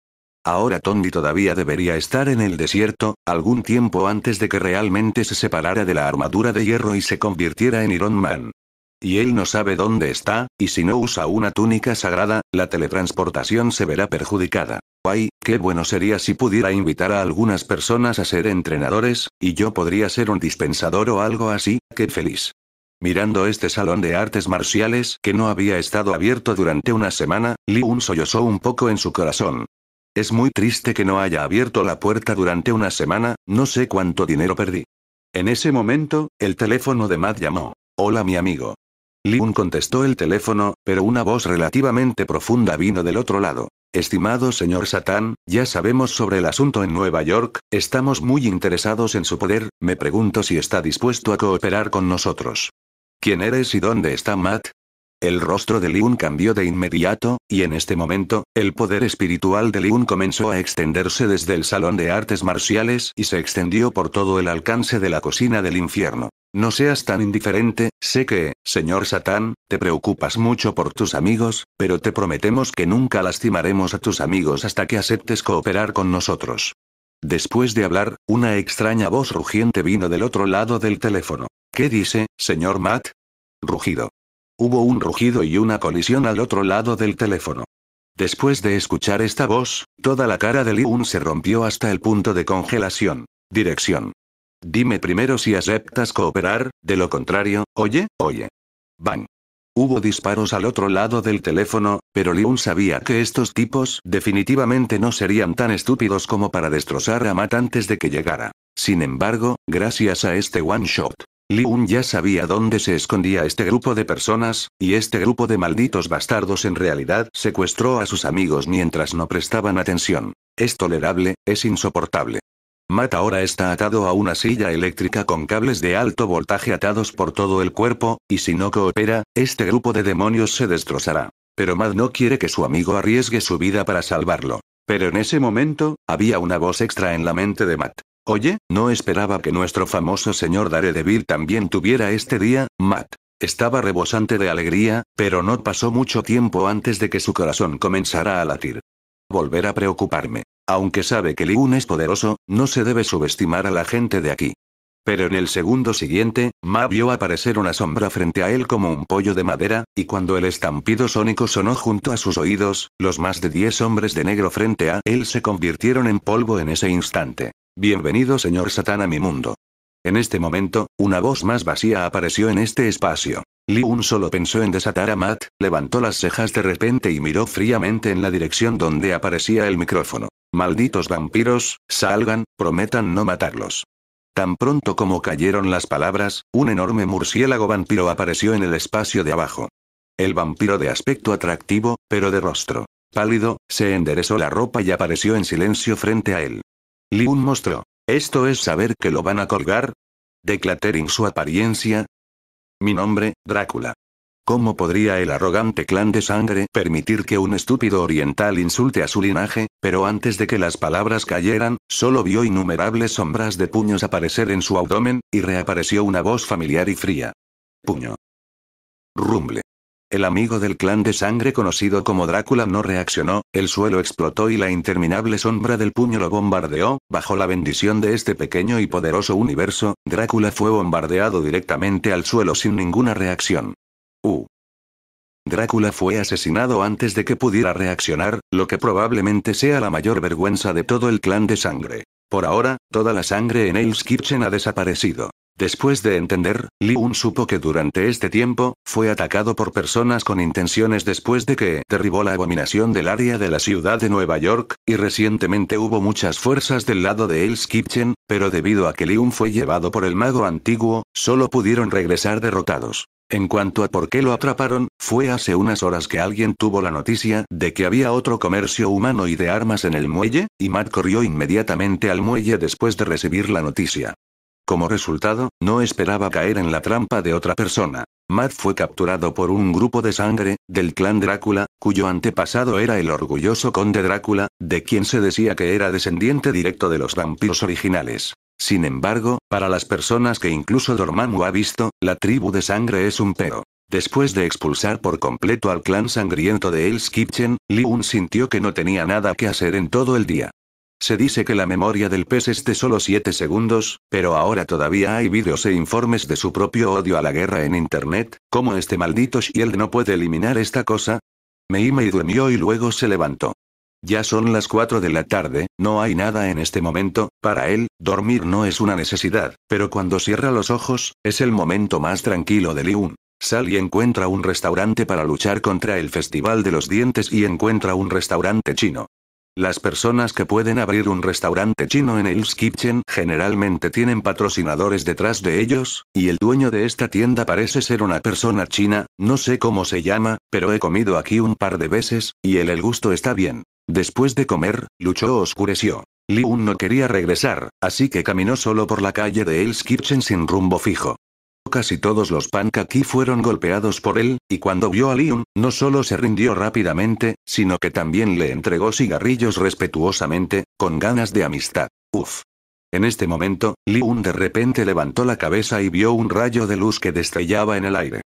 Ahora Tony todavía debería estar en el desierto, algún tiempo antes de que realmente se separara de la armadura de hierro y se convirtiera en Iron Man. Y él no sabe dónde está, y si no usa una túnica sagrada, la teletransportación se verá perjudicada. Ay, qué bueno sería si pudiera invitar a algunas personas a ser entrenadores, y yo podría ser un dispensador o algo así, qué feliz. Mirando este salón de artes marciales que no había estado abierto durante una semana, Un sollozó un poco en su corazón. Es muy triste que no haya abierto la puerta durante una semana, no sé cuánto dinero perdí. En ese momento, el teléfono de Matt llamó. Hola mi amigo. Liun contestó el teléfono, pero una voz relativamente profunda vino del otro lado. Estimado señor Satán, ya sabemos sobre el asunto en Nueva York, estamos muy interesados en su poder, me pregunto si está dispuesto a cooperar con nosotros. ¿Quién eres y dónde está Matt? El rostro de Liun cambió de inmediato, y en este momento, el poder espiritual de Liun comenzó a extenderse desde el Salón de Artes Marciales y se extendió por todo el alcance de la cocina del infierno. No seas tan indiferente, sé que, señor Satán, te preocupas mucho por tus amigos, pero te prometemos que nunca lastimaremos a tus amigos hasta que aceptes cooperar con nosotros. Después de hablar, una extraña voz rugiente vino del otro lado del teléfono. ¿Qué dice, señor Matt? Rugido. Hubo un rugido y una colisión al otro lado del teléfono. Después de escuchar esta voz, toda la cara de Liun se rompió hasta el punto de congelación. Dirección. Dime primero si aceptas cooperar, de lo contrario, oye, oye. Bang. Hubo disparos al otro lado del teléfono, pero Liun sabía que estos tipos definitivamente no serían tan estúpidos como para destrozar a Matt antes de que llegara. Sin embargo, gracias a este one shot, Liun ya sabía dónde se escondía este grupo de personas, y este grupo de malditos bastardos en realidad secuestró a sus amigos mientras no prestaban atención. Es tolerable, es insoportable. Matt ahora está atado a una silla eléctrica con cables de alto voltaje atados por todo el cuerpo, y si no coopera, este grupo de demonios se destrozará. Pero Matt no quiere que su amigo arriesgue su vida para salvarlo. Pero en ese momento, había una voz extra en la mente de Matt. Oye, no esperaba que nuestro famoso señor Daredevil también tuviera este día, Matt. Estaba rebosante de alegría, pero no pasó mucho tiempo antes de que su corazón comenzara a latir. Volver a preocuparme. Aunque sabe que Liun es poderoso, no se debe subestimar a la gente de aquí. Pero en el segundo siguiente, Matt vio aparecer una sombra frente a él como un pollo de madera, y cuando el estampido sónico sonó junto a sus oídos, los más de diez hombres de negro frente a él se convirtieron en polvo en ese instante. Bienvenido señor Satán a mi mundo. En este momento, una voz más vacía apareció en este espacio. Lee Un solo pensó en desatar a Matt, levantó las cejas de repente y miró fríamente en la dirección donde aparecía el micrófono. Malditos vampiros, salgan, prometan no matarlos. Tan pronto como cayeron las palabras, un enorme murciélago vampiro apareció en el espacio de abajo. El vampiro de aspecto atractivo, pero de rostro pálido, se enderezó la ropa y apareció en silencio frente a él un mostró. ¿Esto es saber que lo van a colgar? ¿Declatering su apariencia? Mi nombre, Drácula. ¿Cómo podría el arrogante clan de sangre permitir que un estúpido oriental insulte a su linaje? Pero antes de que las palabras cayeran, solo vio innumerables sombras de puños aparecer en su abdomen, y reapareció una voz familiar y fría. Puño. Rumble. El amigo del clan de sangre conocido como Drácula no reaccionó, el suelo explotó y la interminable sombra del puño lo bombardeó, bajo la bendición de este pequeño y poderoso universo, Drácula fue bombardeado directamente al suelo sin ninguna reacción. U. Drácula fue asesinado antes de que pudiera reaccionar, lo que probablemente sea la mayor vergüenza de todo el clan de sangre. Por ahora, toda la sangre en Ailes ha desaparecido. Después de entender, Li supo que durante este tiempo, fue atacado por personas con intenciones después de que derribó la abominación del área de la ciudad de Nueva York, y recientemente hubo muchas fuerzas del lado de Hell's Kitchen, pero debido a que Liu fue llevado por el mago antiguo, solo pudieron regresar derrotados. En cuanto a por qué lo atraparon, fue hace unas horas que alguien tuvo la noticia de que había otro comercio humano y de armas en el muelle, y Matt corrió inmediatamente al muelle después de recibir la noticia. Como resultado, no esperaba caer en la trampa de otra persona. Matt fue capturado por un grupo de sangre, del clan Drácula, cuyo antepasado era el orgulloso conde Drácula, de quien se decía que era descendiente directo de los vampiros originales. Sin embargo, para las personas que incluso Dormammu ha visto, la tribu de sangre es un pero. Después de expulsar por completo al clan sangriento de Hell's Kitchen, un sintió que no tenía nada que hacer en todo el día. Se dice que la memoria del pez es de solo 7 segundos, pero ahora todavía hay vídeos e informes de su propio odio a la guerra en Internet, ¿cómo este maldito Shield no puede eliminar esta cosa? y durmió y luego se levantó. Ya son las 4 de la tarde, no hay nada en este momento, para él, dormir no es una necesidad, pero cuando cierra los ojos, es el momento más tranquilo de Liun. Sal y encuentra un restaurante para luchar contra el Festival de los Dientes y encuentra un restaurante chino. Las personas que pueden abrir un restaurante chino en Hell's Kitchen generalmente tienen patrocinadores detrás de ellos, y el dueño de esta tienda parece ser una persona china, no sé cómo se llama, pero he comido aquí un par de veces, y el, el gusto está bien. Después de comer, Lucho oscureció. Liun no quería regresar, así que caminó solo por la calle de Hell's Kitchen sin rumbo fijo. Casi todos los aquí fueron golpeados por él, y cuando vio a Liun, no solo se rindió rápidamente, sino que también le entregó cigarrillos respetuosamente, con ganas de amistad. Uf. En este momento, Liun de repente levantó la cabeza y vio un rayo de luz que destellaba en el aire.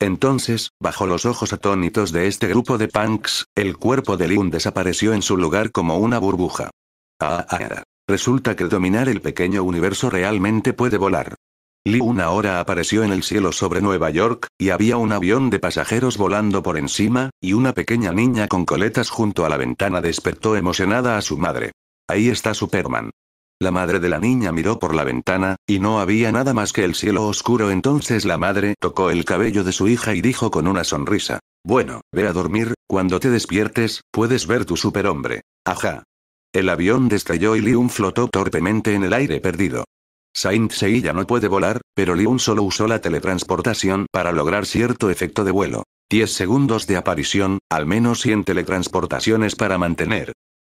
Entonces, bajo los ojos atónitos de este grupo de punks, el cuerpo de Liun desapareció en su lugar como una burbuja. Ah, ah, ah. Resulta que dominar el pequeño universo realmente puede volar. Li una hora apareció en el cielo sobre Nueva York, y había un avión de pasajeros volando por encima, y una pequeña niña con coletas junto a la ventana despertó emocionada a su madre. Ahí está Superman. La madre de la niña miró por la ventana, y no había nada más que el cielo oscuro. Entonces la madre tocó el cabello de su hija y dijo con una sonrisa, Bueno, ve a dormir, cuando te despiertes, puedes ver tu superhombre. Ajá. El avión destelló y un flotó torpemente en el aire perdido. Saint Seiya no puede volar, pero Liun solo usó la teletransportación para lograr cierto efecto de vuelo. 10 segundos de aparición, al menos 100 teletransportaciones para mantener.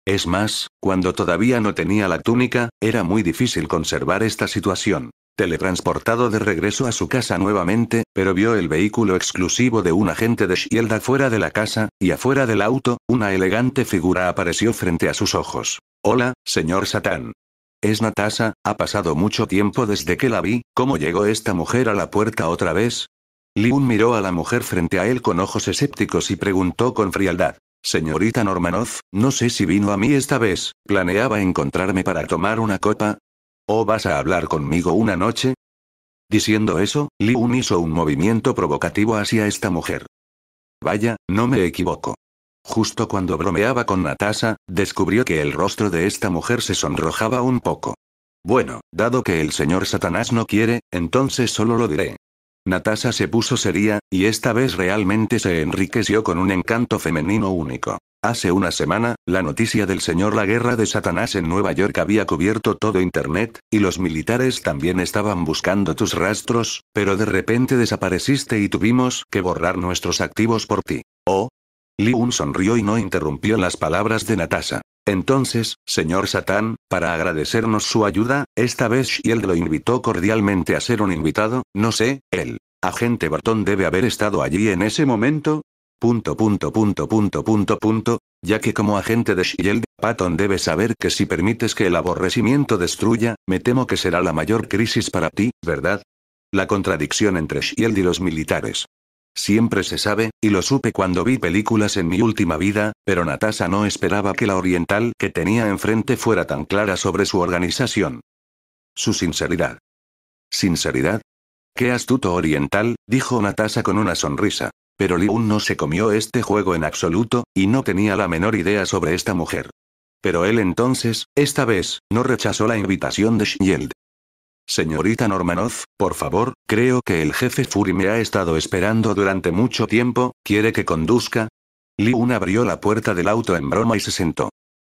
Es más, cuando todavía no tenía la túnica, era muy difícil conservar esta situación. Teletransportado de regreso a su casa nuevamente, pero vio el vehículo exclusivo de un agente de Shielda fuera de la casa, y afuera del auto, una elegante figura apareció frente a sus ojos. Hola, señor Satán. Es Natasha, ha pasado mucho tiempo desde que la vi, ¿cómo llegó esta mujer a la puerta otra vez? Liun miró a la mujer frente a él con ojos escépticos y preguntó con frialdad. Señorita Normanov, no sé si vino a mí esta vez, planeaba encontrarme para tomar una copa. ¿O vas a hablar conmigo una noche? Diciendo eso, Liun hizo un movimiento provocativo hacia esta mujer. Vaya, no me equivoco. Justo cuando bromeaba con Natasha, descubrió que el rostro de esta mujer se sonrojaba un poco. Bueno, dado que el señor Satanás no quiere, entonces solo lo diré. Natasha se puso seria, y esta vez realmente se enriqueció con un encanto femenino único. Hace una semana, la noticia del señor La Guerra de Satanás en Nueva York había cubierto todo Internet, y los militares también estaban buscando tus rastros, pero de repente desapareciste y tuvimos que borrar nuestros activos por ti. Oh, un sonrió y no interrumpió las palabras de Natasha. Entonces, señor Satán, para agradecernos su ayuda, esta vez Shield lo invitó cordialmente a ser un invitado, no sé, el agente Barton debe haber estado allí en ese momento. Punto punto punto punto punto punto, ya que como agente de Shield, Patton debe saber que si permites que el aborrecimiento destruya, me temo que será la mayor crisis para ti, ¿verdad? La contradicción entre Shield y los militares. Siempre se sabe, y lo supe cuando vi películas en mi última vida, pero Natasha no esperaba que la oriental que tenía enfrente fuera tan clara sobre su organización. Su sinceridad. ¿Sinceridad? Qué astuto oriental, dijo Natasha con una sonrisa. Pero Liun no se comió este juego en absoluto, y no tenía la menor idea sobre esta mujer. Pero él entonces, esta vez, no rechazó la invitación de Shield. Señorita Normanov, por favor, creo que el jefe Fury me ha estado esperando durante mucho tiempo, ¿quiere que conduzca? Un abrió la puerta del auto en broma y se sentó.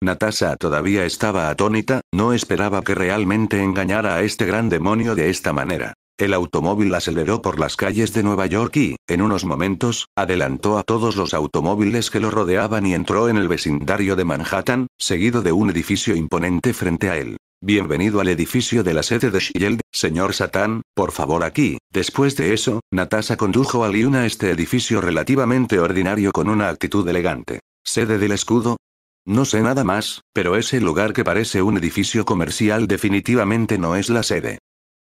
Natasha todavía estaba atónita, no esperaba que realmente engañara a este gran demonio de esta manera. El automóvil aceleró por las calles de Nueva York y, en unos momentos, adelantó a todos los automóviles que lo rodeaban y entró en el vecindario de Manhattan, seguido de un edificio imponente frente a él. Bienvenido al edificio de la sede de Shield, señor Satán, por favor aquí. Después de eso, Natasha condujo a Liun a este edificio relativamente ordinario con una actitud elegante. ¿Sede del escudo? No sé nada más, pero ese lugar que parece un edificio comercial definitivamente no es la sede.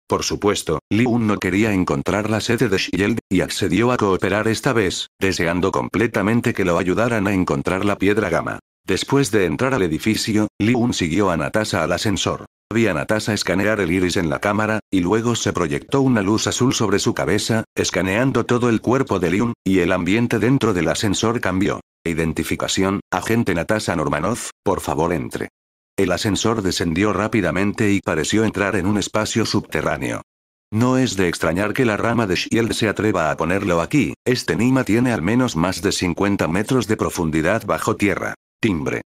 Por supuesto, Liun no quería encontrar la sede de Shield, y accedió a cooperar esta vez, deseando completamente que lo ayudaran a encontrar la piedra gama. Después de entrar al edificio, Liun siguió a Natasha al ascensor. Vi escanear el iris en la cámara, y luego se proyectó una luz azul sobre su cabeza, escaneando todo el cuerpo de Lyon, y el ambiente dentro del ascensor cambió. Identificación, agente Natasha Normanov, por favor entre. El ascensor descendió rápidamente y pareció entrar en un espacio subterráneo. No es de extrañar que la rama de Shield se atreva a ponerlo aquí, este Nima tiene al menos más de 50 metros de profundidad bajo tierra. Timbre.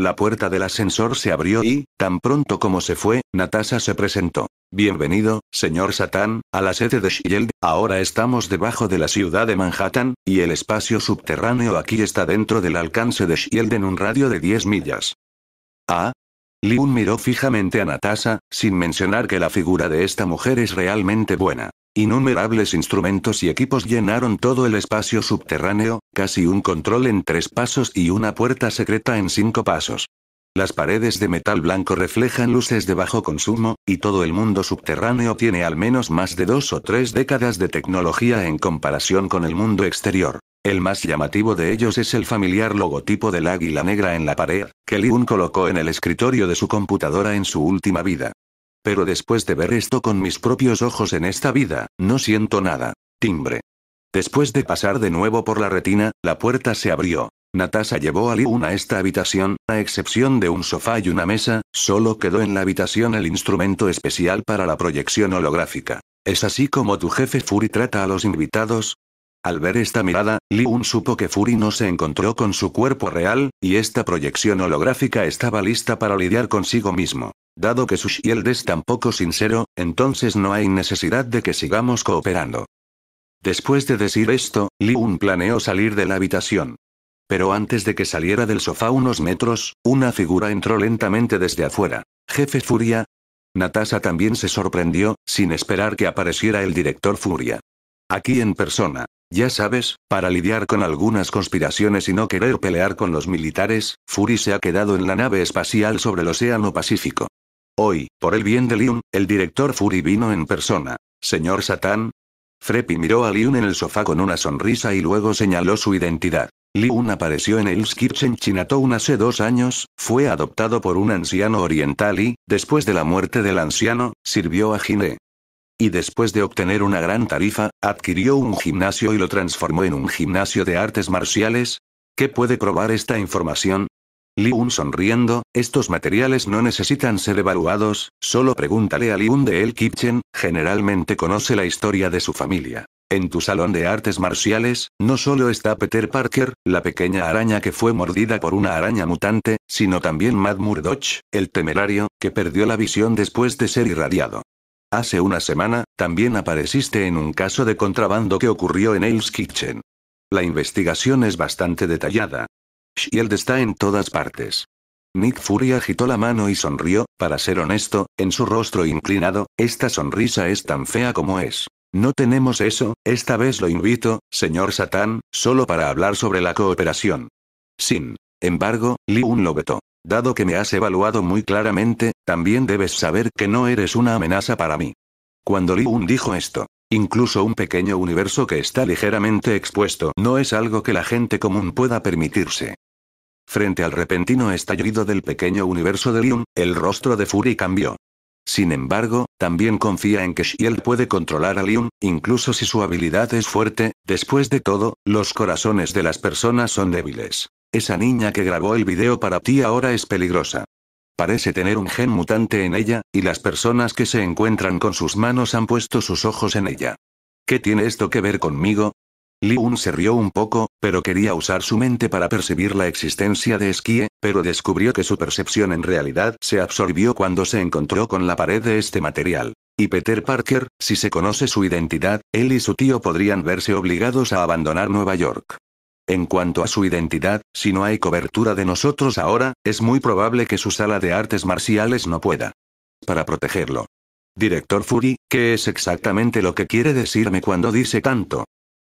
La puerta del ascensor se abrió y, tan pronto como se fue, Natasha se presentó. Bienvenido, señor Satán, a la sede de Shield. Ahora estamos debajo de la ciudad de Manhattan, y el espacio subterráneo aquí está dentro del alcance de Shield en un radio de 10 millas. Ah, Liun miró fijamente a Natasha, sin mencionar que la figura de esta mujer es realmente buena. Innumerables instrumentos y equipos llenaron todo el espacio subterráneo, casi un control en tres pasos y una puerta secreta en cinco pasos. Las paredes de metal blanco reflejan luces de bajo consumo, y todo el mundo subterráneo tiene al menos más de dos o tres décadas de tecnología en comparación con el mundo exterior. El más llamativo de ellos es el familiar logotipo del águila negra en la pared, que Liun colocó en el escritorio de su computadora en su última vida pero después de ver esto con mis propios ojos en esta vida, no siento nada. Timbre. Después de pasar de nuevo por la retina, la puerta se abrió. Natasha llevó a Liun a esta habitación, a excepción de un sofá y una mesa, solo quedó en la habitación el instrumento especial para la proyección holográfica. ¿Es así como tu jefe Fury trata a los invitados? Al ver esta mirada, Liun supo que Fury no se encontró con su cuerpo real, y esta proyección holográfica estaba lista para lidiar consigo mismo. Dado que su shield es tan poco sincero, entonces no hay necesidad de que sigamos cooperando. Después de decir esto, un planeó salir de la habitación. Pero antes de que saliera del sofá unos metros, una figura entró lentamente desde afuera. Jefe Furia. Natasha también se sorprendió, sin esperar que apareciera el director Furia. Aquí en persona. Ya sabes, para lidiar con algunas conspiraciones y no querer pelear con los militares, Fury se ha quedado en la nave espacial sobre el Océano Pacífico. Hoy, por el bien de Liun, el director Fury vino en persona. Señor Satán. Freppy miró a Liun en el sofá con una sonrisa y luego señaló su identidad. Liun apareció en el Kitchen Chinatown hace dos años, fue adoptado por un anciano oriental y, después de la muerte del anciano, sirvió a Jiné. Y después de obtener una gran tarifa, adquirió un gimnasio y lo transformó en un gimnasio de artes marciales. ¿Qué puede probar esta información? Liun sonriendo, estos materiales no necesitan ser evaluados, solo pregúntale a Liun de El Kitchen, generalmente conoce la historia de su familia. En tu salón de artes marciales, no solo está Peter Parker, la pequeña araña que fue mordida por una araña mutante, sino también Matt Murdoch, el temerario, que perdió la visión después de ser irradiado. Hace una semana, también apareciste en un caso de contrabando que ocurrió en El's Kitchen. La investigación es bastante detallada, y el está en todas partes. Nick Fury agitó la mano y sonrió, para ser honesto, en su rostro inclinado, esta sonrisa es tan fea como es. No tenemos eso, esta vez lo invito, señor Satán, solo para hablar sobre la cooperación. Sin embargo, Lee Un lo vetó. Dado que me has evaluado muy claramente, también debes saber que no eres una amenaza para mí. Cuando Lee Un dijo esto, incluso un pequeño universo que está ligeramente expuesto no es algo que la gente común pueda permitirse. Frente al repentino estallido del pequeño universo de Lyon, el rostro de Fury cambió. Sin embargo, también confía en que Shield puede controlar a Lyon, incluso si su habilidad es fuerte, después de todo, los corazones de las personas son débiles. Esa niña que grabó el video para ti ahora es peligrosa. Parece tener un gen mutante en ella, y las personas que se encuentran con sus manos han puesto sus ojos en ella. ¿Qué tiene esto que ver conmigo? Liun se rió un poco, pero quería usar su mente para percibir la existencia de Skye, pero descubrió que su percepción en realidad se absorbió cuando se encontró con la pared de este material. Y Peter Parker, si se conoce su identidad, él y su tío podrían verse obligados a abandonar Nueva York. En cuanto a su identidad, si no hay cobertura de nosotros ahora, es muy probable que su sala de artes marciales no pueda. Para protegerlo. Director Fury, ¿qué es exactamente lo que quiere decirme cuando dice tanto?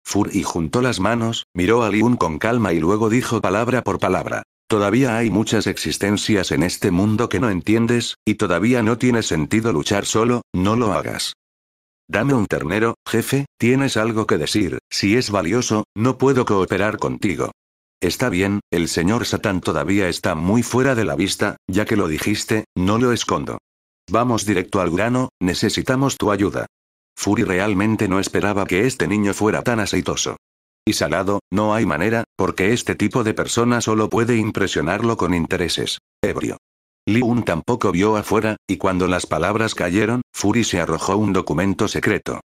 Fur y juntó las manos, miró a Liun con calma y luego dijo palabra por palabra. Todavía hay muchas existencias en este mundo que no entiendes, y todavía no tiene sentido luchar solo, no lo hagas. Dame un ternero, jefe, tienes algo que decir, si es valioso, no puedo cooperar contigo. Está bien, el señor Satán todavía está muy fuera de la vista, ya que lo dijiste, no lo escondo. Vamos directo al grano, necesitamos tu ayuda. Fury realmente no esperaba que este niño fuera tan aceitoso. Y salado, no hay manera, porque este tipo de persona solo puede impresionarlo con intereses. Ebrio. Liun tampoco vio afuera, y cuando las palabras cayeron, Fury se arrojó un documento secreto.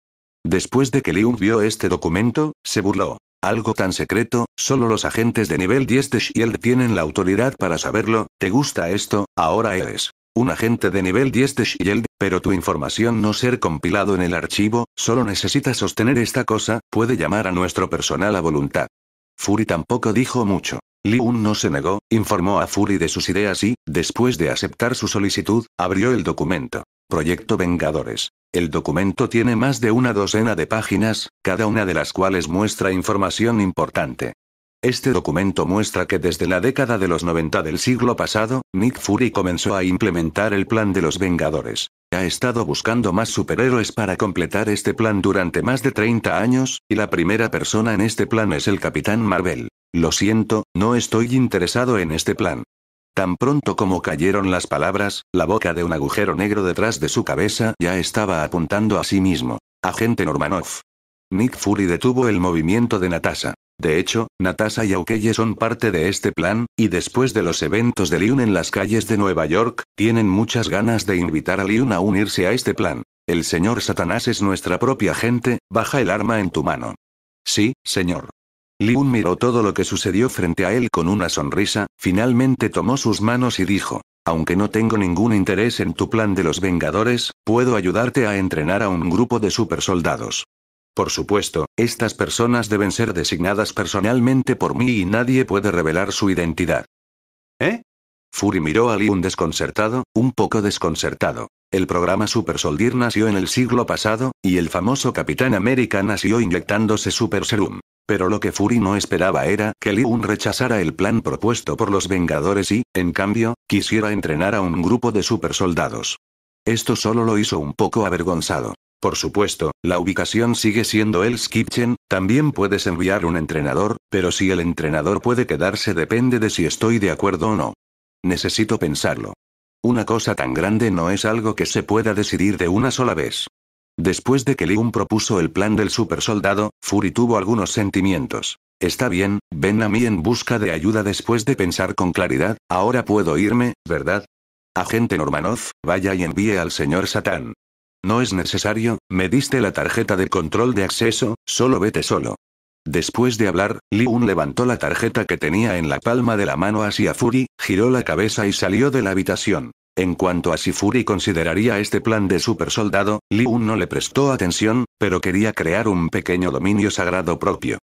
Después de que Liu vio este documento, se burló. Algo tan secreto, solo los agentes de nivel 10 de Shield tienen la autoridad para saberlo, ¿te gusta esto? Ahora eres un agente de nivel 10 de Shield, pero tu información no ser compilado en el archivo, solo necesita sostener esta cosa, puede llamar a nuestro personal a voluntad. Fury tampoco dijo mucho. Li-Un no se negó, informó a Fury de sus ideas y, después de aceptar su solicitud, abrió el documento. Proyecto Vengadores. El documento tiene más de una docena de páginas, cada una de las cuales muestra información importante. Este documento muestra que desde la década de los 90 del siglo pasado, Nick Fury comenzó a implementar el plan de los Vengadores. Ha estado buscando más superhéroes para completar este plan durante más de 30 años, y la primera persona en este plan es el Capitán Marvel. Lo siento, no estoy interesado en este plan. Tan pronto como cayeron las palabras, la boca de un agujero negro detrás de su cabeza ya estaba apuntando a sí mismo. Agente Normanov. Nick Fury detuvo el movimiento de Natasha. De hecho, Natasha y Aukeye son parte de este plan, y después de los eventos de Liun en las calles de Nueva York, tienen muchas ganas de invitar a Liun a unirse a este plan. El señor Satanás es nuestra propia gente, baja el arma en tu mano. Sí, señor. Liun miró todo lo que sucedió frente a él con una sonrisa, finalmente tomó sus manos y dijo, aunque no tengo ningún interés en tu plan de los Vengadores, puedo ayudarte a entrenar a un grupo de supersoldados. Por supuesto, estas personas deben ser designadas personalmente por mí y nadie puede revelar su identidad. ¿Eh? Fury miró a Liun desconcertado, un poco desconcertado. El programa Super Soldier nació en el siglo pasado, y el famoso Capitán América nació inyectándose Super Serum. Pero lo que Fury no esperaba era que Liun rechazara el plan propuesto por los Vengadores y, en cambio, quisiera entrenar a un grupo de Soldados. Esto solo lo hizo un poco avergonzado. Por supuesto, la ubicación sigue siendo el Skipchen, también puedes enviar un entrenador, pero si el entrenador puede quedarse depende de si estoy de acuerdo o no. Necesito pensarlo. Una cosa tan grande no es algo que se pueda decidir de una sola vez. Después de que Liam propuso el plan del soldado, Fury tuvo algunos sentimientos. Está bien, ven a mí en busca de ayuda después de pensar con claridad, ahora puedo irme, ¿verdad? Agente Normanov, vaya y envíe al señor Satán. No es necesario, me diste la tarjeta de control de acceso, solo vete solo. Después de hablar, Li Un levantó la tarjeta que tenía en la palma de la mano hacia Furi, giró la cabeza y salió de la habitación. En cuanto a si Furi consideraría este plan de supersoldado, Li Un no le prestó atención, pero quería crear un pequeño dominio sagrado propio.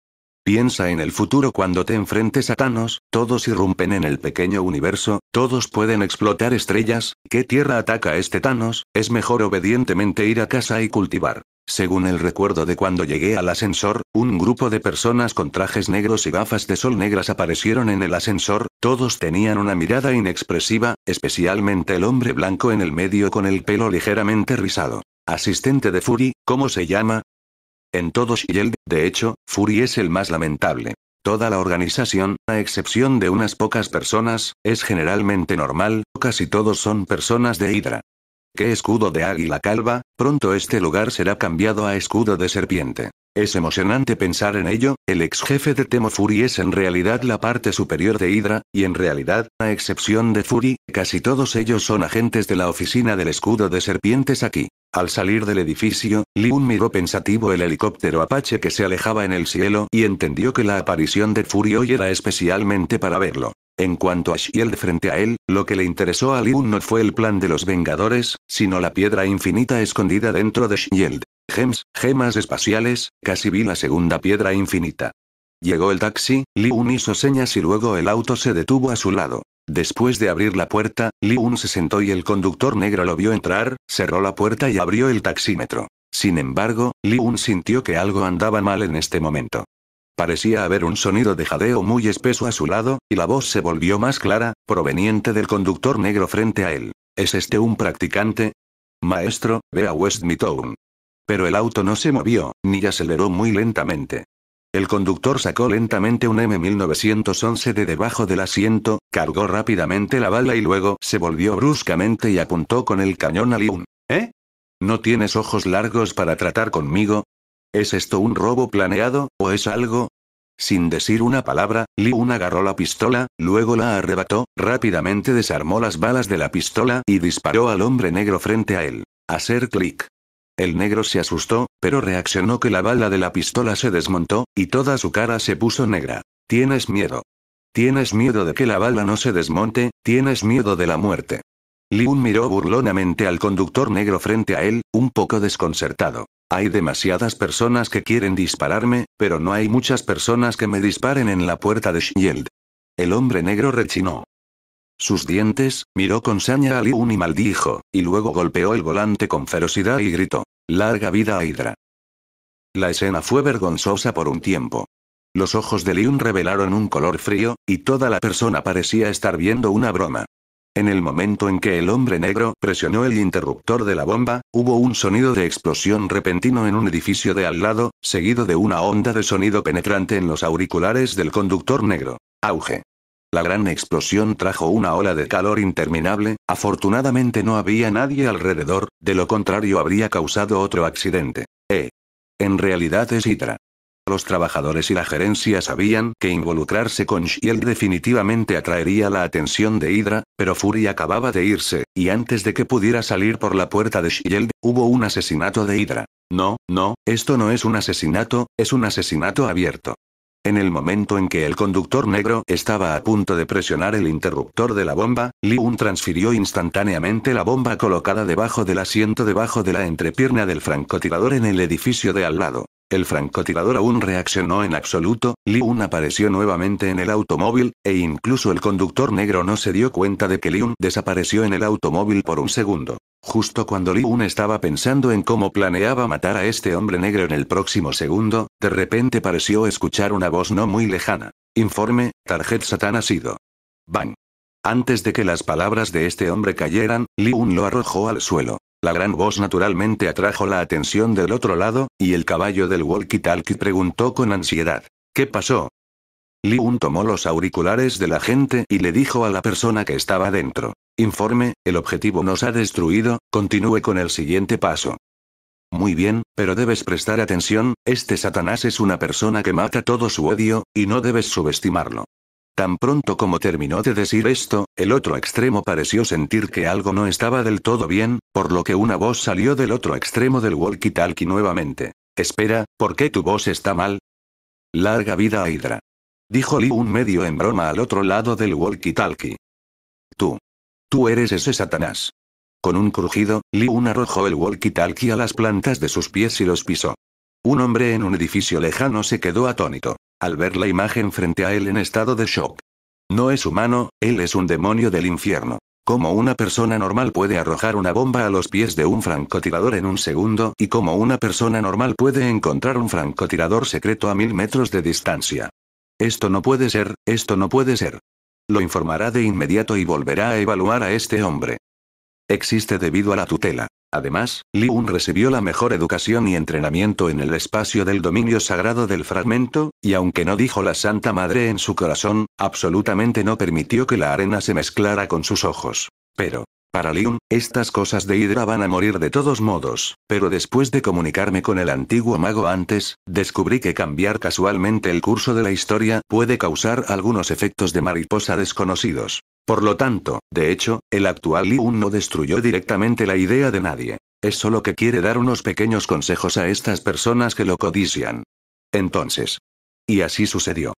Piensa en el futuro cuando te enfrentes a Thanos, todos irrumpen en el pequeño universo, todos pueden explotar estrellas, ¿qué tierra ataca este Thanos? Es mejor obedientemente ir a casa y cultivar. Según el recuerdo de cuando llegué al ascensor, un grupo de personas con trajes negros y gafas de sol negras aparecieron en el ascensor, todos tenían una mirada inexpresiva, especialmente el hombre blanco en el medio con el pelo ligeramente rizado. Asistente de Fury, ¿cómo se llama? En todos Shield, de hecho, Fury es el más lamentable. Toda la organización, a excepción de unas pocas personas, es generalmente normal, casi todos son personas de Hydra. ¿Qué escudo de águila calva? Pronto este lugar será cambiado a escudo de serpiente. Es emocionante pensar en ello, el ex jefe de Temo Fury es en realidad la parte superior de Hydra, y en realidad, a excepción de Fury, casi todos ellos son agentes de la oficina del escudo de serpientes aquí. Al salir del edificio, un miró pensativo el helicóptero Apache que se alejaba en el cielo y entendió que la aparición de Fury hoy era especialmente para verlo. En cuanto a Shield frente a él, lo que le interesó a Liu no fue el plan de los Vengadores, sino la piedra infinita escondida dentro de Shield. Gems, gemas espaciales, casi vi la segunda piedra infinita. Llegó el taxi, Liun hizo señas y luego el auto se detuvo a su lado. Después de abrir la puerta, Liun se sentó y el conductor negro lo vio entrar, cerró la puerta y abrió el taxímetro. Sin embargo, Liun sintió que algo andaba mal en este momento. Parecía haber un sonido de jadeo muy espeso a su lado, y la voz se volvió más clara, proveniente del conductor negro frente a él. ¿Es este un practicante? Maestro, ve a West Midtown. Pero el auto no se movió, ni aceleró muy lentamente. El conductor sacó lentamente un M1911 de debajo del asiento, cargó rápidamente la bala y luego se volvió bruscamente y apuntó con el cañón a Liun. ¿Eh? ¿No tienes ojos largos para tratar conmigo? ¿Es esto un robo planeado, o es algo? Sin decir una palabra, Liun agarró la pistola, luego la arrebató, rápidamente desarmó las balas de la pistola y disparó al hombre negro frente a él. Hacer clic. El negro se asustó, pero reaccionó que la bala de la pistola se desmontó, y toda su cara se puso negra. Tienes miedo. Tienes miedo de que la bala no se desmonte, tienes miedo de la muerte. un miró burlonamente al conductor negro frente a él, un poco desconcertado. Hay demasiadas personas que quieren dispararme, pero no hay muchas personas que me disparen en la puerta de Shield. El hombre negro rechinó. Sus dientes, miró con saña a Liun y maldijo, y luego golpeó el volante con ferocidad y gritó, Larga vida a Hydra. La escena fue vergonzosa por un tiempo. Los ojos de Liun revelaron un color frío, y toda la persona parecía estar viendo una broma. En el momento en que el hombre negro presionó el interruptor de la bomba, hubo un sonido de explosión repentino en un edificio de al lado, seguido de una onda de sonido penetrante en los auriculares del conductor negro. Auge. La gran explosión trajo una ola de calor interminable, afortunadamente no había nadie alrededor, de lo contrario habría causado otro accidente. Eh. En realidad es Hydra. Los trabajadores y la gerencia sabían que involucrarse con Shield definitivamente atraería la atención de Hydra, pero Fury acababa de irse, y antes de que pudiera salir por la puerta de Shield, hubo un asesinato de Hydra. No, no, esto no es un asesinato, es un asesinato abierto. En el momento en que el conductor negro estaba a punto de presionar el interruptor de la bomba, Li Un transfirió instantáneamente la bomba colocada debajo del asiento debajo de la entrepierna del francotirador en el edificio de al lado. El francotirador aún reaccionó en absoluto, Un apareció nuevamente en el automóvil, e incluso el conductor negro no se dio cuenta de que Liun desapareció en el automóvil por un segundo. Justo cuando Un estaba pensando en cómo planeaba matar a este hombre negro en el próximo segundo, de repente pareció escuchar una voz no muy lejana. Informe, Target Satan ha sido. Bang. Antes de que las palabras de este hombre cayeran, Un lo arrojó al suelo. La gran voz naturalmente atrajo la atención del otro lado, y el caballo del walkie-talkie preguntó con ansiedad. ¿Qué pasó? Lee Un tomó los auriculares de la gente y le dijo a la persona que estaba dentro. Informe, el objetivo nos ha destruido, continúe con el siguiente paso. Muy bien, pero debes prestar atención, este Satanás es una persona que mata todo su odio, y no debes subestimarlo. Tan pronto como terminó de decir esto, el otro extremo pareció sentir que algo no estaba del todo bien, por lo que una voz salió del otro extremo del walkie-talkie nuevamente. Espera, ¿por qué tu voz está mal? Larga vida a Hydra. Dijo Lee un medio en broma al otro lado del walkie-talkie. Tú. Tú eres ese Satanás. Con un crujido, Lee un arrojó el walkie-talkie a las plantas de sus pies y los pisó. Un hombre en un edificio lejano se quedó atónito al ver la imagen frente a él en estado de shock. No es humano, él es un demonio del infierno. Como una persona normal puede arrojar una bomba a los pies de un francotirador en un segundo y como una persona normal puede encontrar un francotirador secreto a mil metros de distancia. Esto no puede ser, esto no puede ser. Lo informará de inmediato y volverá a evaluar a este hombre existe debido a la tutela. Además, un recibió la mejor educación y entrenamiento en el espacio del dominio sagrado del fragmento, y aunque no dijo la Santa Madre en su corazón, absolutamente no permitió que la arena se mezclara con sus ojos. Pero, para Liun, estas cosas de Hydra van a morir de todos modos, pero después de comunicarme con el antiguo mago antes, descubrí que cambiar casualmente el curso de la historia puede causar algunos efectos de mariposa desconocidos. Por lo tanto, de hecho, el actual Liun no destruyó directamente la idea de nadie. Es solo que quiere dar unos pequeños consejos a estas personas que lo codician. Entonces. Y así sucedió.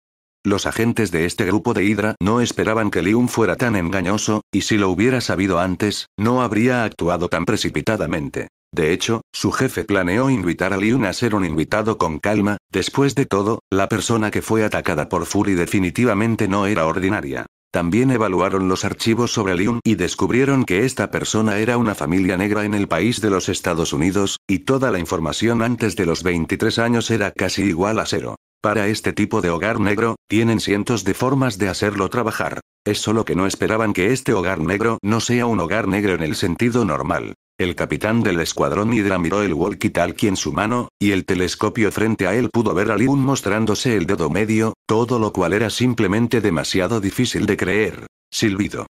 Los agentes de este grupo de Hydra no esperaban que Lium fuera tan engañoso, y si lo hubiera sabido antes, no habría actuado tan precipitadamente. De hecho, su jefe planeó invitar a Liun a ser un invitado con calma, después de todo, la persona que fue atacada por Fury definitivamente no era ordinaria. También evaluaron los archivos sobre Liun y descubrieron que esta persona era una familia negra en el país de los Estados Unidos, y toda la información antes de los 23 años era casi igual a cero. Para este tipo de hogar negro, tienen cientos de formas de hacerlo trabajar. Es solo que no esperaban que este hogar negro no sea un hogar negro en el sentido normal. El capitán del escuadrón Hydra miró el walkie-talkie en su mano, y el telescopio frente a él pudo ver a Liun mostrándose el dedo medio, todo lo cual era simplemente demasiado difícil de creer. Silbido.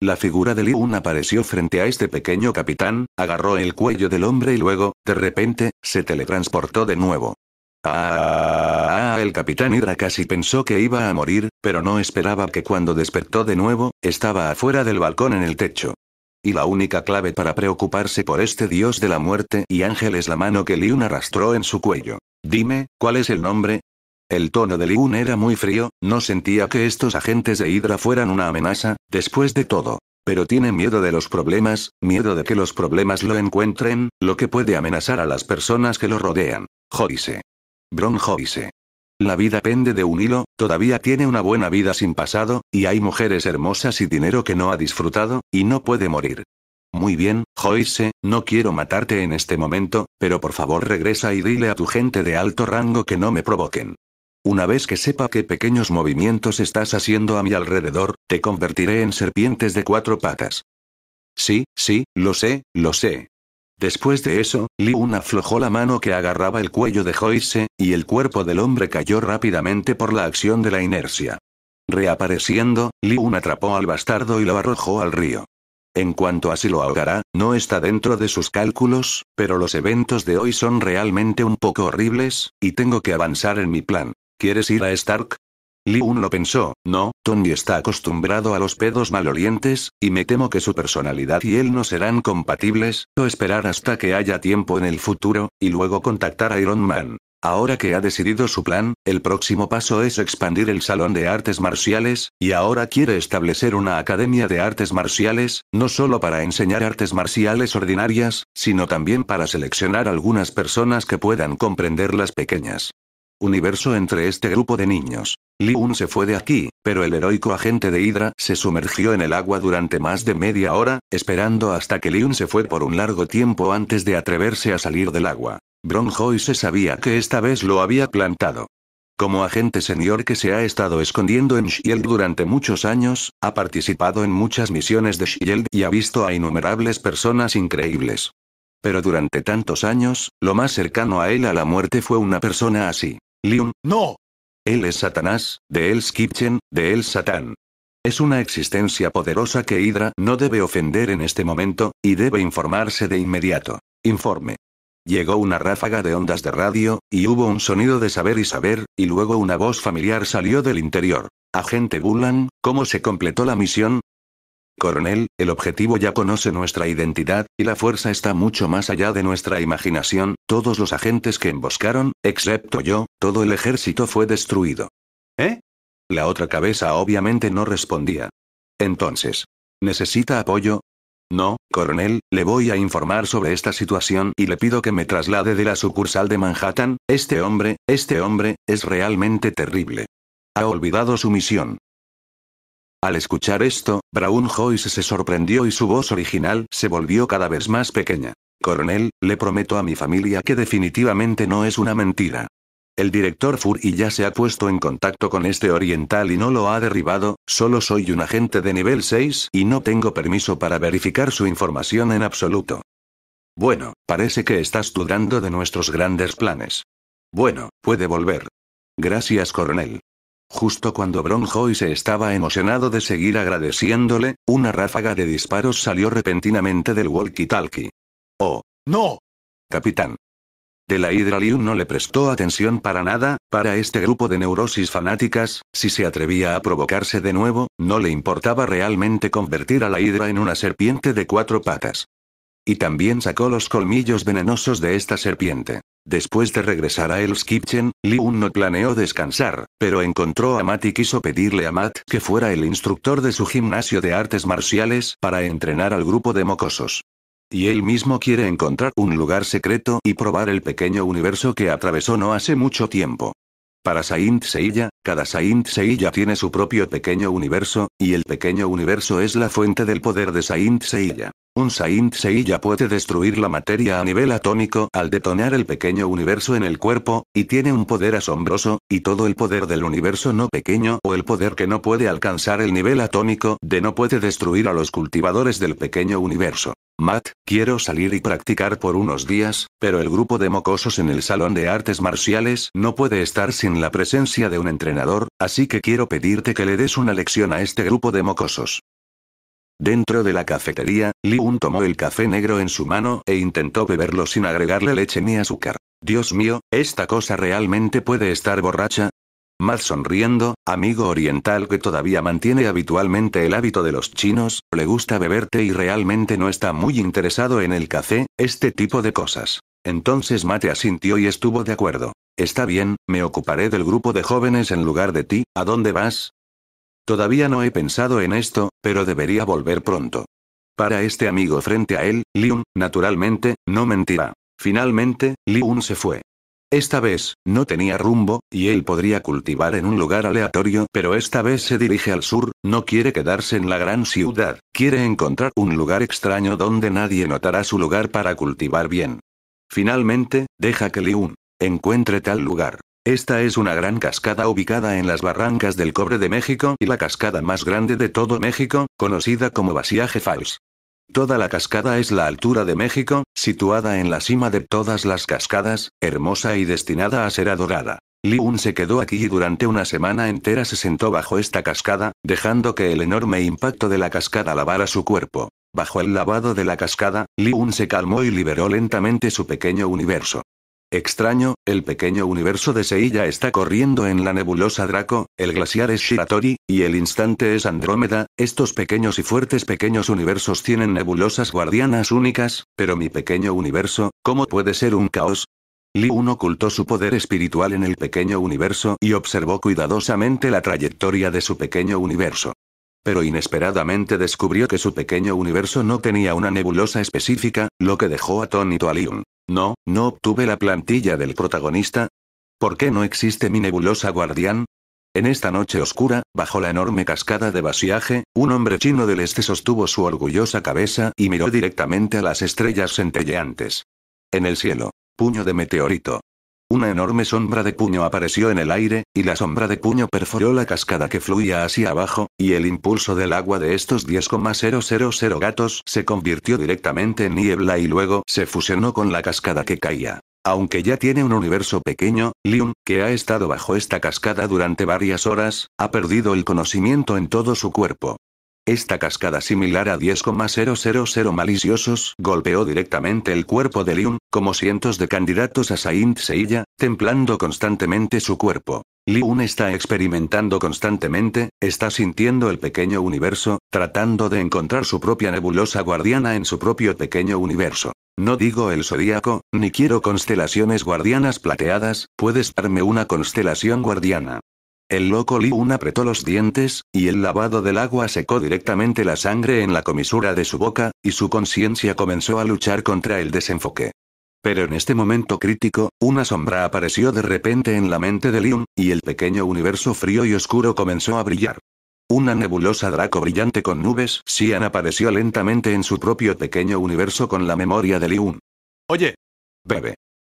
La figura de Liun apareció frente a este pequeño capitán, agarró el cuello del hombre y luego, de repente, se teletransportó de nuevo. Ah, el capitán Hydra casi pensó que iba a morir, pero no esperaba que cuando despertó de nuevo, estaba afuera del balcón en el techo. Y la única clave para preocuparse por este dios de la muerte y ángel es la mano que Liun arrastró en su cuello. Dime, ¿cuál es el nombre? El tono de Liun era muy frío, no sentía que estos agentes de Hydra fueran una amenaza, después de todo. Pero tiene miedo de los problemas, miedo de que los problemas lo encuentren, lo que puede amenazar a las personas que lo rodean. Jodise. Bronjoise. La vida pende de un hilo, todavía tiene una buena vida sin pasado, y hay mujeres hermosas y dinero que no ha disfrutado, y no puede morir. Muy bien, Joyce, no quiero matarte en este momento, pero por favor regresa y dile a tu gente de alto rango que no me provoquen. Una vez que sepa qué pequeños movimientos estás haciendo a mi alrededor, te convertiré en serpientes de cuatro patas. Sí, sí, lo sé, lo sé, Después de eso, Li Un aflojó la mano que agarraba el cuello de Joyce, y el cuerpo del hombre cayó rápidamente por la acción de la inercia. Reapareciendo, Li Un atrapó al bastardo y lo arrojó al río. En cuanto a si lo ahogará, no está dentro de sus cálculos, pero los eventos de hoy son realmente un poco horribles, y tengo que avanzar en mi plan. ¿Quieres ir a Stark? Liun lo pensó, no, Tony está acostumbrado a los pedos malolientes, y me temo que su personalidad y él no serán compatibles, o esperar hasta que haya tiempo en el futuro, y luego contactar a Iron Man. Ahora que ha decidido su plan, el próximo paso es expandir el Salón de Artes Marciales, y ahora quiere establecer una academia de artes marciales, no solo para enseñar artes marciales ordinarias, sino también para seleccionar algunas personas que puedan comprender las pequeñas universo entre este grupo de niños. Liun se fue de aquí, pero el heroico agente de Hydra se sumergió en el agua durante más de media hora, esperando hasta que Liun se fue por un largo tiempo antes de atreverse a salir del agua. Hoy se sabía que esta vez lo había plantado. Como agente senior que se ha estado escondiendo en Shield durante muchos años, ha participado en muchas misiones de Shield y ha visto a innumerables personas increíbles. Pero durante tantos años, lo más cercano a él a la muerte fue una persona así. Lium, no. Él es Satanás, de él Kitchen, de él Satán. Es una existencia poderosa que Hydra no debe ofender en este momento, y debe informarse de inmediato. Informe. Llegó una ráfaga de ondas de radio, y hubo un sonido de saber y saber, y luego una voz familiar salió del interior. Agente Bulan, ¿cómo se completó la misión? Coronel, el objetivo ya conoce nuestra identidad, y la fuerza está mucho más allá de nuestra imaginación, todos los agentes que emboscaron, excepto yo, todo el ejército fue destruido. ¿Eh? La otra cabeza obviamente no respondía. Entonces, ¿necesita apoyo? No, coronel, le voy a informar sobre esta situación y le pido que me traslade de la sucursal de Manhattan, este hombre, este hombre, es realmente terrible. Ha olvidado su misión. Al escuchar esto, Brown Joyce se sorprendió y su voz original se volvió cada vez más pequeña. Coronel, le prometo a mi familia que definitivamente no es una mentira. El director Fury ya se ha puesto en contacto con este oriental y no lo ha derribado, solo soy un agente de nivel 6 y no tengo permiso para verificar su información en absoluto. Bueno, parece que estás dudando de nuestros grandes planes. Bueno, puede volver. Gracias, coronel. Justo cuando Bronjoy se estaba emocionado de seguir agradeciéndole, una ráfaga de disparos salió repentinamente del walkie-talkie. ¡Oh! ¡No! Capitán. De la Hydra Liu no le prestó atención para nada, para este grupo de neurosis fanáticas, si se atrevía a provocarse de nuevo, no le importaba realmente convertir a la Hydra en una serpiente de cuatro patas. Y también sacó los colmillos venenosos de esta serpiente. Después de regresar a Hell's Kitchen, Liu no planeó descansar, pero encontró a Matt y quiso pedirle a Matt que fuera el instructor de su gimnasio de artes marciales para entrenar al grupo de mocosos. Y él mismo quiere encontrar un lugar secreto y probar el pequeño universo que atravesó no hace mucho tiempo. Para Saint Seiya, cada Saint Seiya tiene su propio pequeño universo, y el pequeño universo es la fuente del poder de Saint Seiya. Un Saint Seiya puede destruir la materia a nivel atómico al detonar el pequeño universo en el cuerpo, y tiene un poder asombroso, y todo el poder del universo no pequeño o el poder que no puede alcanzar el nivel atómico de no puede destruir a los cultivadores del pequeño universo. Matt, quiero salir y practicar por unos días, pero el grupo de mocosos en el salón de artes marciales no puede estar sin la presencia de un entrenador, así que quiero pedirte que le des una lección a este grupo de mocosos. Dentro de la cafetería, Un tomó el café negro en su mano e intentó beberlo sin agregarle leche ni azúcar. Dios mío, ¿esta cosa realmente puede estar borracha? Más sonriendo, amigo oriental que todavía mantiene habitualmente el hábito de los chinos, le gusta beber té y realmente no está muy interesado en el café, este tipo de cosas. Entonces Mate asintió y estuvo de acuerdo. Está bien, me ocuparé del grupo de jóvenes en lugar de ti, ¿a dónde vas? Todavía no he pensado en esto, pero debería volver pronto. Para este amigo frente a él, Liun, naturalmente, no mentirá. Finalmente, Liun se fue. Esta vez, no tenía rumbo, y él podría cultivar en un lugar aleatorio, pero esta vez se dirige al sur, no quiere quedarse en la gran ciudad, quiere encontrar un lugar extraño donde nadie notará su lugar para cultivar bien. Finalmente, deja que Liun encuentre tal lugar. Esta es una gran cascada ubicada en las barrancas del Cobre de México y la cascada más grande de todo México, conocida como Vasiaje Falls. Toda la cascada es la altura de México, situada en la cima de todas las cascadas, hermosa y destinada a ser adorada. Liun se quedó aquí y durante una semana entera se sentó bajo esta cascada, dejando que el enorme impacto de la cascada lavara su cuerpo. Bajo el lavado de la cascada, Liun se calmó y liberó lentamente su pequeño universo. Extraño, el pequeño universo de Seiya está corriendo en la nebulosa Draco, el glaciar es Shiratori, y el instante es Andrómeda, estos pequeños y fuertes pequeños universos tienen nebulosas guardianas únicas, pero mi pequeño universo, ¿cómo puede ser un caos? Li Un ocultó su poder espiritual en el pequeño universo y observó cuidadosamente la trayectoria de su pequeño universo pero inesperadamente descubrió que su pequeño universo no tenía una nebulosa específica, lo que dejó atónito a Liun. No, no obtuve la plantilla del protagonista. ¿Por qué no existe mi nebulosa guardián? En esta noche oscura, bajo la enorme cascada de vaciaje, un hombre chino del este sostuvo su orgullosa cabeza y miró directamente a las estrellas centelleantes. En el cielo. Puño de meteorito. Una enorme sombra de puño apareció en el aire, y la sombra de puño perforó la cascada que fluía hacia abajo, y el impulso del agua de estos 10,000 gatos se convirtió directamente en niebla y luego se fusionó con la cascada que caía. Aunque ya tiene un universo pequeño, Lyon, que ha estado bajo esta cascada durante varias horas, ha perdido el conocimiento en todo su cuerpo. Esta cascada similar a 10,000 maliciosos golpeó directamente el cuerpo de Liun, como cientos de candidatos a Saint Seiya, templando constantemente su cuerpo. Liun está experimentando constantemente, está sintiendo el pequeño universo, tratando de encontrar su propia nebulosa guardiana en su propio pequeño universo. No digo el zodíaco, ni quiero constelaciones guardianas plateadas, puedes darme una constelación guardiana. El loco Liun Un apretó los dientes, y el lavado del agua secó directamente la sangre en la comisura de su boca, y su conciencia comenzó a luchar contra el desenfoque. Pero en este momento crítico, una sombra apareció de repente en la mente de Liun, y el pequeño universo frío y oscuro comenzó a brillar. Una nebulosa draco brillante con nubes, Sian apareció lentamente en su propio pequeño universo con la memoria de Liun. Oye. Bebe.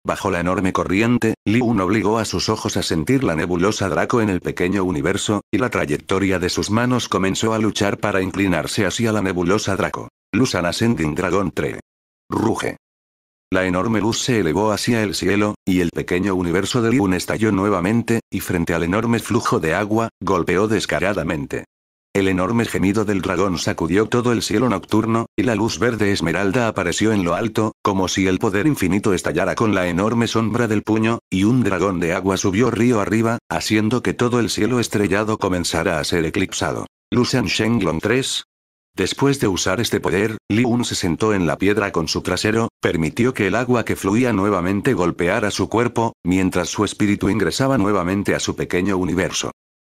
Bajo la enorme corriente, Li-Un obligó a sus ojos a sentir la nebulosa Draco en el pequeño universo, y la trayectoria de sus manos comenzó a luchar para inclinarse hacia la nebulosa Draco. Luz Ascending Dragon 3. Ruge. La enorme luz se elevó hacia el cielo, y el pequeño universo de Liun estalló nuevamente, y frente al enorme flujo de agua, golpeó descaradamente. El enorme gemido del dragón sacudió todo el cielo nocturno, y la luz verde esmeralda apareció en lo alto, como si el poder infinito estallara con la enorme sombra del puño, y un dragón de agua subió río arriba, haciendo que todo el cielo estrellado comenzara a ser eclipsado. Lucian Shenglong 3, Después de usar este poder, Li Un se sentó en la piedra con su trasero, permitió que el agua que fluía nuevamente golpeara su cuerpo, mientras su espíritu ingresaba nuevamente a su pequeño universo.